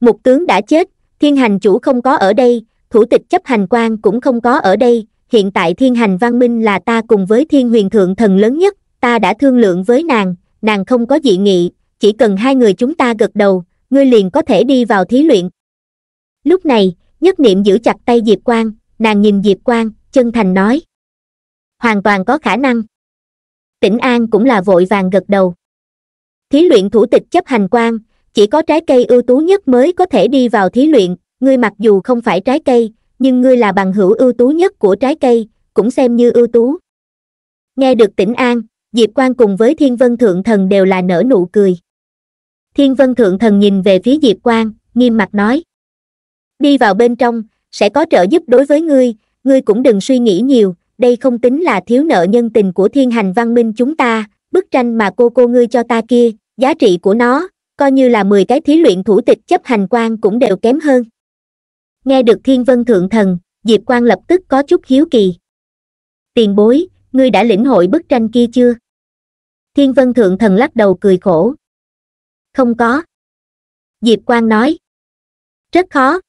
mục tướng đã chết thiên hành chủ không có ở đây thủ tịch chấp hành quan cũng không có ở đây hiện tại thiên hành văn minh là ta cùng với thiên huyền thượng thần lớn nhất ta đã thương lượng với nàng nàng không có dị nghị chỉ cần hai người chúng ta gật đầu ngươi liền có thể đi vào thí luyện lúc này nhất niệm giữ chặt tay diệp quang nàng nhìn diệp quang chân thành nói hoàn toàn có khả năng tỉnh an cũng là vội vàng gật đầu thí luyện thủ tịch chấp hành quan chỉ có trái cây ưu tú nhất mới có thể đi vào thí luyện ngươi mặc dù không phải trái cây nhưng ngươi là bằng hữu ưu tú nhất của trái cây cũng xem như ưu tú nghe được tỉnh an diệp Quang cùng với thiên vân thượng thần đều là nở nụ cười thiên vân thượng thần nhìn về phía diệp quang nghiêm mặt nói đi vào bên trong sẽ có trợ giúp đối với ngươi ngươi cũng đừng suy nghĩ nhiều đây không tính là thiếu nợ nhân tình của thiên hành văn minh chúng ta bức tranh mà cô cô ngươi cho ta kia giá trị của nó coi như là mười cái thí luyện thủ tịch chấp hành quan cũng đều kém hơn nghe được thiên vân thượng thần diệp quang lập tức có chút hiếu kỳ tiền bối ngươi đã lĩnh hội bức tranh kia chưa thiên vân thượng thần lắc đầu cười khổ không có diệp quang nói rất khó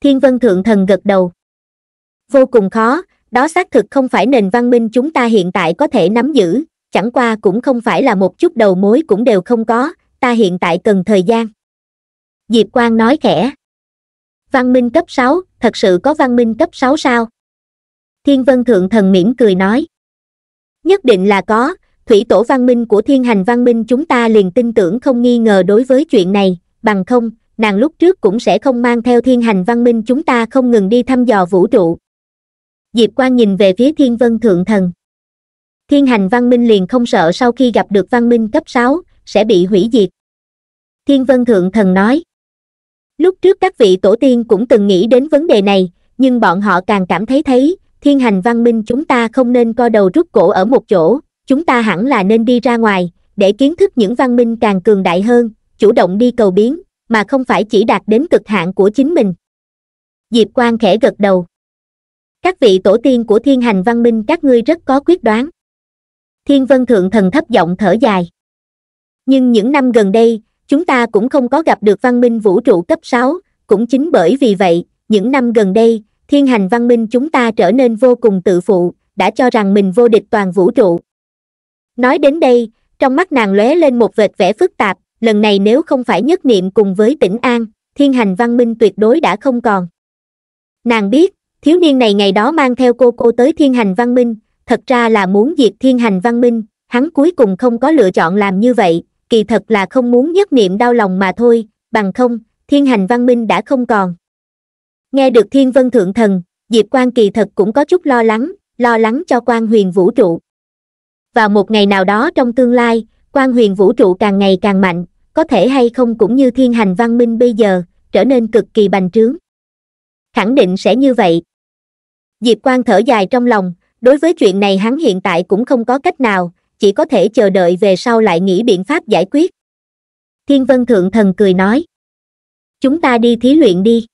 thiên vân thượng thần gật đầu vô cùng khó đó xác thực không phải nền văn minh chúng ta hiện tại có thể nắm giữ chẳng qua cũng không phải là một chút đầu mối cũng đều không có ta hiện tại cần thời gian diệp quang nói khẽ văn minh cấp sáu thật sự có văn minh cấp sáu sao thiên vân thượng thần mỉm cười nói nhất định là có thủy tổ văn minh của thiên hành văn minh chúng ta liền tin tưởng không nghi ngờ đối với chuyện này, bằng không, nàng lúc trước cũng sẽ không mang theo thiên hành văn minh chúng ta không ngừng đi thăm dò vũ trụ. Diệp Quang nhìn về phía thiên vân thượng thần. Thiên hành văn minh liền không sợ sau khi gặp được văn minh cấp 6, sẽ bị hủy diệt. Thiên vân thượng thần nói. Lúc trước các vị tổ tiên cũng từng nghĩ đến vấn đề này, nhưng bọn họ càng cảm thấy thấy, thiên hành văn minh chúng ta không nên co đầu rút cổ ở một chỗ, chúng ta hẳn là nên đi ra ngoài để kiến thức những văn minh càng cường đại hơn chủ động đi cầu biến mà không phải chỉ đạt đến cực hạn của chính mình diệp quang khẽ gật đầu các vị tổ tiên của thiên hành văn minh các ngươi rất có quyết đoán thiên vân thượng thần thấp giọng thở dài nhưng những năm gần đây chúng ta cũng không có gặp được văn minh vũ trụ cấp sáu cũng chính bởi vì vậy những năm gần đây thiên hành văn minh chúng ta trở nên vô cùng tự phụ đã cho rằng mình vô địch toàn vũ trụ Nói đến đây, trong mắt nàng lóe lên một vệt vẻ phức tạp, lần này nếu không phải nhất niệm cùng với tỉnh An, thiên hành văn minh tuyệt đối đã không còn. Nàng biết, thiếu niên này ngày đó mang theo cô cô tới thiên hành văn minh, thật ra là muốn diệt thiên hành văn minh, hắn cuối cùng không có lựa chọn làm như vậy, kỳ thật là không muốn nhất niệm đau lòng mà thôi, bằng không, thiên hành văn minh đã không còn. Nghe được thiên vân thượng thần, Diệp Quan kỳ thật cũng có chút lo lắng, lo lắng cho quan huyền vũ trụ vào một ngày nào đó trong tương lai quan huyền vũ trụ càng ngày càng mạnh có thể hay không cũng như thiên hành văn minh bây giờ trở nên cực kỳ bành trướng khẳng định sẽ như vậy diệp quan thở dài trong lòng đối với chuyện này hắn hiện tại cũng không có cách nào chỉ có thể chờ đợi về sau lại nghĩ biện pháp giải quyết thiên vân thượng thần cười nói chúng ta đi thí luyện đi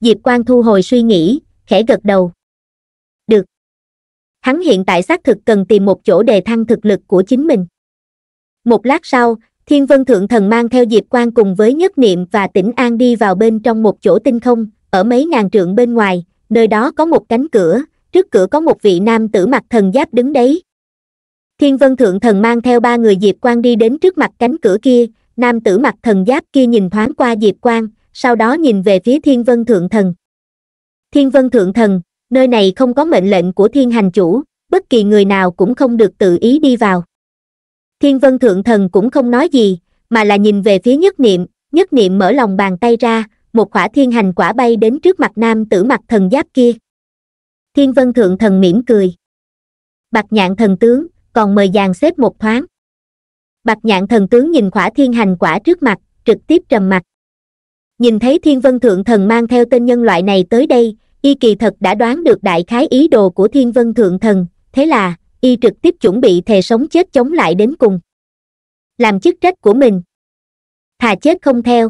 diệp quan thu hồi suy nghĩ khẽ gật đầu hắn hiện tại xác thực cần tìm một chỗ đề thăng thực lực của chính mình một lát sau thiên vân thượng thần mang theo diệp quang cùng với nhất niệm và tỉnh an đi vào bên trong một chỗ tinh không ở mấy ngàn trượng bên ngoài nơi đó có một cánh cửa trước cửa có một vị nam tử mặt thần giáp đứng đấy thiên vân thượng thần mang theo ba người diệp quang đi đến trước mặt cánh cửa kia nam tử mặt thần giáp kia nhìn thoáng qua diệp quang sau đó nhìn về phía thiên vân thượng thần thiên vân thượng thần nơi này không có mệnh lệnh của thiên hành chủ bất kỳ người nào cũng không được tự ý đi vào thiên vân thượng thần cũng không nói gì mà là nhìn về phía nhất niệm nhất niệm mở lòng bàn tay ra một khỏa thiên hành quả bay đến trước mặt nam tử mặt thần giáp kia thiên vân thượng thần mỉm cười bạch nhạn thần tướng còn mời dàn xếp một thoáng bạch nhạn thần tướng nhìn khỏa thiên hành quả trước mặt trực tiếp trầm mặt nhìn thấy thiên vân thượng thần mang theo tên nhân loại này tới đây y kỳ thật đã đoán được đại khái ý đồ của thiên vân thượng thần thế là y trực tiếp chuẩn bị thề sống chết chống lại đến cùng làm chức trách của mình thà chết không theo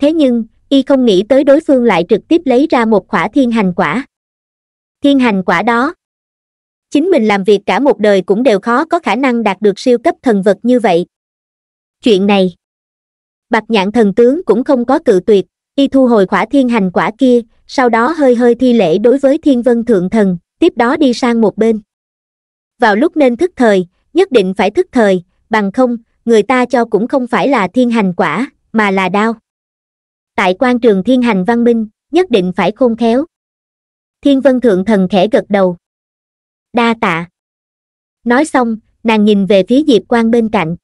thế nhưng y không nghĩ tới đối phương lại trực tiếp lấy ra một khỏa thiên hành quả thiên hành quả đó chính mình làm việc cả một đời cũng đều khó có khả năng đạt được siêu cấp thần vật như vậy chuyện này bạch nhạn thần tướng cũng không có cự tuyệt y thu hồi khỏa thiên hành quả kia sau đó hơi hơi thi lễ đối với thiên vân thượng thần tiếp đó đi sang một bên vào lúc nên thức thời nhất định phải thức thời bằng không người ta cho cũng không phải là thiên hành quả mà là đao tại quan trường thiên hành văn minh nhất định phải khôn khéo thiên vân thượng thần khẽ gật đầu đa tạ nói xong nàng nhìn về phía diệp quang bên cạnh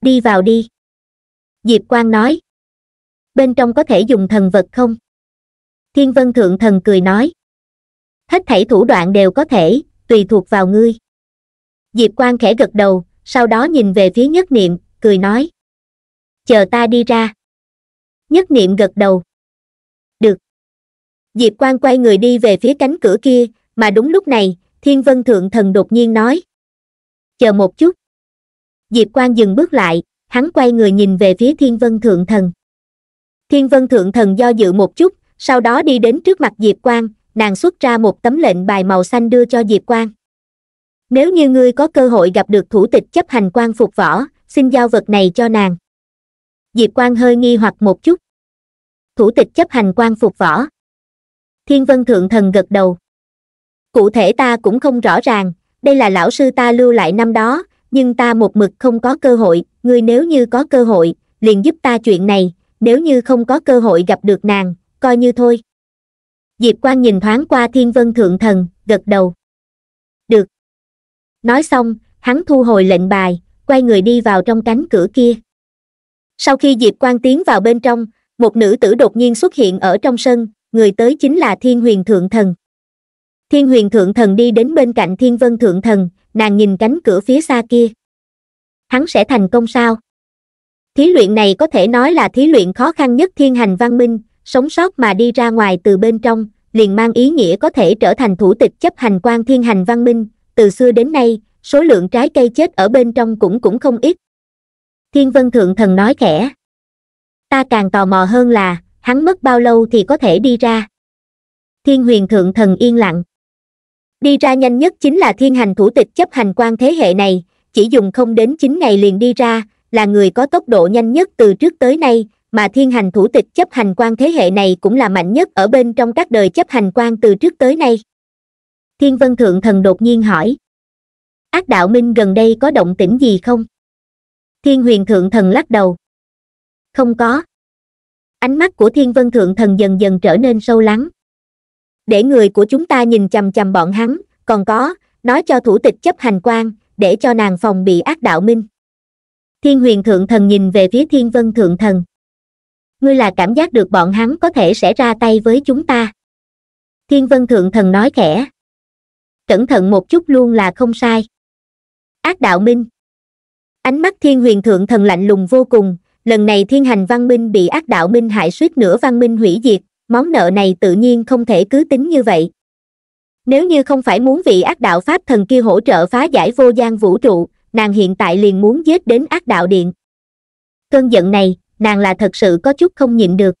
đi vào đi diệp quang nói bên trong có thể dùng thần vật không thiên vân thượng thần cười nói hết thảy thủ đoạn đều có thể tùy thuộc vào ngươi diệp quang khẽ gật đầu sau đó nhìn về phía nhất niệm cười nói chờ ta đi ra nhất niệm gật đầu được diệp quang quay người đi về phía cánh cửa kia mà đúng lúc này thiên vân thượng thần đột nhiên nói chờ một chút diệp quang dừng bước lại hắn quay người nhìn về phía thiên vân thượng thần Thiên Vân Thượng Thần do dự một chút, sau đó đi đến trước mặt Diệp Quang, nàng xuất ra một tấm lệnh bài màu xanh đưa cho Diệp Quang. Nếu như ngươi có cơ hội gặp được thủ tịch chấp hành quan phục võ, xin giao vật này cho nàng. Diệp Quang hơi nghi hoặc một chút. Thủ tịch chấp hành quan phục võ. Thiên Vân Thượng Thần gật đầu. Cụ thể ta cũng không rõ ràng, đây là lão sư ta lưu lại năm đó, nhưng ta một mực không có cơ hội, ngươi nếu như có cơ hội, liền giúp ta chuyện này, nếu như không có cơ hội gặp được nàng coi như thôi diệp Quang nhìn thoáng qua thiên vân thượng thần gật đầu được nói xong hắn thu hồi lệnh bài quay người đi vào trong cánh cửa kia sau khi diệp Quang tiến vào bên trong một nữ tử đột nhiên xuất hiện ở trong sân người tới chính là thiên huyền thượng thần thiên huyền thượng thần đi đến bên cạnh thiên vân thượng thần nàng nhìn cánh cửa phía xa kia hắn sẽ thành công sao thí luyện này có thể nói là thí luyện khó khăn nhất thiên hành văn minh sống sót mà đi ra ngoài từ bên trong liền mang ý nghĩa có thể trở thành thủ tịch chấp hành quan thiên hành văn minh từ xưa đến nay số lượng trái cây chết ở bên trong cũng cũng không ít thiên vân thượng thần nói khẽ ta càng tò mò hơn là hắn mất bao lâu thì có thể đi ra thiên huyền thượng thần yên lặng đi ra nhanh nhất chính là thiên hành thủ tịch chấp hành quan thế hệ này chỉ dùng không đến chín ngày liền đi ra là người có tốc độ nhanh nhất từ trước tới nay mà thiên hành thủ tịch chấp hành quan thế hệ này cũng là mạnh nhất ở bên trong các đời chấp hành quan từ trước tới nay thiên vân thượng thần đột nhiên hỏi ác đạo minh gần đây có động tĩnh gì không thiên huyền thượng thần lắc đầu không có ánh mắt của thiên vân thượng thần dần dần trở nên sâu lắng để người của chúng ta nhìn chằm chằm bọn hắn còn có nói cho thủ tịch chấp hành quan để cho nàng phòng bị ác đạo minh thiên huyền thượng thần nhìn về phía thiên vân thượng thần ngươi là cảm giác được bọn hắn có thể sẽ ra tay với chúng ta thiên vân thượng thần nói khẽ cẩn thận một chút luôn là không sai ác đạo minh ánh mắt thiên huyền thượng thần lạnh lùng vô cùng lần này thiên hành văn minh bị ác đạo minh hại suýt nửa văn minh hủy diệt món nợ này tự nhiên không thể cứ tính như vậy nếu như không phải muốn vị ác đạo pháp thần kia hỗ trợ phá giải vô gian vũ trụ nàng hiện tại liền muốn giết đến ác đạo điện cơn giận này nàng là thật sự có chút không nhịn được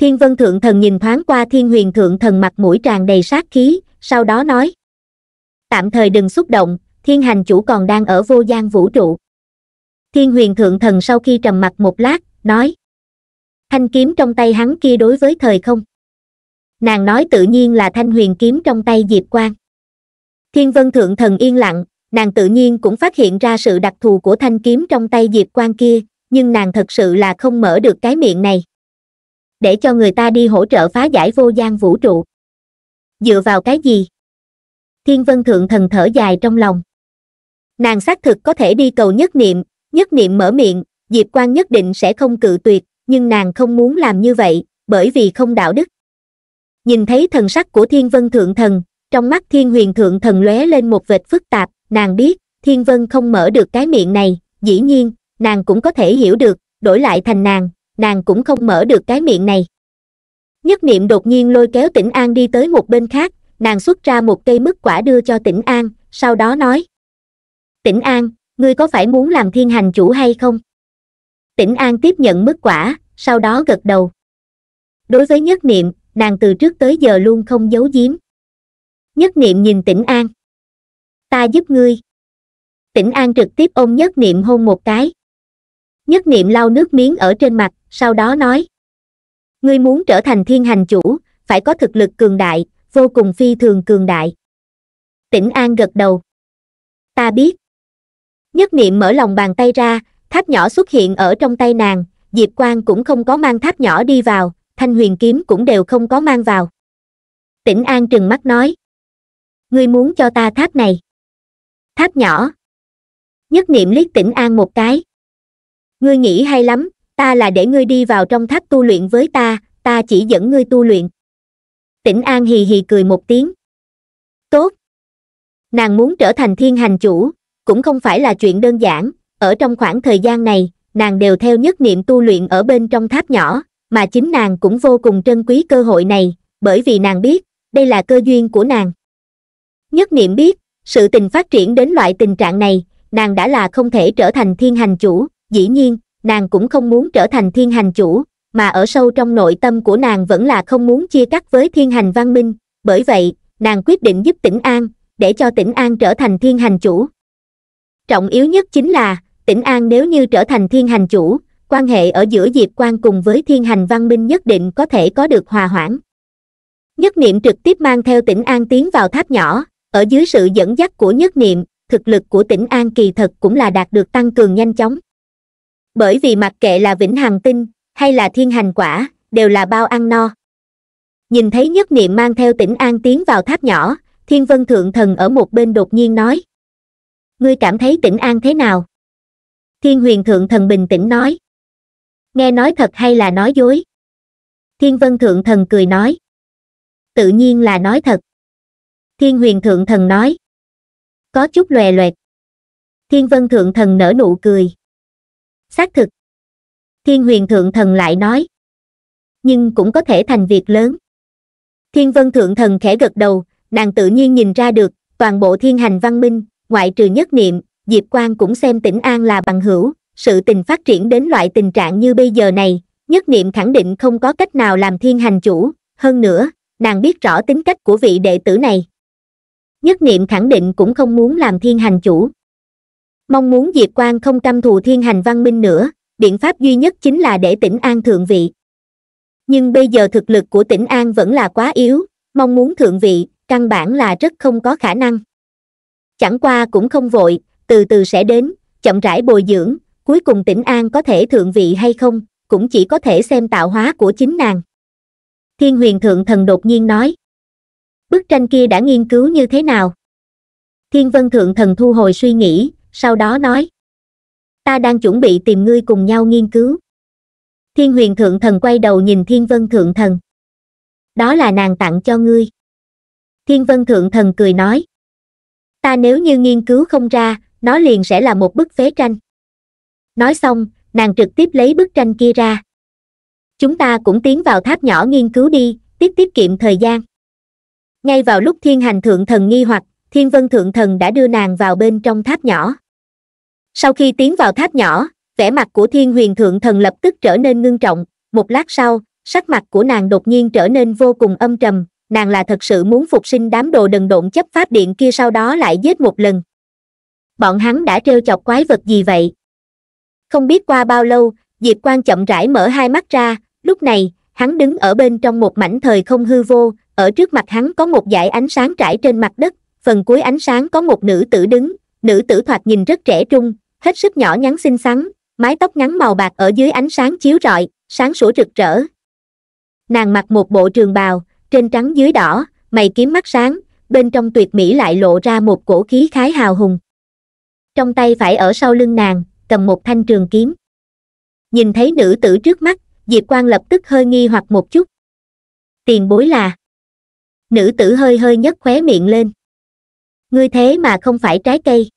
thiên vân thượng thần nhìn thoáng qua thiên huyền thượng thần mặt mũi tràn đầy sát khí sau đó nói tạm thời đừng xúc động thiên hành chủ còn đang ở vô gian vũ trụ thiên huyền thượng thần sau khi trầm mặt một lát nói thanh kiếm trong tay hắn kia đối với thời không nàng nói tự nhiên là thanh huyền kiếm trong tay diệp quang thiên vân thượng thần yên lặng nàng tự nhiên cũng phát hiện ra sự đặc thù của thanh kiếm trong tay diệp quang kia nhưng nàng thật sự là không mở được cái miệng này để cho người ta đi hỗ trợ phá giải vô gian vũ trụ dựa vào cái gì thiên vân thượng thần thở dài trong lòng nàng xác thực có thể đi cầu nhất niệm nhất niệm mở miệng diệp quang nhất định sẽ không cự tuyệt nhưng nàng không muốn làm như vậy bởi vì không đạo đức nhìn thấy thần sắc của thiên vân thượng thần trong mắt thiên huyền thượng thần lóe lên một vệt phức tạp nàng biết thiên vân không mở được cái miệng này dĩ nhiên nàng cũng có thể hiểu được đổi lại thành nàng nàng cũng không mở được cái miệng này nhất niệm đột nhiên lôi kéo tỉnh an đi tới một bên khác nàng xuất ra một cây mứt quả đưa cho tỉnh an sau đó nói tỉnh an ngươi có phải muốn làm thiên hành chủ hay không tỉnh an tiếp nhận mứt quả sau đó gật đầu đối với nhất niệm nàng từ trước tới giờ luôn không giấu giếm nhất niệm nhìn tỉnh an ta giúp ngươi tỉnh an trực tiếp ôm nhất niệm hôn một cái nhất niệm lau nước miếng ở trên mặt sau đó nói ngươi muốn trở thành thiên hành chủ phải có thực lực cường đại vô cùng phi thường cường đại tỉnh an gật đầu ta biết nhất niệm mở lòng bàn tay ra tháp nhỏ xuất hiện ở trong tay nàng diệp quang cũng không có mang tháp nhỏ đi vào thanh huyền kiếm cũng đều không có mang vào tỉnh an trừng mắt nói ngươi muốn cho ta tháp này tháp nhỏ nhất niệm liếc tỉnh an một cái ngươi nghĩ hay lắm ta là để ngươi đi vào trong tháp tu luyện với ta ta chỉ dẫn ngươi tu luyện tỉnh an hì hì cười một tiếng tốt nàng muốn trở thành thiên hành chủ cũng không phải là chuyện đơn giản ở trong khoảng thời gian này nàng đều theo nhất niệm tu luyện ở bên trong tháp nhỏ mà chính nàng cũng vô cùng trân quý cơ hội này bởi vì nàng biết đây là cơ duyên của nàng nhất niệm biết sự tình phát triển đến loại tình trạng này nàng đã là không thể trở thành thiên hành chủ dĩ nhiên nàng cũng không muốn trở thành thiên hành chủ mà ở sâu trong nội tâm của nàng vẫn là không muốn chia cắt với thiên hành văn minh bởi vậy nàng quyết định giúp tỉnh an để cho tỉnh an trở thành thiên hành chủ trọng yếu nhất chính là tỉnh an nếu như trở thành thiên hành chủ quan hệ ở giữa diệp quan cùng với thiên hành văn minh nhất định có thể có được hòa hoãn nhất niệm trực tiếp mang theo tỉnh an tiến vào tháp nhỏ ở dưới sự dẫn dắt của nhất niệm thực lực của tỉnh an kỳ thật cũng là đạt được tăng cường nhanh chóng bởi vì mặc kệ là vĩnh hằng tinh hay là thiên hành quả đều là bao ăn no nhìn thấy nhất niệm mang theo tỉnh an tiến vào tháp nhỏ thiên vân thượng thần ở một bên đột nhiên nói ngươi cảm thấy tỉnh an thế nào thiên huyền thượng thần bình tĩnh nói nghe nói thật hay là nói dối thiên vân thượng thần cười nói tự nhiên là nói thật thiên huyền thượng thần nói có chút lòe loẹt thiên vân thượng thần nở nụ cười xác thực thiên huyền thượng thần lại nói nhưng cũng có thể thành việc lớn thiên vân thượng thần khẽ gật đầu nàng tự nhiên nhìn ra được toàn bộ thiên hành văn minh ngoại trừ nhất niệm diệp Quang cũng xem tỉnh an là bằng hữu sự tình phát triển đến loại tình trạng như bây giờ này nhất niệm khẳng định không có cách nào làm thiên hành chủ hơn nữa nàng biết rõ tính cách của vị đệ tử này nhất niệm khẳng định cũng không muốn làm thiên hành chủ mong muốn diệp Quang không căm thù thiên hành văn minh nữa biện pháp duy nhất chính là để tỉnh an thượng vị nhưng bây giờ thực lực của tỉnh an vẫn là quá yếu mong muốn thượng vị căn bản là rất không có khả năng chẳng qua cũng không vội từ từ sẽ đến chậm rãi bồi dưỡng cuối cùng tỉnh an có thể thượng vị hay không cũng chỉ có thể xem tạo hóa của chính nàng thiên huyền thượng thần đột nhiên nói bức tranh kia đã nghiên cứu như thế nào thiên vân thượng thần thu hồi suy nghĩ sau đó nói ta đang chuẩn bị tìm ngươi cùng nhau nghiên cứu thiên huyền thượng thần quay đầu nhìn thiên vân thượng thần đó là nàng tặng cho ngươi thiên vân thượng thần cười nói ta nếu như nghiên cứu không ra nó liền sẽ là một bức phế tranh nói xong nàng trực tiếp lấy bức tranh kia ra chúng ta cũng tiến vào tháp nhỏ nghiên cứu đi tiết tiết kiệm thời gian ngay vào lúc thiên hành thượng thần nghi hoặc thiên vân thượng thần đã đưa nàng vào bên trong tháp nhỏ sau khi tiến vào tháp nhỏ vẻ mặt của thiên huyền thượng thần lập tức trở nên ngưng trọng một lát sau sắc mặt của nàng đột nhiên trở nên vô cùng âm trầm nàng là thật sự muốn phục sinh đám đồ đần độn chấp pháp điện kia sau đó lại giết một lần bọn hắn đã trêu chọc quái vật gì vậy không biết qua bao lâu diệp Quang chậm rãi mở hai mắt ra lúc này hắn đứng ở bên trong một mảnh thời không hư vô ở trước mặt hắn có một dải ánh sáng trải trên mặt đất phần cuối ánh sáng có một nữ tử đứng nữ tử thoạt nhìn rất trẻ trung hết sức nhỏ nhắn xinh xắn mái tóc ngắn màu bạc ở dưới ánh sáng chiếu rọi sáng sủa rực rỡ nàng mặc một bộ trường bào trên trắng dưới đỏ mày kiếm mắt sáng bên trong tuyệt mỹ lại lộ ra một cổ khí khái hào hùng trong tay phải ở sau lưng nàng cầm một thanh trường kiếm nhìn thấy nữ tử trước mắt diệp Quang lập tức hơi nghi hoặc một chút tiền bối là nữ tử hơi hơi nhấc khóe miệng lên ngươi thế mà không phải trái cây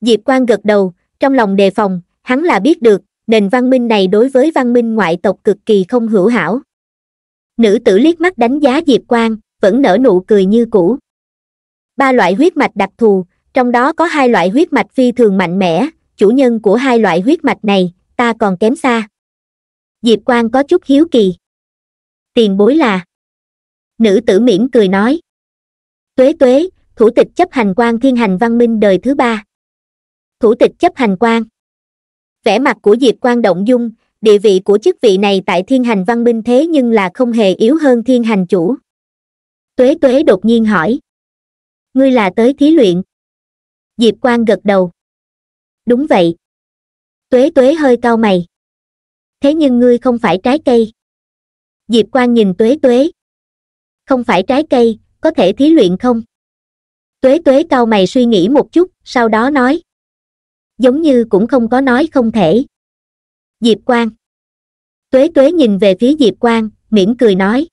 diệp Quan gật đầu trong lòng đề phòng hắn là biết được nền văn minh này đối với văn minh ngoại tộc cực kỳ không hữu hảo nữ tử liếc mắt đánh giá diệp Quan, vẫn nở nụ cười như cũ ba loại huyết mạch đặc thù trong đó có hai loại huyết mạch phi thường mạnh mẽ chủ nhân của hai loại huyết mạch này ta còn kém xa diệp Quan có chút hiếu kỳ tiền bối là nữ tử mỉm cười nói tuế tuế thủ tịch chấp hành quan thiên hành văn minh đời thứ ba thủ tịch chấp hành quan vẻ mặt của diệp quan động dung địa vị của chức vị này tại thiên hành văn minh thế nhưng là không hề yếu hơn thiên hành chủ tuế tuế đột nhiên hỏi ngươi là tới thí luyện diệp quan gật đầu đúng vậy tuế tuế hơi cau mày thế nhưng ngươi không phải trái cây diệp quan nhìn tuế tuế không phải trái cây có thể thí luyện không tuế tuế cau mày suy nghĩ một chút sau đó nói giống như cũng không có nói không thể diệp quang tuế tuế nhìn về phía diệp quang mỉm cười nói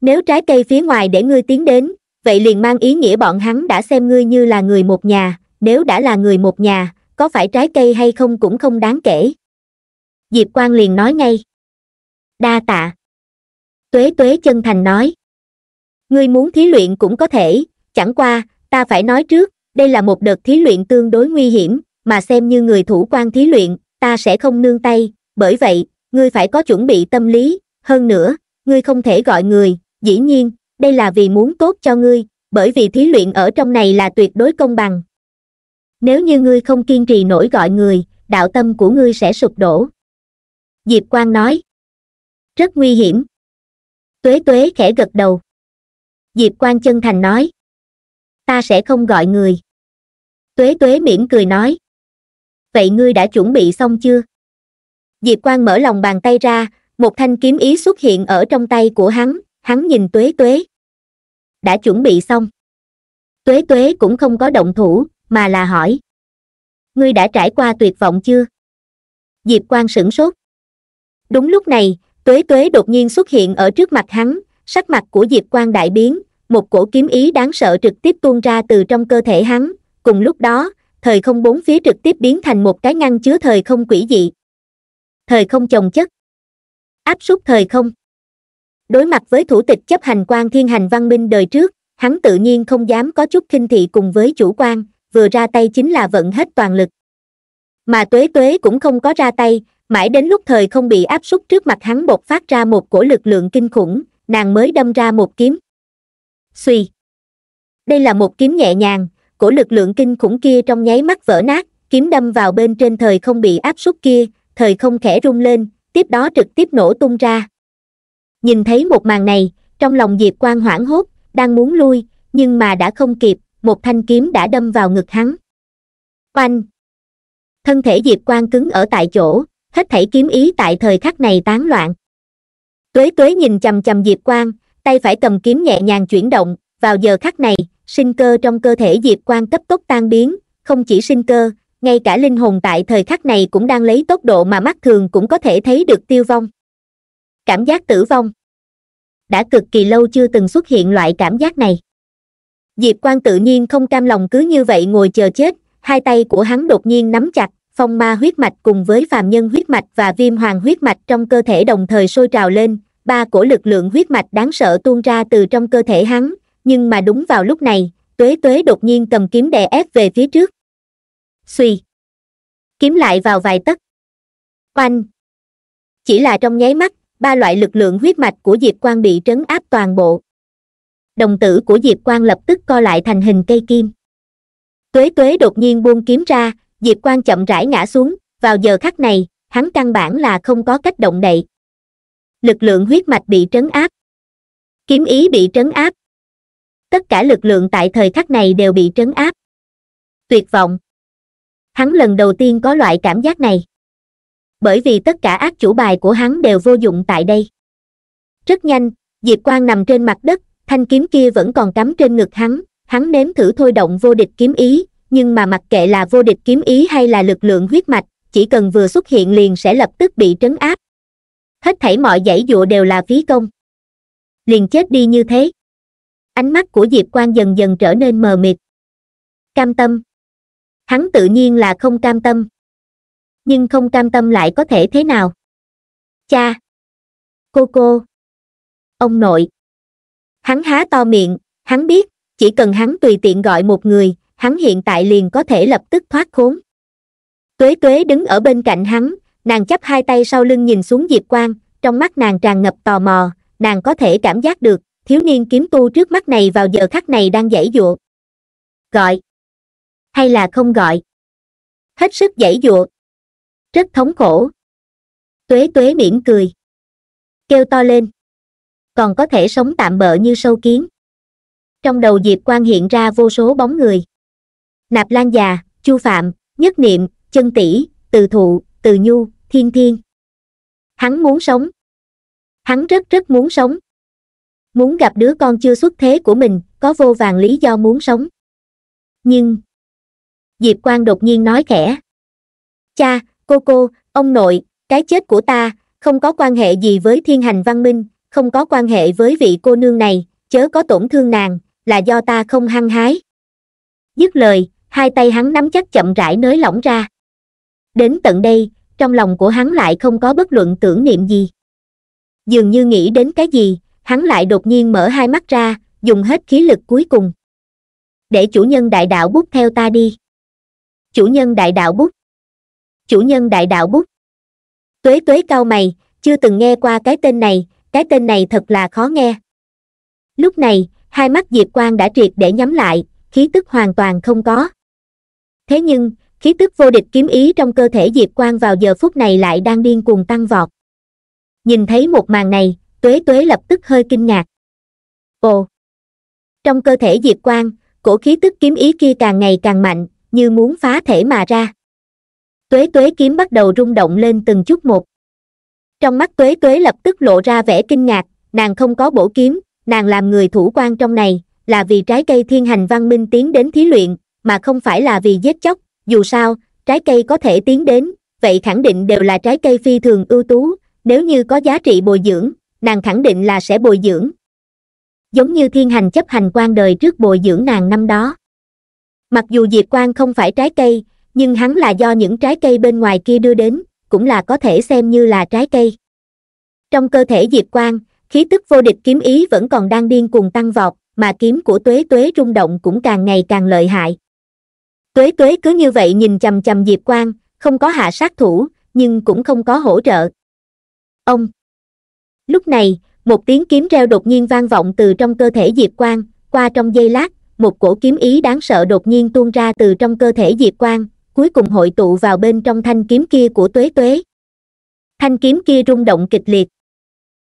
nếu trái cây phía ngoài để ngươi tiến đến vậy liền mang ý nghĩa bọn hắn đã xem ngươi như là người một nhà nếu đã là người một nhà có phải trái cây hay không cũng không đáng kể diệp quang liền nói ngay đa tạ tuế tuế chân thành nói ngươi muốn thí luyện cũng có thể chẳng qua ta phải nói trước đây là một đợt thí luyện tương đối nguy hiểm mà xem như người thủ quan thí luyện ta sẽ không nương tay bởi vậy ngươi phải có chuẩn bị tâm lý hơn nữa ngươi không thể gọi người dĩ nhiên đây là vì muốn tốt cho ngươi bởi vì thí luyện ở trong này là tuyệt đối công bằng nếu như ngươi không kiên trì nổi gọi người đạo tâm của ngươi sẽ sụp đổ diệp quang nói rất nguy hiểm tuế tuế khẽ gật đầu diệp quan chân thành nói ta sẽ không gọi người tuế tuế mỉm cười nói vậy ngươi đã chuẩn bị xong chưa diệp quan mở lòng bàn tay ra một thanh kiếm ý xuất hiện ở trong tay của hắn hắn nhìn tuế tuế đã chuẩn bị xong tuế tuế cũng không có động thủ mà là hỏi ngươi đã trải qua tuyệt vọng chưa diệp quan sửng sốt đúng lúc này tuế tuế đột nhiên xuất hiện ở trước mặt hắn sắc mặt của diệp quan đại biến một cổ kiếm ý đáng sợ trực tiếp tuôn ra từ trong cơ thể hắn cùng lúc đó thời không bốn phía trực tiếp biến thành một cái ngăn chứa thời không quỷ dị thời không chồng chất áp suất thời không đối mặt với thủ tịch chấp hành quan thiên hành văn minh đời trước hắn tự nhiên không dám có chút khinh thị cùng với chủ quan vừa ra tay chính là vận hết toàn lực mà tuế tuế cũng không có ra tay mãi đến lúc thời không bị áp suất trước mặt hắn bột phát ra một cổ lực lượng kinh khủng nàng mới đâm ra một kiếm suy. Đây là một kiếm nhẹ nhàng, của lực lượng kinh khủng kia trong nháy mắt vỡ nát, kiếm đâm vào bên trên thời không bị áp suất kia, thời không khẽ rung lên, tiếp đó trực tiếp nổ tung ra. Nhìn thấy một màn này, trong lòng Diệp Quang hoảng hốt, đang muốn lui, nhưng mà đã không kịp, một thanh kiếm đã đâm vào ngực hắn. Oanh! Thân thể Diệp Quang cứng ở tại chỗ, hết thảy kiếm ý tại thời khắc này tán loạn. Tuế tuế nhìn chầm chầm Diệp Quang, tay phải cầm kiếm nhẹ nhàng chuyển động vào giờ khắc này sinh cơ trong cơ thể diệp Quang cấp tốc tan biến không chỉ sinh cơ ngay cả linh hồn tại thời khắc này cũng đang lấy tốc độ mà mắt thường cũng có thể thấy được tiêu vong cảm giác tử vong đã cực kỳ lâu chưa từng xuất hiện loại cảm giác này diệp Quang tự nhiên không cam lòng cứ như vậy ngồi chờ chết hai tay của hắn đột nhiên nắm chặt phong ma huyết mạch cùng với phàm nhân huyết mạch và viêm hoàng huyết mạch trong cơ thể đồng thời sôi trào lên ba cổ lực lượng huyết mạch đáng sợ tuôn ra từ trong cơ thể hắn nhưng mà đúng vào lúc này tuế tuế đột nhiên cầm kiếm đè ép về phía trước suy kiếm lại vào vài tấc oanh chỉ là trong nháy mắt ba loại lực lượng huyết mạch của diệp Quan bị trấn áp toàn bộ đồng tử của diệp Quan lập tức co lại thành hình cây kim tuế tuế đột nhiên buông kiếm ra diệp Quan chậm rãi ngã xuống vào giờ khắc này hắn căn bản là không có cách động đậy lực lượng huyết mạch bị trấn áp kiếm ý bị trấn áp tất cả lực lượng tại thời khắc này đều bị trấn áp tuyệt vọng hắn lần đầu tiên có loại cảm giác này bởi vì tất cả ác chủ bài của hắn đều vô dụng tại đây rất nhanh diệp Quang nằm trên mặt đất thanh kiếm kia vẫn còn cắm trên ngực hắn hắn nếm thử thôi động vô địch kiếm ý nhưng mà mặc kệ là vô địch kiếm ý hay là lực lượng huyết mạch chỉ cần vừa xuất hiện liền sẽ lập tức bị trấn áp hết thảy mọi dãy dụa đều là phí công liền chết đi như thế ánh mắt của diệp Quang dần dần trở nên mờ mịt cam tâm hắn tự nhiên là không cam tâm nhưng không cam tâm lại có thể thế nào cha cô cô ông nội hắn há to miệng hắn biết chỉ cần hắn tùy tiện gọi một người hắn hiện tại liền có thể lập tức thoát khốn tuế tuế đứng ở bên cạnh hắn nàng chắp hai tay sau lưng nhìn xuống diệp quang trong mắt nàng tràn ngập tò mò nàng có thể cảm giác được thiếu niên kiếm tu trước mắt này vào giờ khắc này đang dãy dụa gọi hay là không gọi hết sức dãy dụa rất thống khổ tuế tuế mỉm cười kêu to lên còn có thể sống tạm bỡ như sâu kiến trong đầu diệp quang hiện ra vô số bóng người nạp lan già chu phạm nhất niệm chân tỷ từ thụ từ Nhu, Thiên Thiên. Hắn muốn sống. Hắn rất rất muốn sống. Muốn gặp đứa con chưa xuất thế của mình, có vô vàng lý do muốn sống. Nhưng... Diệp Quang đột nhiên nói khẽ. Cha, cô cô, ông nội, cái chết của ta, không có quan hệ gì với thiên hành văn minh, không có quan hệ với vị cô nương này, chớ có tổn thương nàng, là do ta không hăng hái. Dứt lời, hai tay hắn nắm chắc chậm rãi nới lỏng ra. Đến tận đây, trong lòng của hắn lại không có bất luận tưởng niệm gì dường như nghĩ đến cái gì hắn lại đột nhiên mở hai mắt ra dùng hết khí lực cuối cùng để chủ nhân đại đạo bút theo ta đi chủ nhân đại đạo bút chủ nhân đại đạo bút tuế tuế cao mày chưa từng nghe qua cái tên này cái tên này thật là khó nghe lúc này hai mắt diệp quang đã triệt để nhắm lại khí tức hoàn toàn không có thế nhưng khí tức vô địch kiếm ý trong cơ thể diệp quang vào giờ phút này lại đang điên cuồng tăng vọt nhìn thấy một màn này tuế tuế lập tức hơi kinh ngạc ồ trong cơ thể diệp quang cổ khí tức kiếm ý kia càng ngày càng mạnh như muốn phá thể mà ra tuế tuế kiếm bắt đầu rung động lên từng chút một trong mắt tuế tuế lập tức lộ ra vẻ kinh ngạc nàng không có bổ kiếm nàng làm người thủ quan trong này là vì trái cây thiên hành văn minh tiến đến thí luyện mà không phải là vì giết chóc dù sao trái cây có thể tiến đến vậy khẳng định đều là trái cây phi thường ưu tú nếu như có giá trị bồi dưỡng nàng khẳng định là sẽ bồi dưỡng giống như thiên hành chấp hành quan đời trước bồi dưỡng nàng năm đó mặc dù diệp quan không phải trái cây nhưng hắn là do những trái cây bên ngoài kia đưa đến cũng là có thể xem như là trái cây trong cơ thể diệp quan khí tức vô địch kiếm ý vẫn còn đang điên cuồng tăng vọt mà kiếm của tuế tuế rung động cũng càng ngày càng lợi hại tuế tuế cứ như vậy nhìn chằm chằm diệp quang không có hạ sát thủ nhưng cũng không có hỗ trợ ông lúc này một tiếng kiếm reo đột nhiên vang vọng từ trong cơ thể diệp quang qua trong giây lát một cổ kiếm ý đáng sợ đột nhiên tuôn ra từ trong cơ thể diệp quang cuối cùng hội tụ vào bên trong thanh kiếm kia của tuế tuế thanh kiếm kia rung động kịch liệt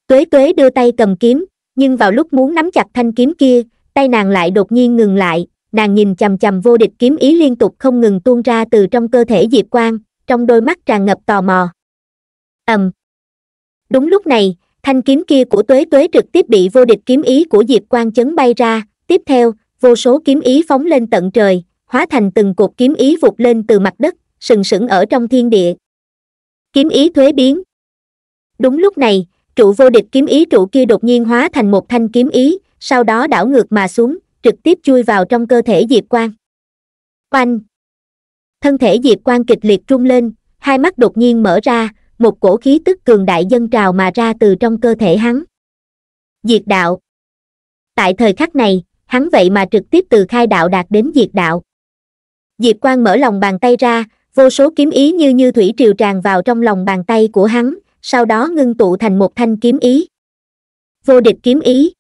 tuế tuế đưa tay cầm kiếm nhưng vào lúc muốn nắm chặt thanh kiếm kia tay nàng lại đột nhiên ngừng lại nàng nhìn chằm chằm vô địch kiếm ý liên tục không ngừng tuôn ra từ trong cơ thể diệp quang trong đôi mắt tràn ngập tò mò ầm um. đúng lúc này thanh kiếm kia của tuế tuế trực tiếp bị vô địch kiếm ý của diệp quang chấn bay ra tiếp theo vô số kiếm ý phóng lên tận trời hóa thành từng cột kiếm ý vụt lên từ mặt đất sừng sững ở trong thiên địa kiếm ý thuế biến đúng lúc này trụ vô địch kiếm ý trụ kia đột nhiên hóa thành một thanh kiếm ý sau đó đảo ngược mà xuống trực tiếp chui vào trong cơ thể diệp quang oanh thân thể diệp quang kịch liệt trung lên hai mắt đột nhiên mở ra một cổ khí tức cường đại dân trào mà ra từ trong cơ thể hắn diệt đạo tại thời khắc này hắn vậy mà trực tiếp từ khai đạo đạt đến diệt đạo diệp quang mở lòng bàn tay ra vô số kiếm ý như như thủy triều tràn vào trong lòng bàn tay của hắn sau đó ngưng tụ thành một thanh kiếm ý vô địch kiếm ý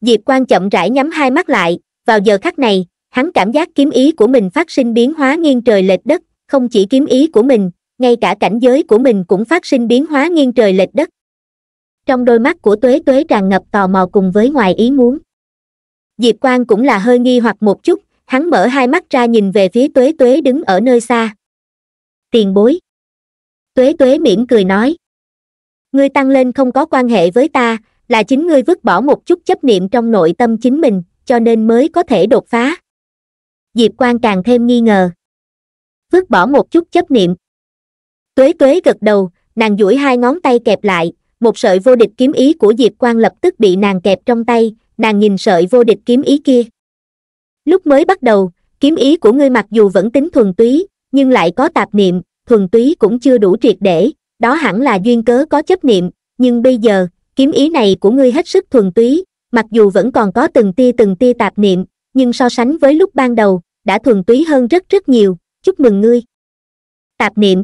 diệp Quang chậm rãi nhắm hai mắt lại vào giờ khắc này hắn cảm giác kiếm ý của mình phát sinh biến hóa nghiêng trời lệch đất không chỉ kiếm ý của mình ngay cả cảnh giới của mình cũng phát sinh biến hóa nghiêng trời lệch đất trong đôi mắt của tuế tuế tràn ngập tò mò cùng với ngoài ý muốn diệp Quang cũng là hơi nghi hoặc một chút hắn mở hai mắt ra nhìn về phía tuế tuế đứng ở nơi xa tiền bối tuế tuế mỉm cười nói ngươi tăng lên không có quan hệ với ta là chính ngươi vứt bỏ một chút chấp niệm trong nội tâm chính mình cho nên mới có thể đột phá diệp quan càng thêm nghi ngờ vứt bỏ một chút chấp niệm tuế tuế gật đầu nàng duỗi hai ngón tay kẹp lại một sợi vô địch kiếm ý của diệp quan lập tức bị nàng kẹp trong tay nàng nhìn sợi vô địch kiếm ý kia lúc mới bắt đầu kiếm ý của ngươi mặc dù vẫn tính thuần túy nhưng lại có tạp niệm thuần túy cũng chưa đủ triệt để đó hẳn là duyên cớ có chấp niệm nhưng bây giờ kiếm ý này của ngươi hết sức thuần túy mặc dù vẫn còn có từng tia từng tia tạp niệm nhưng so sánh với lúc ban đầu đã thuần túy hơn rất rất nhiều chúc mừng ngươi tạp niệm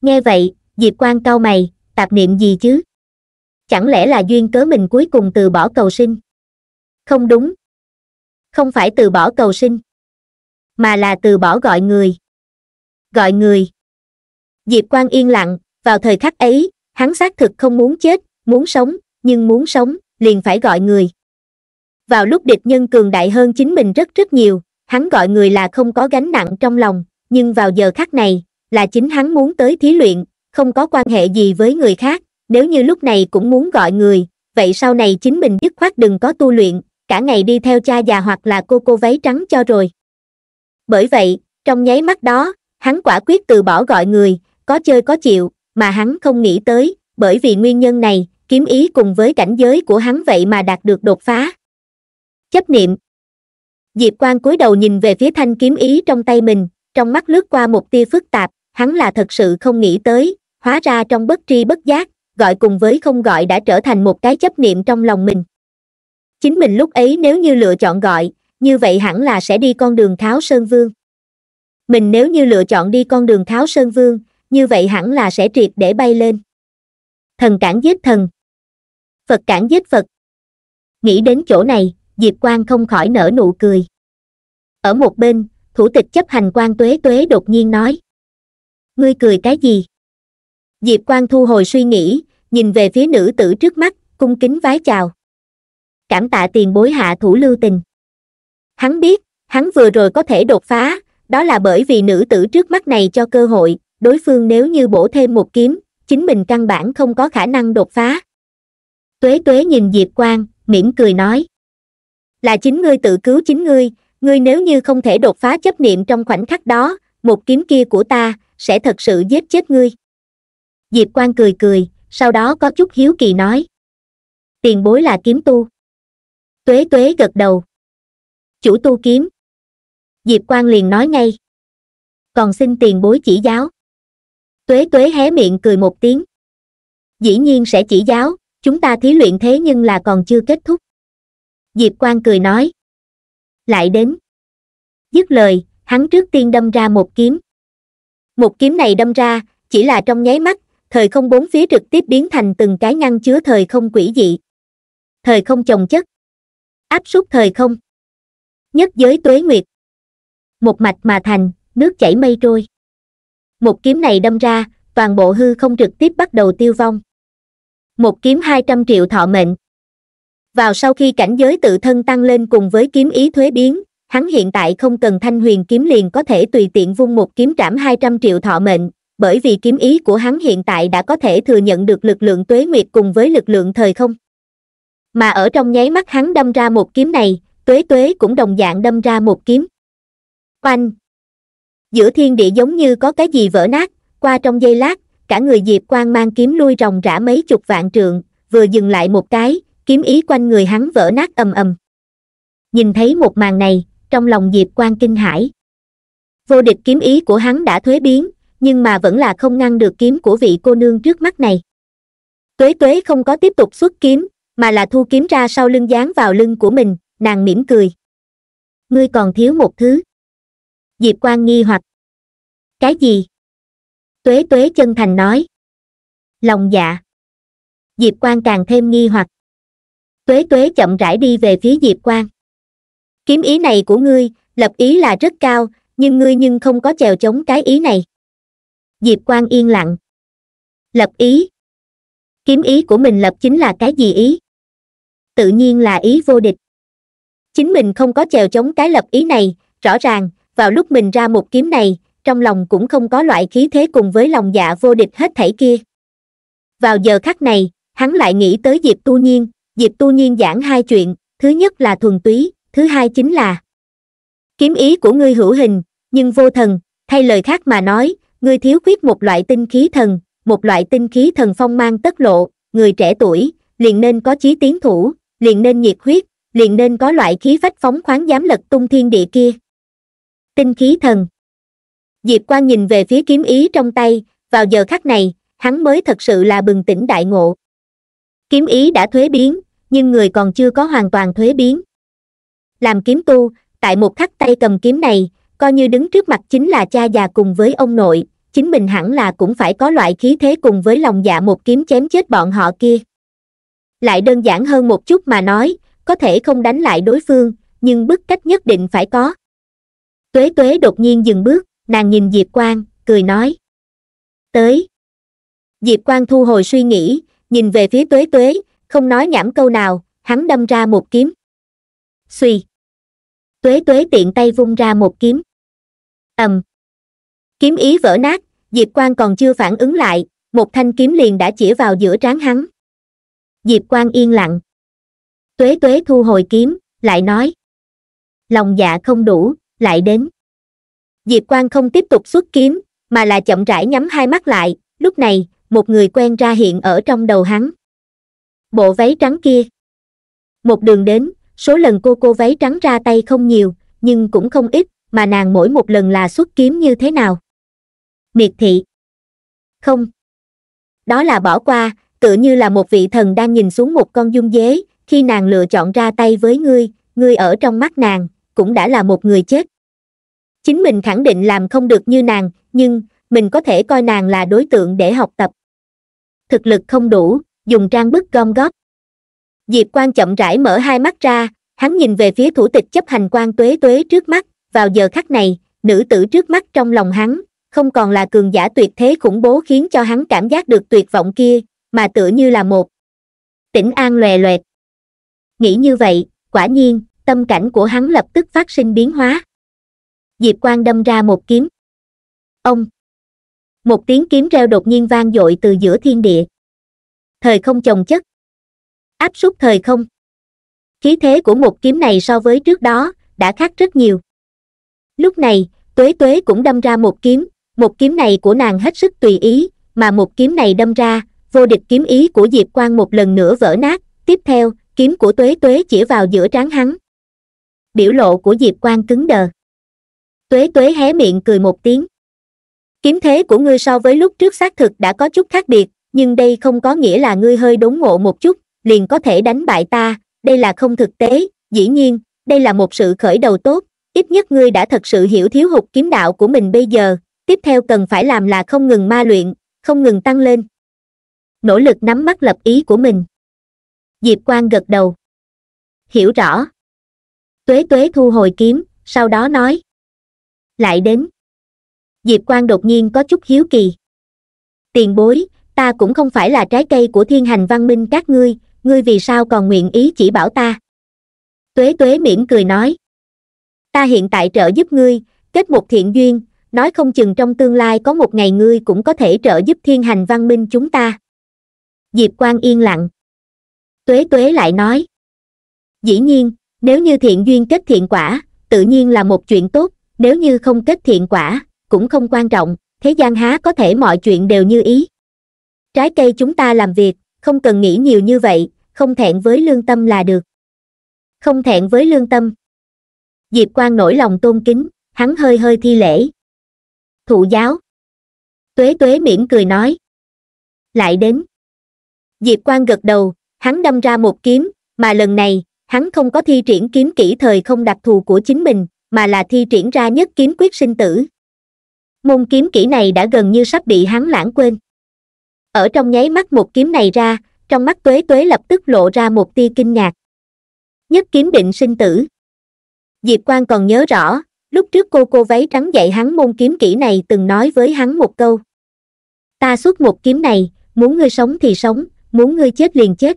nghe vậy diệp Quang cau mày tạp niệm gì chứ chẳng lẽ là duyên cớ mình cuối cùng từ bỏ cầu sinh không đúng không phải từ bỏ cầu sinh mà là từ bỏ gọi người gọi người diệp Quang yên lặng vào thời khắc ấy hắn xác thực không muốn chết muốn sống nhưng muốn sống liền phải gọi người vào lúc địch nhân cường đại hơn chính mình rất rất nhiều hắn gọi người là không có gánh nặng trong lòng nhưng vào giờ khắc này là chính hắn muốn tới thí luyện không có quan hệ gì với người khác nếu như lúc này cũng muốn gọi người vậy sau này chính mình dứt khoát đừng có tu luyện cả ngày đi theo cha già hoặc là cô cô váy trắng cho rồi bởi vậy trong nháy mắt đó hắn quả quyết từ bỏ gọi người có chơi có chịu mà hắn không nghĩ tới bởi vì nguyên nhân này kiếm ý cùng với cảnh giới của hắn vậy mà đạt được đột phá chấp niệm diệp Quan cúi đầu nhìn về phía thanh kiếm ý trong tay mình trong mắt lướt qua một tia phức tạp hắn là thật sự không nghĩ tới hóa ra trong bất tri bất giác gọi cùng với không gọi đã trở thành một cái chấp niệm trong lòng mình chính mình lúc ấy nếu như lựa chọn gọi như vậy hẳn là sẽ đi con đường tháo sơn vương mình nếu như lựa chọn đi con đường tháo sơn vương như vậy hẳn là sẽ triệt để bay lên thần cản giết thần phật cản giết phật nghĩ đến chỗ này diệp quang không khỏi nở nụ cười ở một bên thủ tịch chấp hành quan tuế tuế đột nhiên nói ngươi cười cái gì diệp quang thu hồi suy nghĩ nhìn về phía nữ tử trước mắt cung kính vái chào cảm tạ tiền bối hạ thủ lưu tình hắn biết hắn vừa rồi có thể đột phá đó là bởi vì nữ tử trước mắt này cho cơ hội đối phương nếu như bổ thêm một kiếm chính mình căn bản không có khả năng đột phá tuế tuế nhìn diệp quang mỉm cười nói là chính ngươi tự cứu chính ngươi ngươi nếu như không thể đột phá chấp niệm trong khoảnh khắc đó một kiếm kia của ta sẽ thật sự giết chết ngươi diệp quang cười cười sau đó có chút hiếu kỳ nói tiền bối là kiếm tu tuế tuế gật đầu chủ tu kiếm diệp quang liền nói ngay còn xin tiền bối chỉ giáo tuế tuế hé miệng cười một tiếng dĩ nhiên sẽ chỉ giáo chúng ta thí luyện thế nhưng là còn chưa kết thúc diệp quang cười nói lại đến dứt lời hắn trước tiên đâm ra một kiếm một kiếm này đâm ra chỉ là trong nháy mắt thời không bốn phía trực tiếp biến thành từng cái ngăn chứa thời không quỷ dị thời không chồng chất áp suất thời không nhất giới tuế nguyệt một mạch mà thành nước chảy mây trôi một kiếm này đâm ra toàn bộ hư không trực tiếp bắt đầu tiêu vong một kiếm hai trăm triệu thọ mệnh vào sau khi cảnh giới tự thân tăng lên cùng với kiếm ý thuế biến hắn hiện tại không cần thanh huyền kiếm liền có thể tùy tiện vung một kiếm trảm hai trăm triệu thọ mệnh bởi vì kiếm ý của hắn hiện tại đã có thể thừa nhận được lực lượng tuế nguyệt cùng với lực lượng thời không mà ở trong nháy mắt hắn đâm ra một kiếm này tuế tuế cũng đồng dạng đâm ra một kiếm oanh giữa thiên địa giống như có cái gì vỡ nát qua trong giây lát cả người diệp quang mang kiếm lui ròng rã mấy chục vạn trượng vừa dừng lại một cái kiếm ý quanh người hắn vỡ nát ầm ầm nhìn thấy một màn này trong lòng diệp quang kinh hãi vô địch kiếm ý của hắn đã thuế biến nhưng mà vẫn là không ngăn được kiếm của vị cô nương trước mắt này tuế tuế không có tiếp tục xuất kiếm mà là thu kiếm ra sau lưng dán vào lưng của mình nàng mỉm cười ngươi còn thiếu một thứ diệp quang nghi hoặc cái gì tuế tuế chân thành nói lòng dạ diệp Quan càng thêm nghi hoặc tuế tuế chậm rãi đi về phía diệp Quan. kiếm ý này của ngươi lập ý là rất cao nhưng ngươi nhưng không có chèo chống cái ý này diệp Quan yên lặng lập ý kiếm ý của mình lập chính là cái gì ý tự nhiên là ý vô địch chính mình không có chèo chống cái lập ý này rõ ràng vào lúc mình ra một kiếm này trong lòng cũng không có loại khí thế cùng với lòng dạ vô địch hết thảy kia vào giờ khắc này hắn lại nghĩ tới diệp tu nhiên diệp tu nhiên giảng hai chuyện thứ nhất là thuần túy thứ hai chính là kiếm ý của ngươi hữu hình nhưng vô thần thay lời khác mà nói ngươi thiếu khuyết một loại tinh khí thần một loại tinh khí thần phong mang tất lộ người trẻ tuổi liền nên có chí tiến thủ liền nên nhiệt huyết liền nên có loại khí phách phóng khoáng dám lật tung thiên địa kia tinh khí thần diệp Quang nhìn về phía kiếm ý trong tay vào giờ khắc này hắn mới thật sự là bừng tỉnh đại ngộ kiếm ý đã thuế biến nhưng người còn chưa có hoàn toàn thuế biến làm kiếm tu tại một khắc tay cầm kiếm này coi như đứng trước mặt chính là cha già cùng với ông nội chính mình hẳn là cũng phải có loại khí thế cùng với lòng dạ một kiếm chém chết bọn họ kia lại đơn giản hơn một chút mà nói có thể không đánh lại đối phương nhưng bức cách nhất định phải có tuế tuế đột nhiên dừng bước nàng nhìn diệp quang cười nói tới diệp quang thu hồi suy nghĩ nhìn về phía tuế tuế không nói nhảm câu nào hắn đâm ra một kiếm suy tuế tuế tiện tay vung ra một kiếm ầm kiếm ý vỡ nát diệp quang còn chưa phản ứng lại một thanh kiếm liền đã chĩa vào giữa trán hắn diệp quang yên lặng tuế tuế thu hồi kiếm lại nói lòng dạ không đủ lại đến diệp quang không tiếp tục xuất kiếm mà là chậm rãi nhắm hai mắt lại lúc này một người quen ra hiện ở trong đầu hắn bộ váy trắng kia một đường đến số lần cô cô váy trắng ra tay không nhiều nhưng cũng không ít mà nàng mỗi một lần là xuất kiếm như thế nào miệt thị không đó là bỏ qua tựa như là một vị thần đang nhìn xuống một con dung dế khi nàng lựa chọn ra tay với ngươi ngươi ở trong mắt nàng cũng đã là một người chết chính mình khẳng định làm không được như nàng nhưng mình có thể coi nàng là đối tượng để học tập thực lực không đủ dùng trang bức gom góp diệp quan chậm rãi mở hai mắt ra hắn nhìn về phía thủ tịch chấp hành quan tuế tuế trước mắt vào giờ khắc này nữ tử trước mắt trong lòng hắn không còn là cường giả tuyệt thế khủng bố khiến cho hắn cảm giác được tuyệt vọng kia mà tựa như là một tỉnh an lòe loẹt nghĩ như vậy quả nhiên tâm cảnh của hắn lập tức phát sinh biến hóa diệp quang đâm ra một kiếm ông một tiếng kiếm reo đột nhiên vang dội từ giữa thiên địa thời không chồng chất áp suất thời không khí thế của một kiếm này so với trước đó đã khác rất nhiều lúc này tuế tuế cũng đâm ra một kiếm một kiếm này của nàng hết sức tùy ý mà một kiếm này đâm ra vô địch kiếm ý của diệp quang một lần nữa vỡ nát tiếp theo kiếm của tuế tuế chỉ vào giữa trán hắn biểu lộ của diệp quang cứng đờ tuế tuế hé miệng cười một tiếng kiếm thế của ngươi so với lúc trước xác thực đã có chút khác biệt nhưng đây không có nghĩa là ngươi hơi đốn ngộ một chút liền có thể đánh bại ta đây là không thực tế dĩ nhiên đây là một sự khởi đầu tốt ít nhất ngươi đã thật sự hiểu thiếu hụt kiếm đạo của mình bây giờ tiếp theo cần phải làm là không ngừng ma luyện không ngừng tăng lên nỗ lực nắm bắt lập ý của mình diệp Quang gật đầu hiểu rõ tuế tuế thu hồi kiếm sau đó nói lại đến diệp quang đột nhiên có chút hiếu kỳ tiền bối ta cũng không phải là trái cây của thiên hành văn minh các ngươi ngươi vì sao còn nguyện ý chỉ bảo ta tuế tuế mỉm cười nói ta hiện tại trợ giúp ngươi kết một thiện duyên nói không chừng trong tương lai có một ngày ngươi cũng có thể trợ giúp thiên hành văn minh chúng ta diệp quang yên lặng tuế tuế lại nói dĩ nhiên nếu như thiện duyên kết thiện quả tự nhiên là một chuyện tốt nếu như không kết thiện quả cũng không quan trọng thế gian há có thể mọi chuyện đều như ý trái cây chúng ta làm việc không cần nghĩ nhiều như vậy không thẹn với lương tâm là được không thẹn với lương tâm diệp quan nổi lòng tôn kính hắn hơi hơi thi lễ thụ giáo tuế tuế mỉm cười nói lại đến diệp quan gật đầu hắn đâm ra một kiếm mà lần này hắn không có thi triển kiếm kỹ thời không đặc thù của chính mình mà là thi triển ra nhất kiếm quyết sinh tử môn kiếm kỹ này đã gần như sắp bị hắn lãng quên ở trong nháy mắt một kiếm này ra trong mắt tuế tuế lập tức lộ ra một tia kinh ngạc nhất kiếm định sinh tử diệp quang còn nhớ rõ lúc trước cô cô váy trắng dạy hắn môn kiếm kỹ này từng nói với hắn một câu ta xuất một kiếm này muốn ngươi sống thì sống muốn ngươi chết liền chết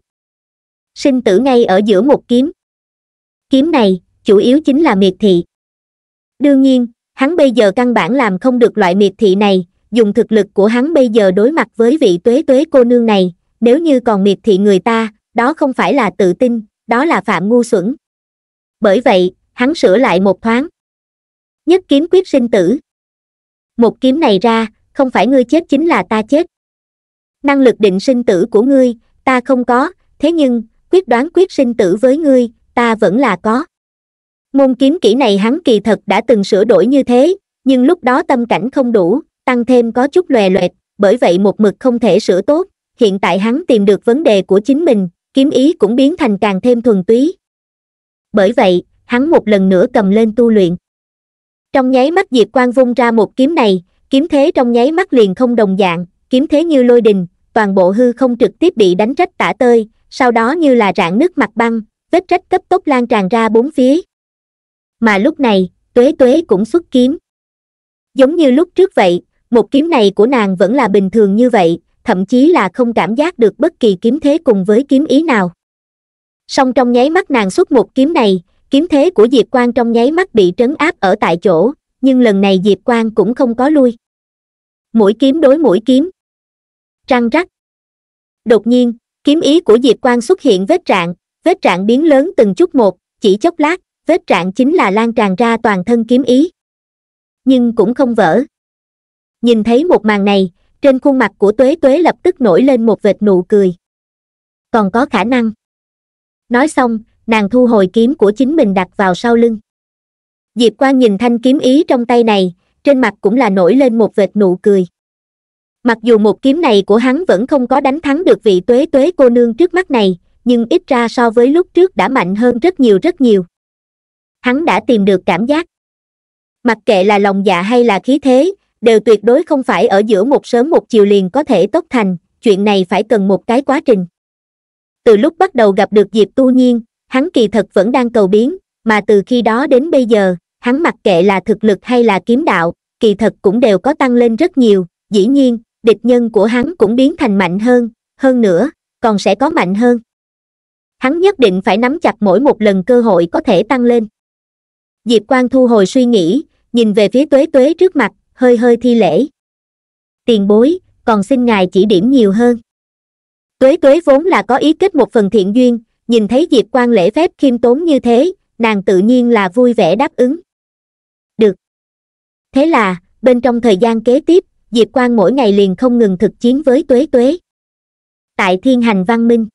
sinh tử ngay ở giữa một kiếm kiếm này chủ yếu chính là miệt thị đương nhiên hắn bây giờ căn bản làm không được loại miệt thị này dùng thực lực của hắn bây giờ đối mặt với vị tuế tuế cô nương này nếu như còn miệt thị người ta đó không phải là tự tin đó là phạm ngu xuẩn bởi vậy hắn sửa lại một thoáng nhất kiếm quyết sinh tử một kiếm này ra không phải ngươi chết chính là ta chết năng lực định sinh tử của ngươi ta không có thế nhưng quyết đoán quyết sinh tử với ngươi ta vẫn là có môn kiếm kỹ này hắn kỳ thật đã từng sửa đổi như thế nhưng lúc đó tâm cảnh không đủ tăng thêm có chút lòe loẹt bởi vậy một mực không thể sửa tốt hiện tại hắn tìm được vấn đề của chính mình kiếm ý cũng biến thành càng thêm thuần túy bởi vậy hắn một lần nữa cầm lên tu luyện trong nháy mắt diệp quang vung ra một kiếm này kiếm thế trong nháy mắt liền không đồng dạng kiếm thế như lôi đình toàn bộ hư không trực tiếp bị đánh rách tả tơi sau đó như là rạn nước mặt băng vết rách cấp tốc lan tràn ra bốn phía mà lúc này tuế tuế cũng xuất kiếm giống như lúc trước vậy một kiếm này của nàng vẫn là bình thường như vậy thậm chí là không cảm giác được bất kỳ kiếm thế cùng với kiếm ý nào song trong nháy mắt nàng xuất một kiếm này kiếm thế của diệp Quan trong nháy mắt bị trấn áp ở tại chỗ nhưng lần này diệp Quan cũng không có lui mũi kiếm đối mũi kiếm trăng rắc đột nhiên kiếm ý của diệp Quan xuất hiện vết trạng vết trạng biến lớn từng chút một chỉ chốc lát vết rạn chính là lan tràn ra toàn thân kiếm ý nhưng cũng không vỡ nhìn thấy một màn này trên khuôn mặt của tuế tuế lập tức nổi lên một vệt nụ cười còn có khả năng nói xong nàng thu hồi kiếm của chính mình đặt vào sau lưng diệp Quang nhìn thanh kiếm ý trong tay này trên mặt cũng là nổi lên một vệt nụ cười mặc dù một kiếm này của hắn vẫn không có đánh thắng được vị tuế tuế cô nương trước mắt này nhưng ít ra so với lúc trước đã mạnh hơn rất nhiều rất nhiều hắn đã tìm được cảm giác mặc kệ là lòng dạ hay là khí thế đều tuyệt đối không phải ở giữa một sớm một chiều liền có thể tốt thành chuyện này phải cần một cái quá trình từ lúc bắt đầu gặp được diệp tu nhiên hắn kỳ thật vẫn đang cầu biến mà từ khi đó đến bây giờ hắn mặc kệ là thực lực hay là kiếm đạo kỳ thật cũng đều có tăng lên rất nhiều dĩ nhiên địch nhân của hắn cũng biến thành mạnh hơn hơn nữa còn sẽ có mạnh hơn hắn nhất định phải nắm chặt mỗi một lần cơ hội có thể tăng lên diệp quang thu hồi suy nghĩ nhìn về phía tuế tuế trước mặt hơi hơi thi lễ tiền bối còn xin ngài chỉ điểm nhiều hơn tuế tuế vốn là có ý kết một phần thiện duyên nhìn thấy diệp Quang lễ phép khiêm tốn như thế nàng tự nhiên là vui vẻ đáp ứng được thế là bên trong thời gian kế tiếp diệp Quang mỗi ngày liền không ngừng thực chiến với tuế tuế tại thiên hành văn minh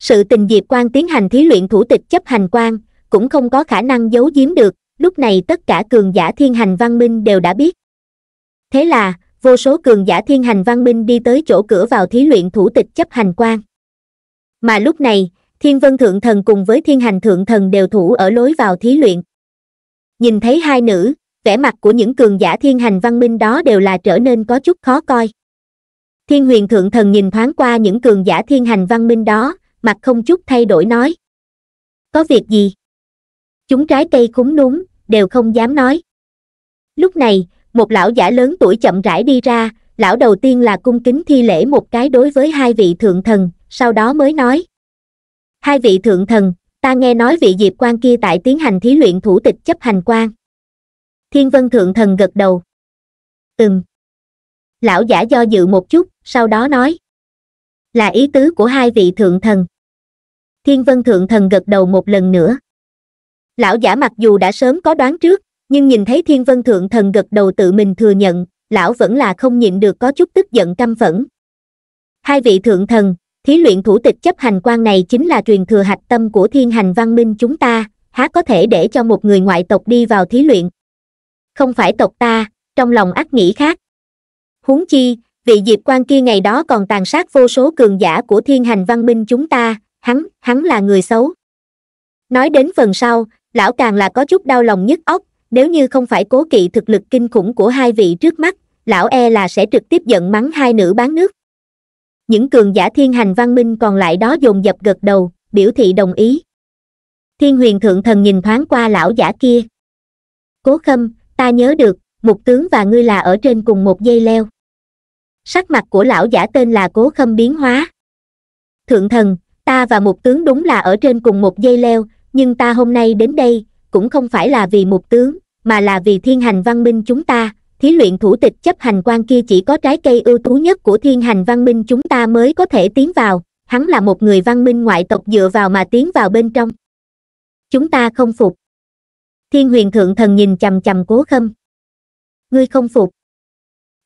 sự tình diệp Quang tiến hành thí luyện thủ tịch chấp hành quan cũng không có khả năng giấu giếm được lúc này tất cả cường giả thiên hành văn minh đều đã biết thế là vô số cường giả thiên hành văn minh đi tới chỗ cửa vào thí luyện thủ tịch chấp hành quan mà lúc này thiên vân thượng thần cùng với thiên hành thượng thần đều thủ ở lối vào thí luyện nhìn thấy hai nữ vẻ mặt của những cường giả thiên hành văn minh đó đều là trở nên có chút khó coi thiên huyền thượng thần nhìn thoáng qua những cường giả thiên hành văn minh đó mặt không chút thay đổi nói có việc gì chúng trái cây cúng núm đều không dám nói lúc này một lão giả lớn tuổi chậm rãi đi ra lão đầu tiên là cung kính thi lễ một cái đối với hai vị thượng thần sau đó mới nói hai vị thượng thần ta nghe nói vị diệp quan kia tại tiến hành thí luyện thủ tịch chấp hành quan thiên vân thượng thần gật đầu ừm lão giả do dự một chút sau đó nói là ý tứ của hai vị thượng thần thiên vân thượng thần gật đầu một lần nữa lão giả mặc dù đã sớm có đoán trước nhưng nhìn thấy thiên vân thượng thần gật đầu tự mình thừa nhận lão vẫn là không nhịn được có chút tức giận căm phẫn hai vị thượng thần thí luyện thủ tịch chấp hành quan này chính là truyền thừa hạch tâm của thiên hành văn minh chúng ta há có thể để cho một người ngoại tộc đi vào thí luyện không phải tộc ta trong lòng ác nghĩ khác huống chi vị diệp quan kia ngày đó còn tàn sát vô số cường giả của thiên hành văn minh chúng ta hắn hắn là người xấu nói đến phần sau lão càng là có chút đau lòng nhức óc nếu như không phải cố kỵ thực lực kinh khủng của hai vị trước mắt lão e là sẽ trực tiếp giận mắng hai nữ bán nước những cường giả thiên hành văn minh còn lại đó dồn dập gật đầu biểu thị đồng ý thiên huyền thượng thần nhìn thoáng qua lão giả kia cố khâm ta nhớ được mục tướng và ngươi là ở trên cùng một dây leo sắc mặt của lão giả tên là cố khâm biến hóa thượng thần ta và mục tướng đúng là ở trên cùng một dây leo nhưng ta hôm nay đến đây cũng không phải là vì một tướng mà là vì thiên hành văn minh chúng ta thí luyện thủ tịch chấp hành quan kia chỉ có trái cây ưu tú nhất của thiên hành văn minh chúng ta mới có thể tiến vào hắn là một người văn minh ngoại tộc dựa vào mà tiến vào bên trong chúng ta không phục thiên huyền thượng thần nhìn chằm chằm cố khâm ngươi không phục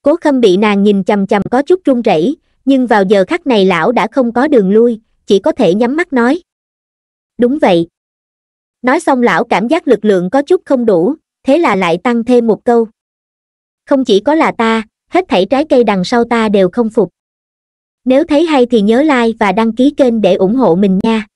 cố khâm bị nàng nhìn chằm chằm có chút run rẩy nhưng vào giờ khắc này lão đã không có đường lui chỉ có thể nhắm mắt nói đúng vậy nói xong lão cảm giác lực lượng có chút không đủ thế là lại tăng thêm một câu không chỉ có là ta hết thảy trái cây đằng sau ta đều không phục nếu thấy hay thì nhớ like và đăng ký kênh để ủng hộ mình nha